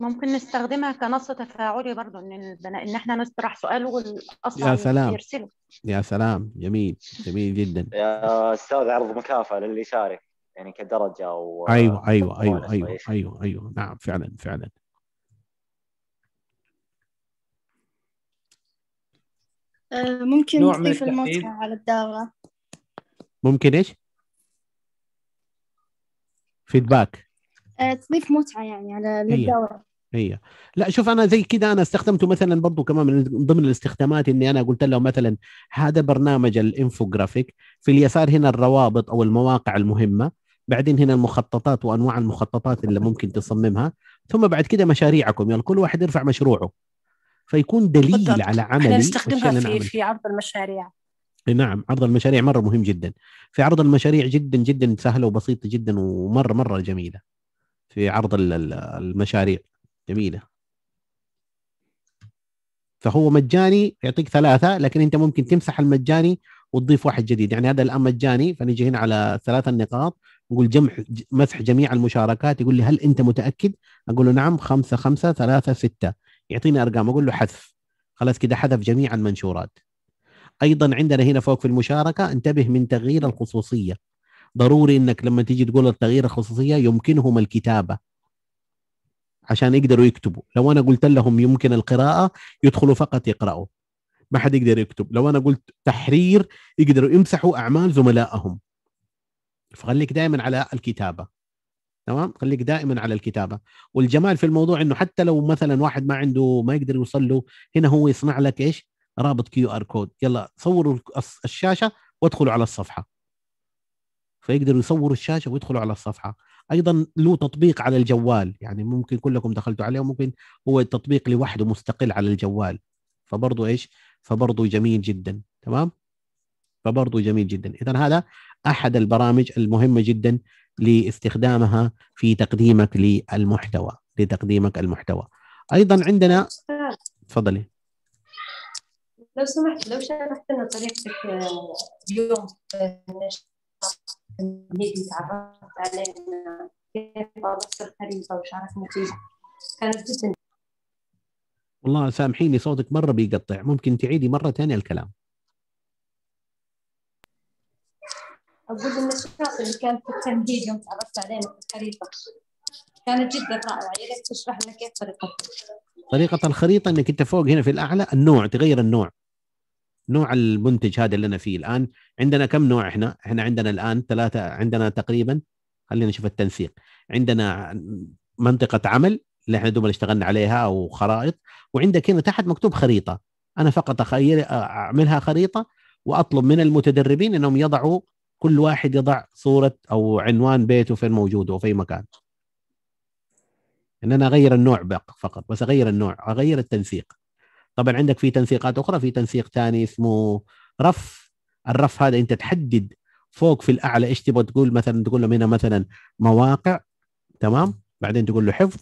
ممكن نستخدمها كنص تفاعلي برضه ان ان احنا نطرح سؤاله يرسله يا سلام يرسله يا سلام جميل جميل جدا يا استاذ عرض مكافاه للي يشارك يعني كدرجه و ايوه ايوه ايوه ايوه ايوه ايوه, أيوة. نعم فعلا فعلا آه، ممكن نضيف تضيف على الدوره ممكن ايش؟ فيدباك آه، تضيف متعه يعني على الدوره هي لا شوف انا زي كده انا استخدمته مثلا برضو كمان من ضمن الاستخدامات اني انا قلت له مثلا هذا برنامج الانفوجرافيك في اليسار هنا الروابط او المواقع المهمه بعدين هنا المخططات وانواع المخططات اللي ممكن تصممها ثم بعد كده مشاريعكم يعني كل واحد يرفع مشروعه فيكون دليل بالضبط. على عمل احنا نستخدمها في في عرض المشاريع نعم عرض المشاريع مره مهم جدا في عرض المشاريع جدا جدا سهله وبسيطه جدا ومره مره جميله في عرض المشاريع جميله فهو مجاني يعطيك ثلاثه لكن انت ممكن تمسح المجاني وتضيف واحد جديد يعني هذا الان مجاني فنجي هنا على ثلاثه نقاط نقول جمع مسح جميع المشاركات يقول لي هل انت متاكد؟ اقول له نعم خمسه خمسه ثلاثه سته يعطيني ارقام اقول له حذف خلاص كده حذف جميع المنشورات ايضا عندنا هنا فوق في المشاركه انتبه من تغيير الخصوصيه ضروري انك لما تيجي تقول التغيير الخصوصيه يمكنهم الكتابه عشان يقدروا يكتبوا لو انا قلت لهم يمكن القراءه يدخلوا فقط يقراوا ما حد يقدر يكتب لو انا قلت تحرير يقدروا يمسحوا اعمال زملائهم فخليك دائما على الكتابه تمام خليك دائما على الكتابه والجمال في الموضوع انه حتى لو مثلا واحد ما عنده ما يقدر يوصل له هنا هو يصنع لك ايش رابط كيو ار كود يلا صوروا الشاشه وادخلوا على الصفحه فيقدروا يصوروا الشاشه ويدخلوا على الصفحه ايضا له تطبيق على الجوال يعني ممكن كلكم دخلتوا عليه وممكن هو التطبيق لوحده مستقل على الجوال فبرضه ايش فبرضه جميل جدا تمام فبرضه جميل جدا اذا هذا احد البرامج المهمه جدا لاستخدامها في تقديمك للمحتوى لتقديمك المحتوى ايضا عندنا تفضلي لو سمحت لو شرحت لنا طريقتك آه، اليوم اللي آه، تعرفت علينا كيف وصلت الخريطه وشاركنا فيها كانت جدا والله سامحيني صوتك مره بيقطع ممكن تعيدي مره ثانيه الكلام اقول النشاط اللي كان في التمهيد يوم تعرفت علينا في الخريطه كانت جدا رائعه يا ريت تشرح لنا كيف طريقتها طريقه الخريطه انك انت فوق هنا في الاعلى النوع تغير النوع نوع المنتج هذا اللي انا فيه الان عندنا كم نوع احنا؟ احنا عندنا الان ثلاثه عندنا تقريبا خلينا نشوف التنسيق عندنا منطقه عمل اللي احنا دوبنا اشتغلنا عليها او خرائط وعندك هنا تحت مكتوب خريطه انا فقط اخير اعملها خريطه واطلب من المتدربين انهم يضعوا كل واحد يضع صوره او عنوان بيته فين موجود وفي مكان ان انا اغير النوع فقط بس اغير النوع اغير التنسيق طبعا عندك في تنسيقات اخرى في تنسيق ثاني اسمه رف الرف هذا انت تحدد فوق في الاعلى ايش تبغى تقول مثلا تقول لهم هنا مثلا مواقع تمام بعدين تقول له حفظ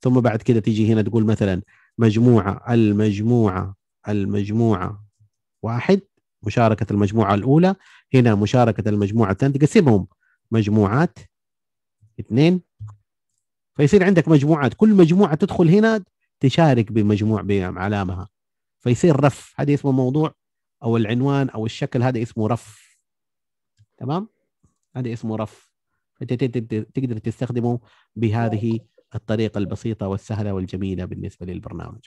ثم بعد كده تيجي هنا تقول مثلا مجموعه المجموعه المجموعه واحد مشاركه المجموعه الاولى هنا مشاركه المجموعه الثانيه تقسمهم مجموعات اثنين فيصير عندك مجموعات كل مجموعه تدخل هنا تشارك بمجموع بعلامها فيصير رف هذا اسمه موضوع او العنوان او الشكل هذا اسمه رف تمام هذا اسمه رف تقدر تستخدمه بهذه الطريقه البسيطه والسهله والجميله بالنسبه للبرنامج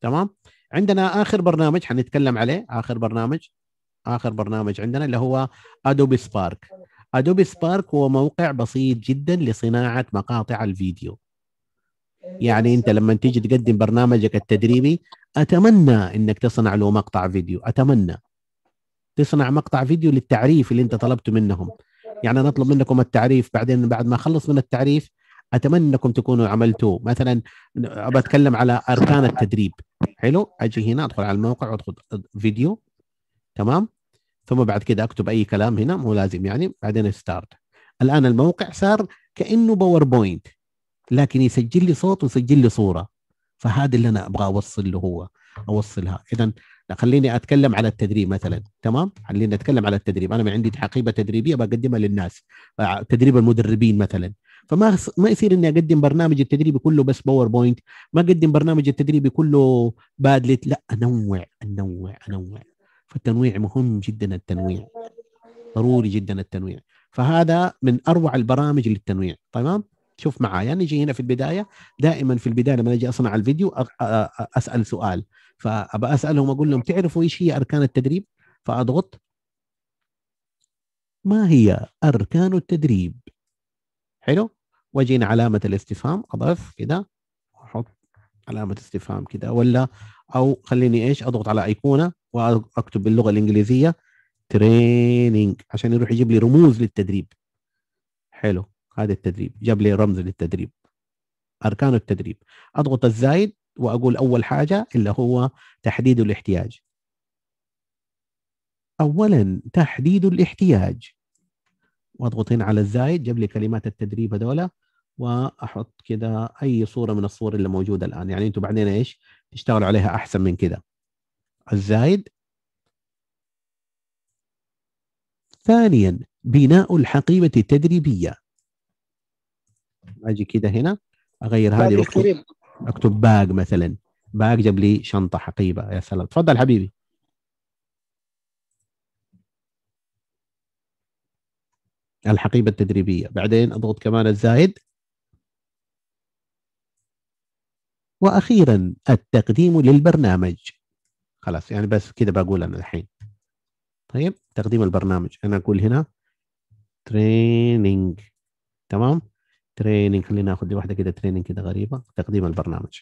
تمام عندنا اخر برنامج حنتكلم عليه اخر برنامج اخر برنامج عندنا اللي هو ادوبي سبارك ادوبي سبارك هو موقع بسيط جدا لصناعه مقاطع الفيديو يعني انت لما تيجي تقدم برنامجك التدريبي اتمنى انك تصنع له مقطع فيديو اتمنى تصنع مقطع فيديو للتعريف اللي انت طلبته منهم يعني انا اطلب منكم التعريف بعدين بعد ما اخلص من التعريف اتمنى انكم تكونوا عملتوه مثلا بتكلم على اركان التدريب حلو اجي هنا ادخل على الموقع وادخل فيديو تمام ثم بعد كده اكتب اي كلام هنا مو لازم يعني بعدين ستارت الان الموقع صار كانه باوربوينت لكن يسجل لي صوت ويسجل لي صوره فهذا اللي انا ابغى اوصل له هو اوصلها اذا خليني اتكلم على التدريب مثلا تمام خليني اتكلم على التدريب انا من عندي حقيبه تدريبيه بقدمها للناس آه، تدريب المدربين مثلا فما ما يصير اني اقدم برنامج التدريبي كله بس باوربوينت ما اقدم برنامج التدريبي كله بادلت لا انوع انوع انوع فالتنويع مهم جدا التنويع ضروري جدا التنويع فهذا من اروع البرامج للتنويع تمام شوف معايا نجي يعني هنا في البدايه دائما في البدايه لما اجي اصنع الفيديو اسال سؤال فابى اسالهم اقول لهم تعرفوا ايش هي اركان التدريب؟ فاضغط ما هي اركان التدريب؟ حلو؟ واجينا علامه الاستفهام اضغط كده احط علامه استفهام كده ولا او خليني ايش اضغط على ايقونه واكتب باللغه الانجليزيه تريننج عشان يروح يجيب لي رموز للتدريب حلو هذا التدريب جاب لي رمز للتدريب اركان التدريب اضغط الزايد واقول اول حاجه اللي هو تحديد الاحتياج اولا تحديد الاحتياج واضغط هنا على الزايد جاب لي كلمات التدريب هذولا واحط كده اي صوره من الصور اللي موجوده الان يعني انتم بعدين ايش تشتغلوا عليها احسن من كده الزايد ثانيا بناء الحقيبه التدريبيه اجي كده هنا اغير هذه واكتب اكتب باق مثلا باق جاب لي شنطه حقيبه يا سلام تفضل حبيبي الحقيبه التدريبيه بعدين اضغط كمان الزائد واخيرا التقديم للبرنامج خلاص يعني بس كده بقول انا الحين طيب تقديم البرنامج انا اقول هنا تريننج تمام تريننج خلينا ناخذ لي واحده كده تريننج كده غريبه تقديم البرنامج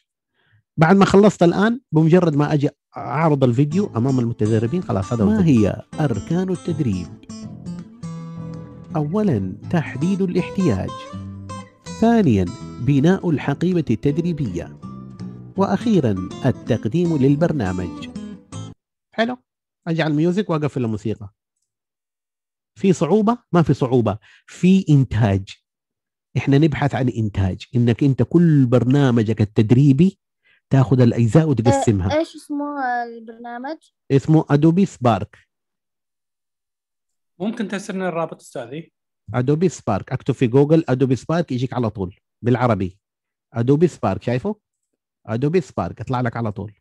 بعد ما خلصت الان بمجرد ما اجي اعرض الفيديو امام المتدربين خلاص هذا ما هي اركان التدريب اولا تحديد الاحتياج ثانيا بناء الحقيبه التدريبيه واخيرا التقديم للبرنامج حلو اجعل ميوزك واقفل الموسيقى في صعوبه ما في صعوبه في انتاج احنا نبحث عن انتاج انك انت كل برنامجك التدريبي تاخذ الاجزاء وتقسمها آه، ايش اسمه البرنامج اسمه ادوبي سبارك ممكن ترسل لنا الرابط استاذي ادوبي سبارك اكتب في جوجل ادوبي سبارك يجيك على طول بالعربي ادوبي سبارك شايفه ادوبي سبارك اطلع لك على طول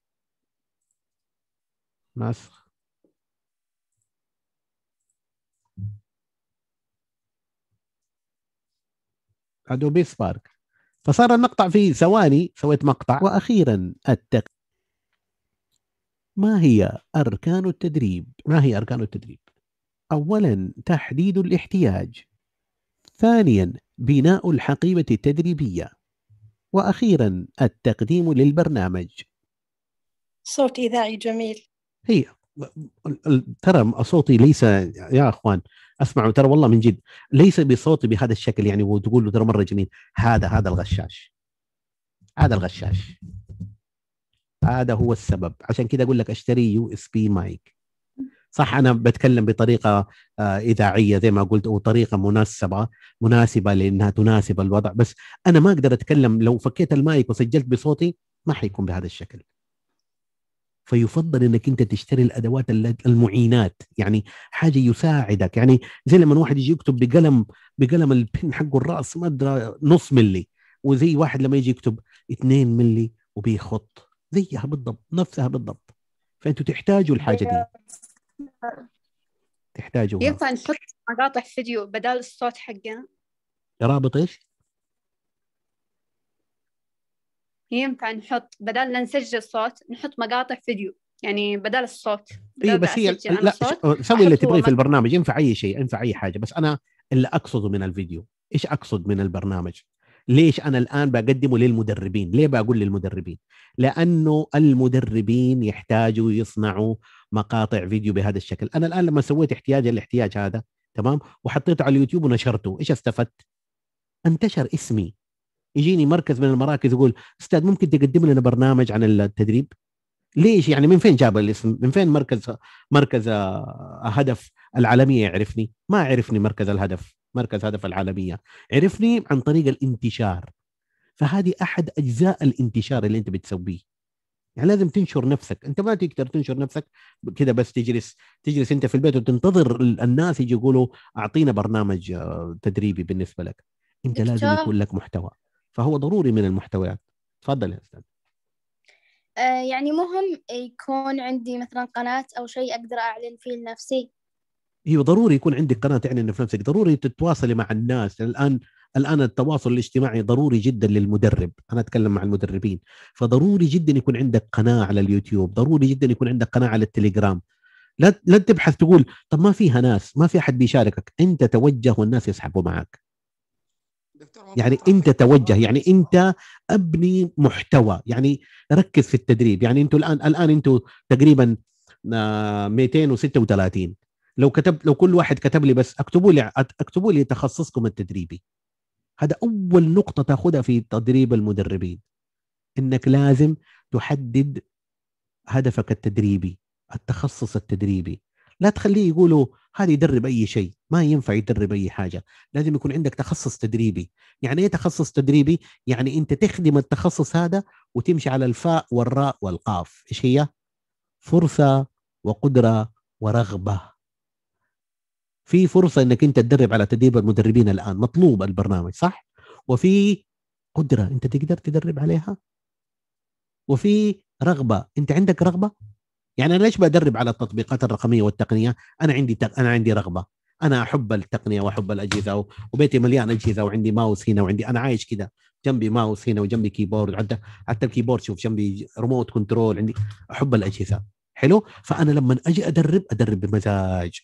ناس ادوبي سبارك فصار المقطع في ثواني سويت مقطع واخيرا التق ما هي اركان التدريب ما هي اركان التدريب اولا تحديد الاحتياج ثانيا بناء الحقيبه التدريبيه واخيرا التقديم للبرنامج صوت اذاعي جميل هي ترى صوتي ليس يا اخوان اسمعوا ترى والله من جد ليس بصوتي بهذا الشكل يعني وتقول له ترى مره جميل هذا هذا الغشاش هذا الغشاش هذا هو السبب عشان كذا اقول لك اشتري يو اس بي مايك صح انا بتكلم بطريقه آه، اذاعيه زي ما قلت او طريقه مناسبه مناسبه لانها تناسب الوضع بس انا ما اقدر اتكلم لو فكيت المايك وسجلت بصوتي ما حيكون بهذا الشكل فيفضل انك انت تشتري الادوات المعينات يعني حاجه يساعدك يعني زي لما واحد يجي يكتب بقلم بقلم البن حقه الراس ما ادري نص ملي وزي واحد لما يجي يكتب 2 ملي وبيخط زيها بالضبط نفسها بالضبط فانتوا تحتاجوا الحاجه دي تحتاجوا ينفع نحط مقاطع فيديو بدال الصوت حقنا رابط ايش؟ ينفع نحط بدل لا نسجل صوت نحط مقاطع فيديو يعني بدل الصوت اي بس هي لا سوي اللي تبغيه في البرنامج ينفع اي شيء ينفع اي حاجه بس انا اللي اقصده من الفيديو ايش اقصد من البرنامج ليش انا الان بقدمه للمدربين ليه بقول للمدربين لانه المدربين يحتاجوا يصنعوا مقاطع فيديو بهذا الشكل انا الان لما سويت احتياج الاحتياج هذا تمام وحطيته على اليوتيوب ونشرته ايش استفدت انتشر اسمي يجيني مركز من المراكز يقول استاذ ممكن تقدم لنا برنامج عن التدريب ليش يعني من فين جاب الاسم من فين مركز مركز هدف العالميه يعرفني ما عرفني مركز الهدف مركز هدف العالميه عرفني عن طريق الانتشار فهذه احد اجزاء الانتشار اللي انت بتسويه يعني لازم تنشر نفسك انت ما تقدر تنشر نفسك كذا بس تجلس تجلس انت في البيت وتنتظر الناس يجي يقولوا اعطينا برنامج تدريبي بالنسبه لك انت لازم يكون لك محتوى فهو ضروري من المحتويات تفضل يا استاذ آه، يعني مهم يكون عندي مثلا قناة أو شيء أقدر أعلن فيه لنفسي ايوه ضروري يكون عندك قناه تعلن في نفسك ضروري تتواصلي مع الناس يعني الان الان التواصل الاجتماعي ضروري جدا للمدرب انا اتكلم مع المدربين فضروري جدا يكون عندك قناه على اليوتيوب ضروري جدا يكون عندك قناه على التليجرام لا لا تبحث تقول طب ما فيها ناس ما في احد بيشاركك انت توجه والناس يسحبوا معك يعني انت توجه يعني انت ابني محتوى يعني ركز في التدريب يعني انتوا الان الان انتوا تقريبا 236 آه، لو كتب لو كل واحد كتب لي بس اكتبوا لي اكتبوا لي تخصصكم التدريبي هذا اول نقطه تاخذها في تدريب المدربين انك لازم تحدد هدفك التدريبي التخصص التدريبي لا تخليه يقولوا هذا يدرب اي شيء ما ينفع يدرب اي حاجه لازم يكون عندك تخصص تدريبي يعني ايه تخصص تدريبي يعني انت تخدم التخصص هذا وتمشي على الفاء والراء والقاف ايش هي فرصه وقدره ورغبه في فرصه انك انت تدرب على تدريب المدربين الان مطلوب البرنامج صح وفي قدره انت تقدر تدرب عليها وفي رغبه انت عندك رغبه يعني انا ليش بدرب على التطبيقات الرقميه والتقنيه انا عندي تق... انا عندي رغبه انا احب التقنيه واحب الاجهزه وبيتي مليان اجهزه وعندي ماوس هنا وعندي انا عايش كذا جنبي ماوس هنا وجنبي كيبورد حتى حتى الكيبورد شوف جنبي ريموت كنترول عندي احب الاجهزه حلو فانا لما اجي ادرب ادرب بمزاج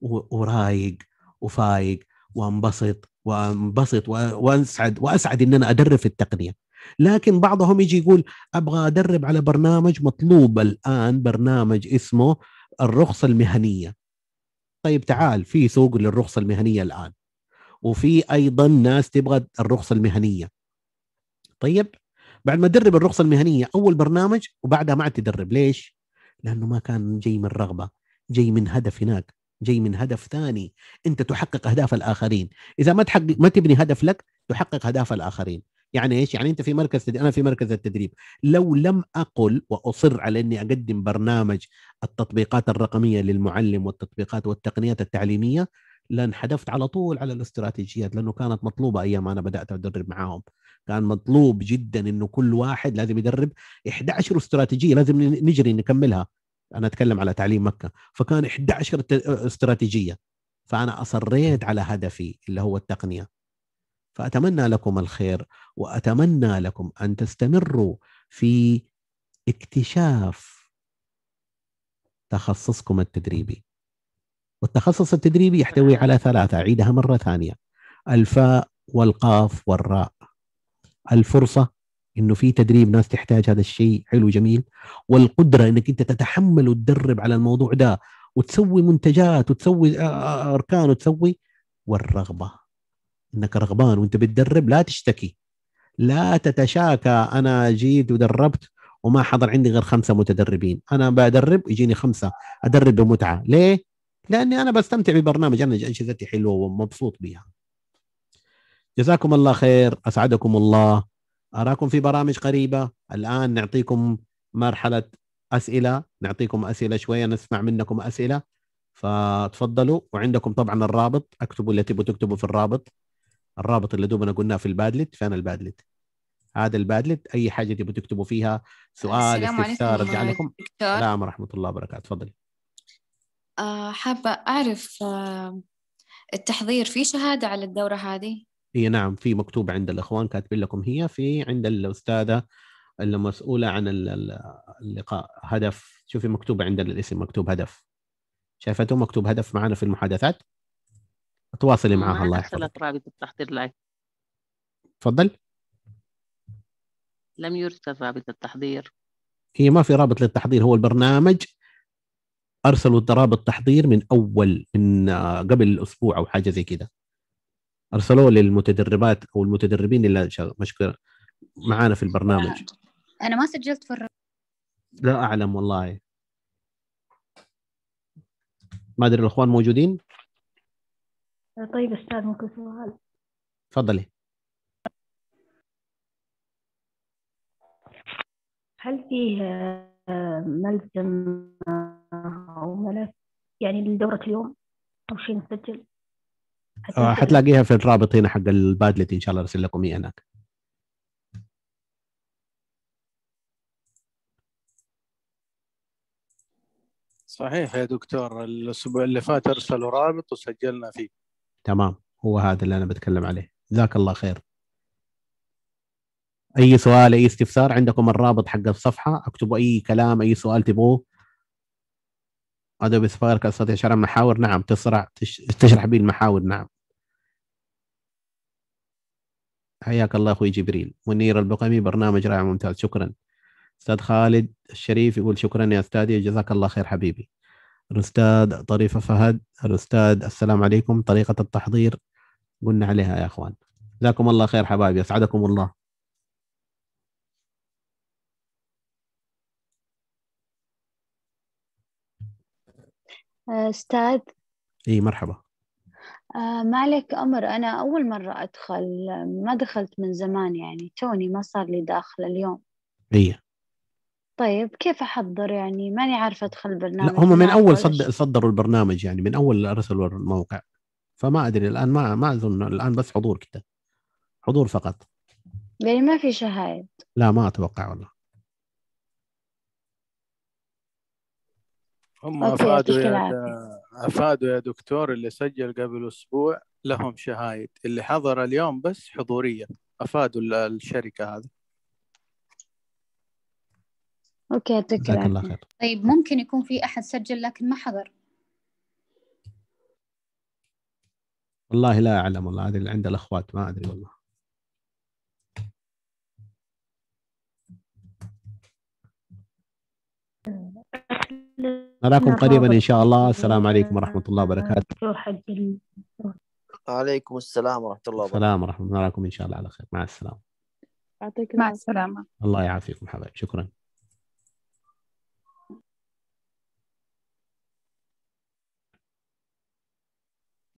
ورايق وفايق وانبسط وانبسط واسعد واسعد ان انا ادرب في التقنيه لكن بعضهم يجي يقول ابغى ادرب على برنامج مطلوب الان برنامج اسمه الرخصه المهنيه طيب تعال في سوق للرخصه المهنيه الان وفي ايضا ناس تبغى الرخصه المهنيه طيب بعد ما تدرب الرخصه المهنيه اول برنامج وبعدها ما عاد تدرب ليش؟ لانه ما كان جاي من رغبه جاي من هدف هناك جاي من هدف ثاني انت تحقق اهداف الاخرين اذا ما تحقق ما تبني هدف لك تحقق اهداف الاخرين يعني ايش يعني انت في مركز تدريب انا في مركز التدريب لو لم اقل واصر على اني اقدم برنامج التطبيقات الرقميه للمعلم والتطبيقات والتقنيات التعليميه لانحدفت على طول على الاستراتيجيات لانه كانت مطلوبه ايام انا بدات ادرب معاهم كان مطلوب جدا انه كل واحد لازم يدرب 11 استراتيجيه لازم نجري نكملها انا اتكلم على تعليم مكه فكان 11 استراتيجيه فانا اصريت على هدفي اللي هو التقنيه فاتمنى لكم الخير واتمنى لكم ان تستمروا في اكتشاف تخصصكم التدريبي والتخصص التدريبي يحتوي نعم. على ثلاثة أعيدها مرة ثانية الفاء والقاف والراء الفرصة انه في تدريب ناس تحتاج هذا الشيء حلو جميل والقدره انك انت تتحمل وتدرب على الموضوع ده وتسوي منتجات وتسوي آه، آه، آه، اركان وتسوي والرغبه انك رغبان وانت بتدرب لا تشتكي لا تتشاكى انا جيت ودربت وما حضر عندي غير خمسه متدربين انا بدرب يجيني خمسه ادرب بمتعه ليه لاني انا بستمتع ببرنامج انا اجهزتي حلوه ومبسوط بها جزاكم الله خير اسعدكم الله اراكم في برامج قريبه الان نعطيكم مرحله اسئله نعطيكم اسئله شويه نسمع منكم اسئله فتفضلوا وعندكم طبعا الرابط اكتبوا اللي تبوا تكتبوا في الرابط الرابط اللي دوبنا قلناه في البادلت فين البادلت هذا البادلت اي حاجه تبغوا تكتبوا فيها سؤال استفسار ارجع لكم السلام ورحمه الله وبركاته تفضلي آه، حابه اعرف آه، التحضير في شهاده على الدوره هذه هي نعم في مكتوب عند الاخوان كاتبين لكم هي في عند الاستاذه المسؤوله عن اللقاء هدف شوفي مكتوب عند الاسم مكتوب هدف شايفته مكتوب هدف معنا في المحادثات تواصلي معها الله يحفظك التحضير لايف تفضل لم يرسل رابط التحضير هي ما في رابط للتحضير هو البرنامج ارسلوا رابط تحضير من اول من آه، قبل اسبوع او حاجه زي كده ارسلوه للمتدربات او المتدربين اللي مشكله معانا في البرنامج انا ما سجلت في الرابط لا اعلم والله ما ادري الاخوان موجودين طيب استاذ ممكن سؤال تفضلي هل فيه آه، ملزم آه، أو ملف يعني لدورة اليوم أو شيء آه، نسجل؟ حتلاقيها في الرابط هنا حق البادلت إن شاء الله أرسل لكم إياه هناك صحيح يا دكتور الأسبوع اللي فات أرسلوا رابط وسجلنا فيه تمام هو هذا اللي أنا بتكلم عليه جزاك الله خير اي سؤال اي استفسار عندكم الرابط حق الصفحه اكتبوا اي كلام اي سؤال تبغوه ادوبي سبارك استطيع شرح محاور نعم تسرع تشرح به المحاور نعم حياك الله اخوي جبريل منير البقمي برنامج رائع ممتاز شكرا استاذ خالد الشريف يقول شكرا يا استاذي جزاك الله خير حبيبي الاستاذ طريفه فهد الاستاذ السلام عليكم طريقه التحضير قلنا عليها يا اخوان جزاكم الله خير حبايبي اسعدكم الله آه، أستاذ إي مرحبا آه، ما عليك أمر أنا أول مرة أدخل ما دخلت من زمان يعني توني ما صار لي داخل اليوم إي طيب كيف أحضر يعني ماني عارفة أدخل البرنامج لا هم من أول صد... صدروا البرنامج يعني من أول أرسلوا الموقع فما أدري الآن ما ما أظن الآن بس حضور كده حضور فقط يعني ما في شهايد لا ما أتوقع والله هم افادوا يا افادوا يا دكتور اللي سجل قبل اسبوع لهم شهايد اللي حضر اليوم بس حضوريه افادوا الشركه هذه اوكي يعطيك طيب ممكن يكون في احد سجل لكن ما حضر والله لا اعلم والله هذه اللي عند الاخوات ما ادري والله نراكم قريبا إن شاء الله السلام عليكم ورحمة الله وبركاته وعليكم السلام ورحمة الله وبركاته السلام ورحمة الله نراكم إن شاء الله على خير مع السلامة يعطيكم مع السلامة الله يعافيكم حبايبي شكرا